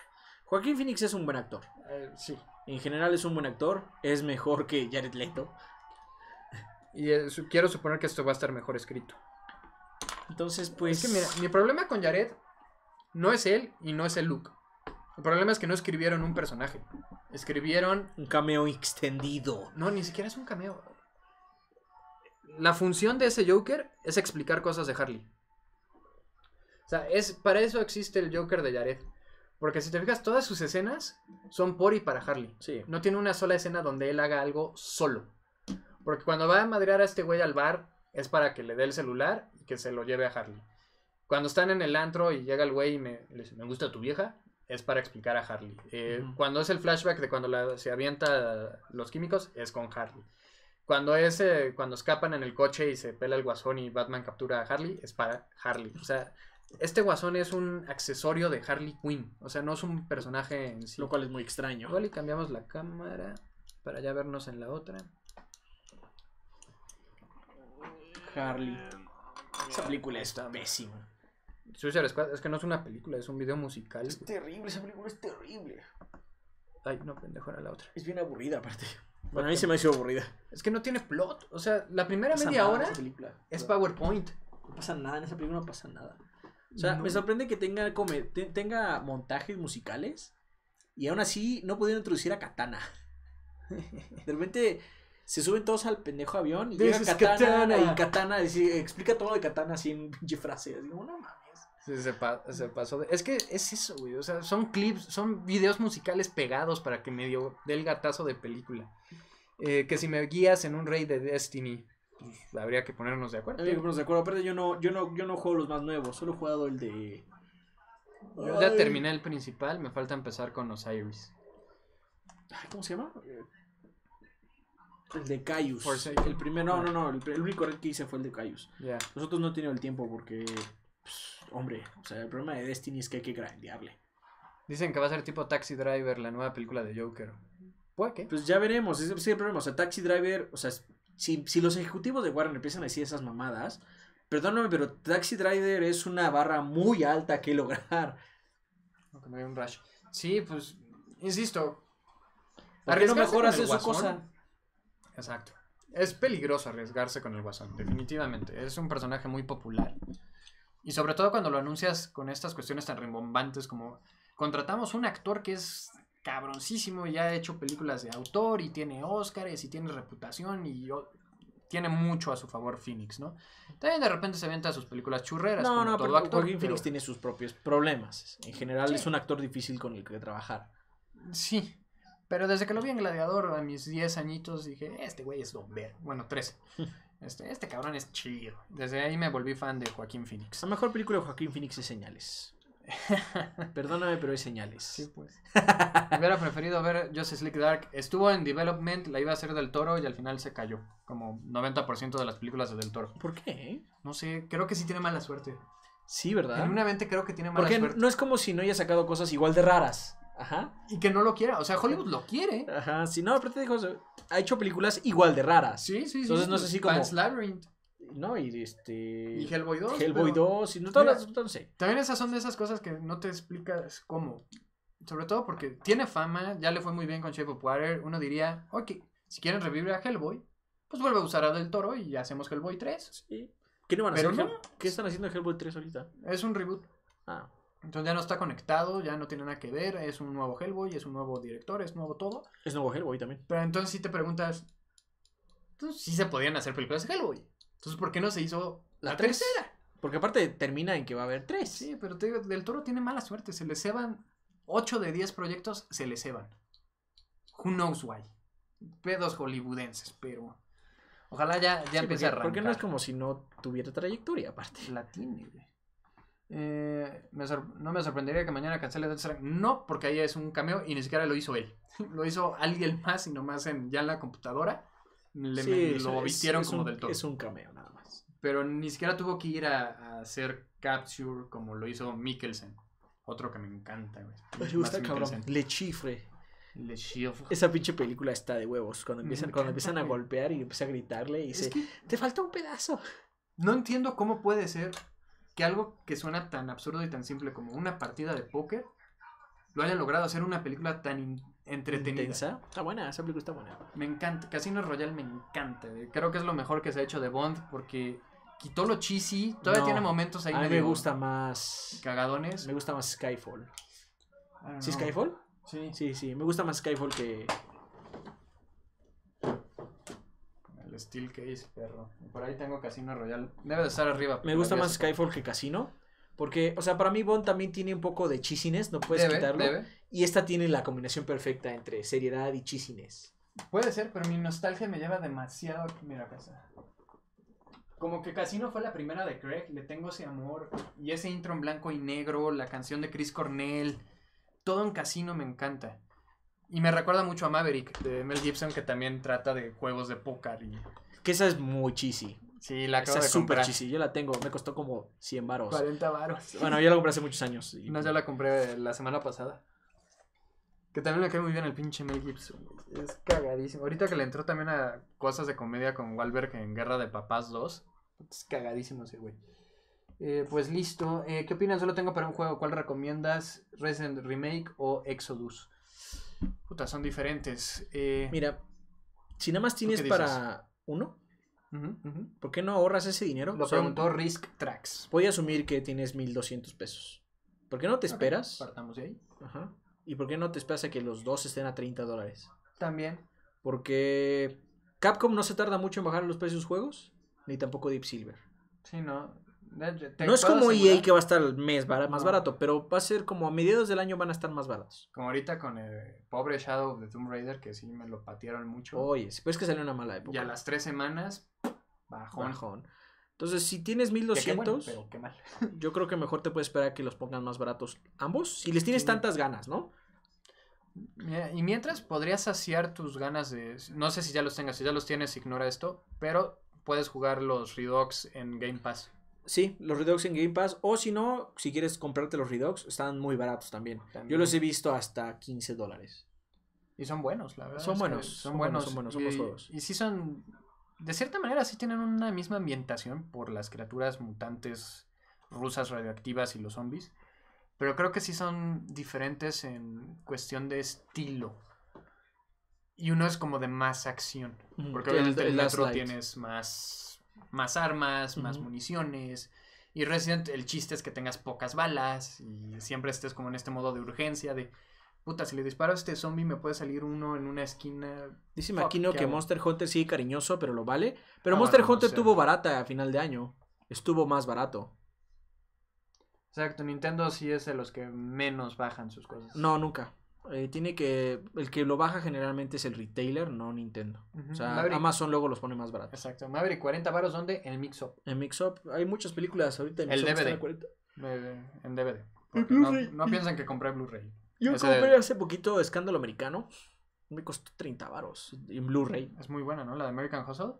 Joaquín Phoenix es un buen actor. Eh, sí. En general es un buen actor. Es mejor que Jared Leto. Y eh, quiero suponer que esto va a estar mejor escrito. Entonces, pues. que mira, mi problema con Jared no es él y no es el look El problema es que no escribieron un personaje. Escribieron. Un cameo extendido. No, ni siquiera es un cameo. La función de ese Joker es explicar cosas de Harley. O sea, es, para eso existe el Joker de Jared. Porque si te fijas, todas sus escenas son por y para Harley. No tiene una sola escena donde él haga algo solo. Porque cuando va a madrear a este güey al bar, es para que le dé el celular y que se lo lleve a Harley. Cuando están en el antro y llega el güey y me, le dice, me gusta tu vieja, es para explicar a Harley. Eh, cuando es el flashback de cuando se avienta los químicos, es con Harley. Cuando es eh, cuando escapan en el coche y se pela el guasón y Batman captura a Harley, es para Harley. O sea, este guasón es un accesorio de Harley Quinn. O sea, no es un personaje en sí. Lo cual es muy extraño. y cambiamos la cámara para ya vernos en la otra. Harley. Eh, esa película es pésima. es que no es una película, es un video musical. Es terrible, esa película es terrible. Ay, no, pendejo, era la otra. Es bien aburrida, aparte. Bueno, a mí se me ha sido aburrida. Es que no tiene plot. O sea, la primera media hora es PowerPoint. No pasa nada, en esa película no pasa nada. O sea, me sorprende que tenga, come, tenga montajes musicales y aún así no pudieron introducir a Katana. *laughs* De repente se suben todos al pendejo avión y llega Katana, y Katana explica todo de Katana así en pinche no mames. se, pasó. Es que es eso, güey. O sea, son clips, son videos musicales pegados para que me dio del gatazo de película. Eh, que si me guías en un rey de Destiny, pues, habría que ponernos de acuerdo. Habría que de acuerdo. Aparte, yo no, yo no, yo no juego los más nuevos, solo he jugado el de. Yo ya terminé el principal, me falta empezar con Osiris. Ay, ¿Cómo se llama? Eh, el de Caius. El primero no, no, no. El, único red que hice fue el de Caius. Nosotros no tenemos el tiempo porque. Pues, hombre, o sea, el problema de Destiny es que hay que grandearle. Dicen que va a ser tipo Taxi Driver, la nueva película de Joker. Pues ya veremos. Es, el problema. O sea, Taxi Driver, o sea, si, los ejecutivos de Warner empiezan a decir esas mamadas. Perdóname, pero Taxi Driver es una barra muy alta que lograr. Okay, me un rush. Sí, pues, insisto. ¿Por qué mejor hacer cosa? Exacto. Es peligroso arriesgarse con el Guasón, definitivamente. Es un personaje muy popular. Y sobre todo cuando lo anuncias con estas cuestiones tan rimbombantes como contratamos un actor que es cabroncísimo y ha hecho películas de autor y tiene Óscares y tiene reputación y tiene mucho a su favor Phoenix, ¿no? También de repente se avienta sus películas churreras. No, todo actor, Phoenix tiene sus propios problemas. En general es un actor difícil con el que trabajar. Sí, pero desde que lo vi en Gladiador a mis 10 añitos dije, este güey es bombero Bueno, 13. *laughs* Este, este, cabrón es chido. Desde ahí me volví fan de Joaquín Phoenix. La mejor película de Joaquín Phoenix es Señales. *laughs* Perdóname, pero es señales. Sí, pues. hubiera preferido ver Justice Slick Dark. Estuvo en development, la iba a hacer del toro y al final se cayó. Como 90% de las películas del toro. ¿Por qué? No sé, creo que sí tiene mala suerte. Sí, ¿verdad? mente creo que tiene mala suerte. Porque no es como si no haya sacado cosas igual de raras. Ajá. Y que no lo quiera. O sea, Hollywood lo quiere. Ajá. Si no, aparte dijo, ha hecho películas igual de raras. Sí, sí, sí. Entonces no sé si como. Labyrinth. No, y este. Y Hellboy 2. Hellboy 2. Y no, todas También esas son de esas cosas que no te explicas cómo. Sobre todo porque tiene fama, ya le fue muy bien con Shape of Water. Uno diría, ok, si quieren revivir a Hellboy, pues vuelve a usar a Del Toro y hacemos Hellboy 3. Sí. ¿Qué no van a hacer? ¿Qué están haciendo Hellboy 3 ahorita? Es un reboot. Ah. Entonces ya no está conectado, ya no tiene nada que ver, es un nuevo Hellboy, es un nuevo director, es nuevo todo. Es nuevo Hellboy también. Pero entonces si te preguntas, entonces sí se podían hacer películas de Hellboy. Entonces, ¿por qué no se hizo la, tercera? Porque aparte termina en que va a haber tres. Sí, pero Del Toro tiene mala suerte, se le ceban 8 de 10 proyectos, se le ceban. Who knows why. Pedos hollywoodenses, pero... Ojalá ya, ya empiece a arrancar. Porque no es como si no tuviera trayectoria, aparte. La tiene, güey. Eh, no me sorprendería que mañana cancele No, porque ahí es un cameo y ni siquiera lo hizo él. *laughs* lo hizo alguien más y nomás en, ya en la computadora. Le, lo vistieron como del todo. Es un cameo nada más. Pero ni siquiera tuvo que ir a, hacer capture como lo hizo Mikkelsen. Otro que me encanta, güey. Me gusta, cabrón. Le chifre. Esa pinche película está de huevos. Cuando empiezan, cuando empiezan a golpear y empieza a gritarle y dice: Te falta un pedazo. No entiendo cómo puede ser que algo que suena tan absurdo y tan simple como una partida de póker lo haya logrado hacer una película tan entretenida. Está buena, esa película está buena. Me encanta, Casino Royale me encanta. Eh. Creo que es lo mejor que se ha hecho de Bond porque quitó lo cheesy, todavía tiene momentos ahí. A mí me gusta más. Cagadones. Me gusta más Skyfall. Ah, ¿Sí Skyfall? Sí. Sí, sí, me gusta más Skyfall que, Steel Case, perro. Por ahí tengo Casino Royal. Debe de estar arriba. Me gusta más Skyfall que Casino. Porque, o sea, para mí Bond también tiene un poco de chisines, no puedes evitarlo. Y esta tiene la combinación perfecta entre seriedad y chisines. Puede ser, pero mi nostalgia me lleva demasiado a Mira Casa. Pues, ah. Como que Casino fue la primera de Craig, le tengo ese amor. Y ese intro en blanco y negro, la canción de Chris Cornell. Todo en Casino me encanta. Y me recuerda mucho a Maverick de Mel Gibson, que también trata de juegos de póker. Que esa es muy Sí, la acabo esa es súper Yo la tengo, me costó como 100 varos. 40 varos. Bueno, yo la compré hace muchos años. Y... *laughs* No, yo la compré la semana pasada. Que también me cae muy bien el pinche Mel Gibson. Es cagadísimo. Ahorita que le entró también a cosas de comedia con Walberg en Guerra de Papás 2. Es cagadísimo ese güey. Eh, pues listo. Eh, ¿Qué opinas? Solo tengo para un juego. ¿Cuál recomiendas? ¿Resident Remake o Exodus? Puta, son diferentes. Eh, Mira, si nada más tienes para uno, ¿por qué no ahorras ese dinero? Lo preguntó Risk Tracks. Voy a asumir que tienes 1200 pesos. ¿Por qué no te esperas? de ahí. ¿Y por qué no te esperas a que los dos estén a 30 dólares? También. Porque Capcom no se tarda mucho en bajar los precios de sus juegos, ni tampoco Deep Silver. Sí, no. No es como EA que va a estar el mes más barato, pero va a ser como a mediados del año van a estar más baratos. Como ahorita con el eh, pobre Shadow de Tomb Raider, que sí me lo patearon mucho. Oye, si puedes que salió una mala época. Y a las tres semanas, bajón. Entonces, si tienes 1200, *laughs* yo creo que mejor te puedes esperar que los pongan más baratos ambos, si les tienes tantas ganas, ¿no? Y mientras podrías saciar tus ganas de. No sé si ya los tengas, si ya los tienes, ignora esto. Pero puedes jugar los Redox en Game Pass. Sí, los Redox en Game Pass. O si no, si quieres comprarte los Redox, están muy baratos también. Yo los he visto hasta 15 dólares. Y son buenos, la verdad. Son buenos. Son, buenos, son buenos, Y sí son. De cierta manera, sí tienen una misma ambientación por las criaturas mutantes rusas radioactivas y los zombies. Pero creo que sí son diferentes en cuestión de estilo. Y uno es como de más acción. Porque obviamente el, otro tienes más más armas, más municiones. Y Resident, el chiste es que tengas pocas balas y siempre estés como en este modo de urgencia de... Puta, si le disparo a este zombie me puede salir uno en una esquina. Dice Maquino que Monster Hunter sí cariñoso, pero lo vale. Pero ah, Monster Hunter estuvo barata a final de año. Estuvo más barato. Exacto, Nintendo sí es de los que menos bajan sus cosas. No, nunca. Eh, tiene que. El que lo baja generalmente es el retailer, no Nintendo. O sea, Amazon luego los pone más baratos. Exacto. Maverick, 40 baros ¿dónde? En Up. En Mix Up. Hay muchas películas ahorita en El DVD. En, en DVD. No, no, piensan que compré Blu-ray. Yo compré hace poquito Escándalo Americano. Me costó 30 baros en Blu-ray. Es muy buena, ¿no? La de American Hustle.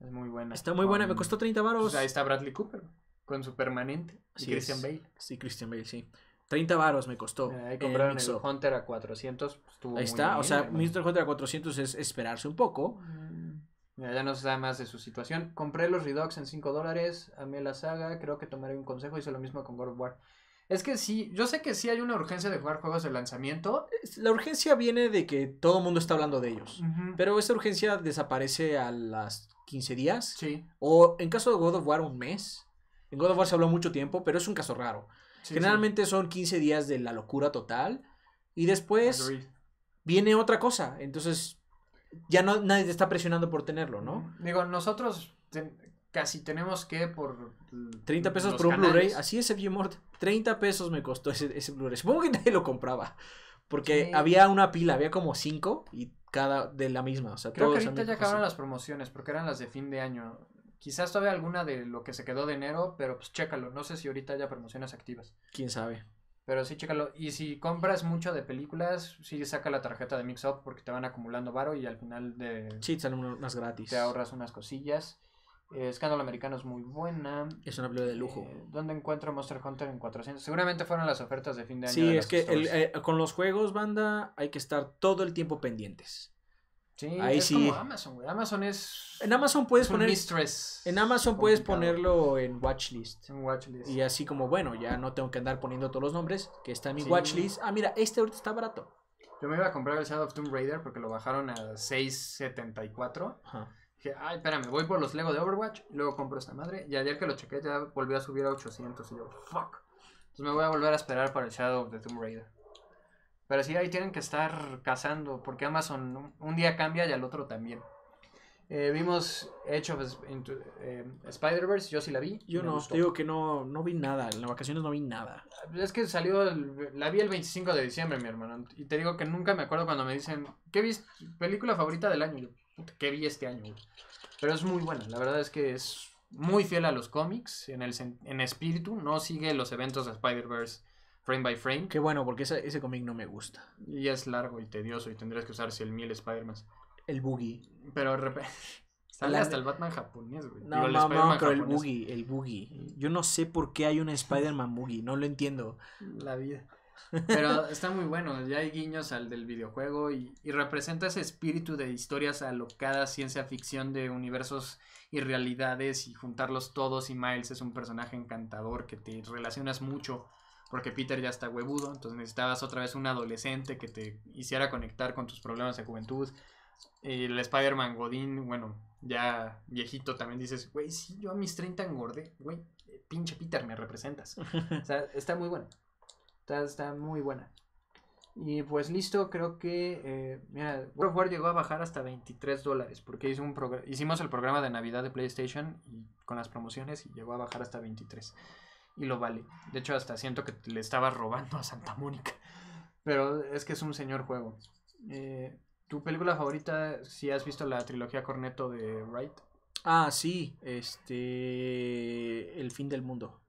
Es muy buena. Está muy buena, me costó 30 varos. Pues ahí está Bradley Cooper con su permanente. y Christian Bale. Sí, Christian Bale, sí. 30 varos me costó. Ahí compraron el, Hunter a 400. Ahí está, o sea, Mr. Hunter a 400 es esperarse un poco. Mm. Ya no se sabe más de su situación. Compré los Redox en 5 dólares, amé la saga, creo que tomaré un consejo, hice lo mismo con God of War. Es que sí, yo sé que sí hay una urgencia de jugar juegos de lanzamiento. La urgencia viene de que todo el mundo está hablando de ellos. Pero esa urgencia desaparece a las 15 días. Sí. O en caso de God of War, un mes. En God of War se habló mucho tiempo, pero es un caso raro. Generalmente son 15 días de la locura total. Y después viene otra cosa. Entonces, ya no nadie te está presionando por tenerlo, ¿no? Mm, digo, nosotros casi tenemos que por 30 pesos por un Blu-ray. Así es, Mort. 30 pesos me costó ese, ese Blu-ray. Supongo que *laughs* nadie lo compraba. Porque había una pila, había como cinco y cada de la misma. O sea, Creo que ahorita ya acabaron las promociones porque eran las de fin de año. Quizás todavía alguna de lo que se quedó de enero, pero pues chécalo. No sé si ahorita haya promociones activas. Quién sabe. Pero sí, chécalo. Y si compras mucho de películas, sí saca la tarjeta de Mix Up porque te van acumulando varo y al final de. Sí, te unas gratis. Te ahorras unas cosillas. Eh, Escándalo Americano es muy buena. Es una película de lujo. Eh, ¿Dónde encuentro Monster Hunter en 400? Seguramente fueron las ofertas de fin de año. Sí, es que eh, con los juegos, banda, hay que estar todo el tiempo pendientes. Sí, como Amazon, Amazon es. En Amazon puedes poner. En Amazon puedes ponerlo en watchlist. Y así como, bueno, ya no tengo que andar poniendo todos los nombres, que está en mi watchlist. Ah, mira, este ahorita está barato. Yo me iba a comprar el Shadow of Tomb Raider porque lo bajaron a 6.74. Ajá. Dije, ay, espérame, voy por los Lego de Overwatch, luego compro esta madre. Y ayer que lo chequé ya volvió a subir a 800. Y yo, fuck. Entonces me voy a volver a esperar para el Shadow of Tomb Raider. Pero sí, ahí tienen que estar cazando, porque Amazon un día cambia y al otro también. Eh, vimos Edge of eh, Spider-Verse, yo sí la vi. Yo no, te digo que no, no vi nada, en las vacaciones no vi nada. Es que salió, la vi el 25 de diciembre, mi hermano. Y te digo que nunca me acuerdo cuando me dicen, ¿qué viste? Película favorita del año. ¿qué vi este año? Pero es muy buena, la verdad es que es muy fiel a los cómics en, el, en espíritu, no sigue los eventos de Spider-Verse frame by frame. Qué bueno, porque ese, ese cómic no me gusta. Y es largo y tedioso y tendrías que usar Miel Spider-Man. El Boogie. Pero de *laughs* sale hasta el Batman japonés, güey. No, no, no, pero el Boogie, el Boogie. Yo no sé por qué hay un Spider-Man Boogie, no lo entiendo. La vida. Pero está muy bueno, ya hay guiños al del videojuego y, y representa ese espíritu de historias alocadas, ciencia ficción de universos y realidades y juntarlos todos y Miles es un personaje encantador que te relacionas mucho porque Peter ya está huevudo, entonces necesitabas otra vez un adolescente que te hiciera conectar con tus problemas de juventud. El Spider-Man Godín, bueno, ya viejito también dices, güey, sí, yo a mis 30 engordé, güey, pinche Peter, me representas. *laughs* o sea, está muy bueno, Está, muy buena. Y pues listo, creo que, eh, mira, World of War llegó a bajar hasta 23 dólares, porque hizo un hicimos el programa de Navidad de PlayStation y, con las promociones y llegó a bajar hasta 23 y lo vale. De hecho, hasta siento que le estaba robando a Santa Mónica. Pero es que es un señor juego. Eh, ¿Tu película favorita, si has visto la trilogía Corneto de Wright? Ah, sí, este... El fin del mundo.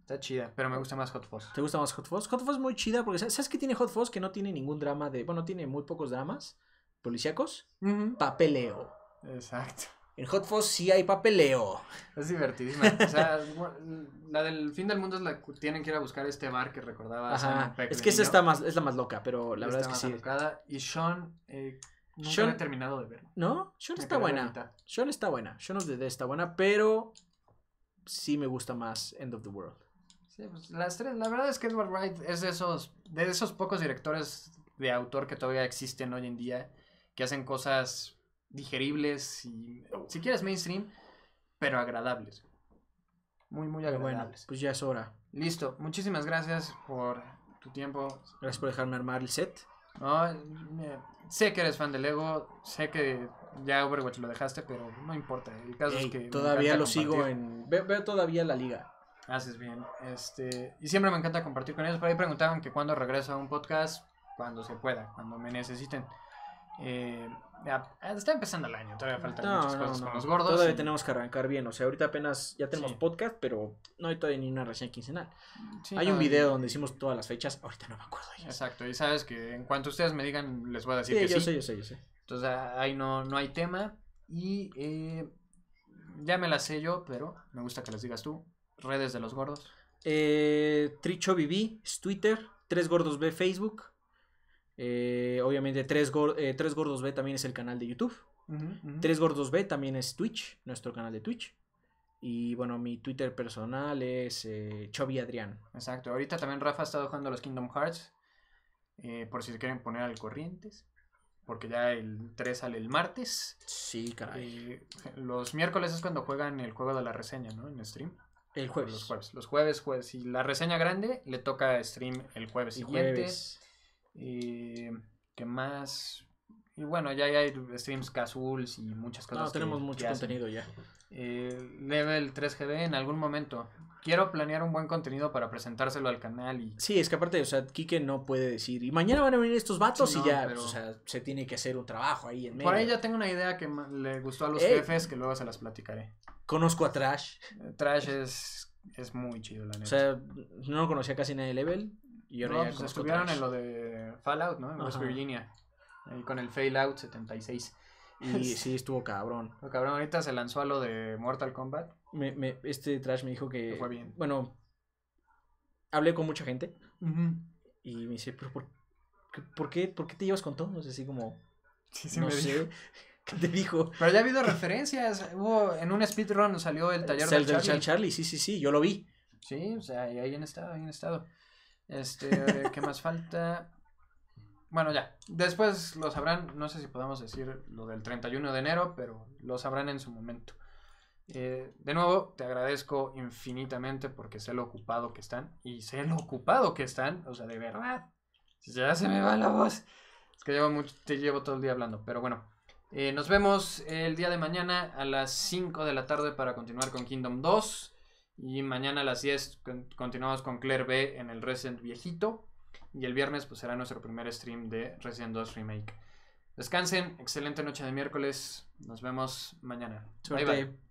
Está chida, pero me gusta más Hot Fuzz. ¿Te gusta más Hot Fuzz? Hot Fuzz es muy chida porque ¿sabes que tiene Hot Fuzz? Que no tiene ningún drama de... Bueno, tiene muy pocos dramas policíacos. Papeleo. Exacto. En Hot Fuzz sí hay papeleo. Es divertidísima. O sea, *laughs* la del fin del mundo es la que tienen que ir a buscar este bar que recordaba. es que esa está más, es la más loca, pero la verdad es que sí. Y Sean, eh, no he terminado de ver. ¿No? Sean está buena. Sean está buena. Sean of the está buena, pero sí me gusta más End of the World. Sí, pues las tres. La verdad es que Edward Wright es de esos, de esos pocos directores de autor que todavía existen hoy en día, que hacen cosas digeribles y, oh. si quieres, mainstream, pero agradables. Muy, muy agradables. pues ya es hora. Listo. Muchísimas gracias por tu tiempo. Gracias por dejarme armar el set. sé que eres fan del Lego, sé que ya Overwatch lo dejaste, pero no importa. El caso es que todavía lo sigo en veo, todavía la liga. Haces bien. Este, y siempre me encanta compartir con ellos. Por ahí preguntaban que cuando regreso a un podcast, cuando se pueda, cuando me necesiten. Eh, eh, está empezando el año, todavía faltan no, muchas cosas con los gordos. Todavía tenemos que arrancar bien, o sea, ahorita apenas ya tenemos podcast, pero no hay todavía ni una reseña quincenal. hay un video donde hicimos todas las fechas, ahorita no me acuerdo. Ya. Exacto, y sabes que en cuanto ustedes me digan, les voy a decir sí, que yo Sé, yo sé, yo sé. Entonces ahí no, no hay tema, y eh, ya me las sé yo, pero me gusta que las digas tú. Redes de los gordos. Eh, Tricho es Twitter, Tres Gordos B, Facebook. Eh, obviamente, Tres, eh, Tres, Gordos B también es el canal de YouTube. Tres Gordos B también es Twitch, nuestro canal de Twitch. Y bueno, mi Twitter personal es eh, Chovy Adrián. Exacto. Ahorita también Rafa ha estado jugando los Kingdom Hearts. Eh, por si se quieren poner al corrientes. Porque ya el 3 sale el martes. Sí, caray. los miércoles es cuando juegan el juego de la reseña, ¿no? En stream. El jueves. Los jueves. Los jueves, jueves. Y la reseña grande le toca stream el jueves siguiente. Y eh, ¿Qué más? Y bueno, ya hay streams casuals y muchas cosas. No, tenemos mucho contenido ya. Eh, level 3 gd en algún momento. Quiero planear un buen contenido para presentárselo al canal Sí, es que aparte, o sea, Kike no puede decir, y mañana van a venir estos vatos y ya, o sea, se tiene que hacer un trabajo ahí en medio. Por ahí ya tengo una idea que le gustó a los eh, jefes que luego se las platicaré. Conozco a Trash. Trash es, es muy chido, la neta. O sea, no lo conocía casi nadie de Level, y ahora ya pues estuvieron en lo de Fallout, ¿no? En West Virginia. con el Fallout 76. Y *laughs* sí, estuvo cabrón. cabrón, ahorita se lanzó a lo de Mortal Kombat. Me, me, este trash me dijo que. Fue bien. Bueno, hablé con mucha gente. Y me dice, por, qué, por qué te llevas con todos? Así como. Sí, sí, me *laughs* ¿Qué te dijo? Pero ya ha habido referencias. Hubo, en un speedrun salió el taller del de Charlie. Charlie. Sí, sí, sí, yo lo vi. Sí, o sea, ahí han estado, ahí han estado. Este, ¿qué más falta? Bueno, ya. Después lo sabrán. No sé si podemos decir lo del 31 de enero, pero lo sabrán en su momento. Eh, de nuevo, te agradezco infinitamente porque sé lo ocupado que están. Y sé lo ocupado que están. O sea, de verdad. Ya se me va la voz. Es que llevo te llevo todo el día hablando. Pero bueno. Eh, nos vemos el día de mañana a las 5 de la tarde para continuar con Kingdom 2. Y mañana a las 10 continuamos con Claire B en el Resident viejito. Y el viernes pues será nuestro primer stream de Resident 2 Remake. Descansen, excelente noche de miércoles. Nos vemos mañana. Bye bye.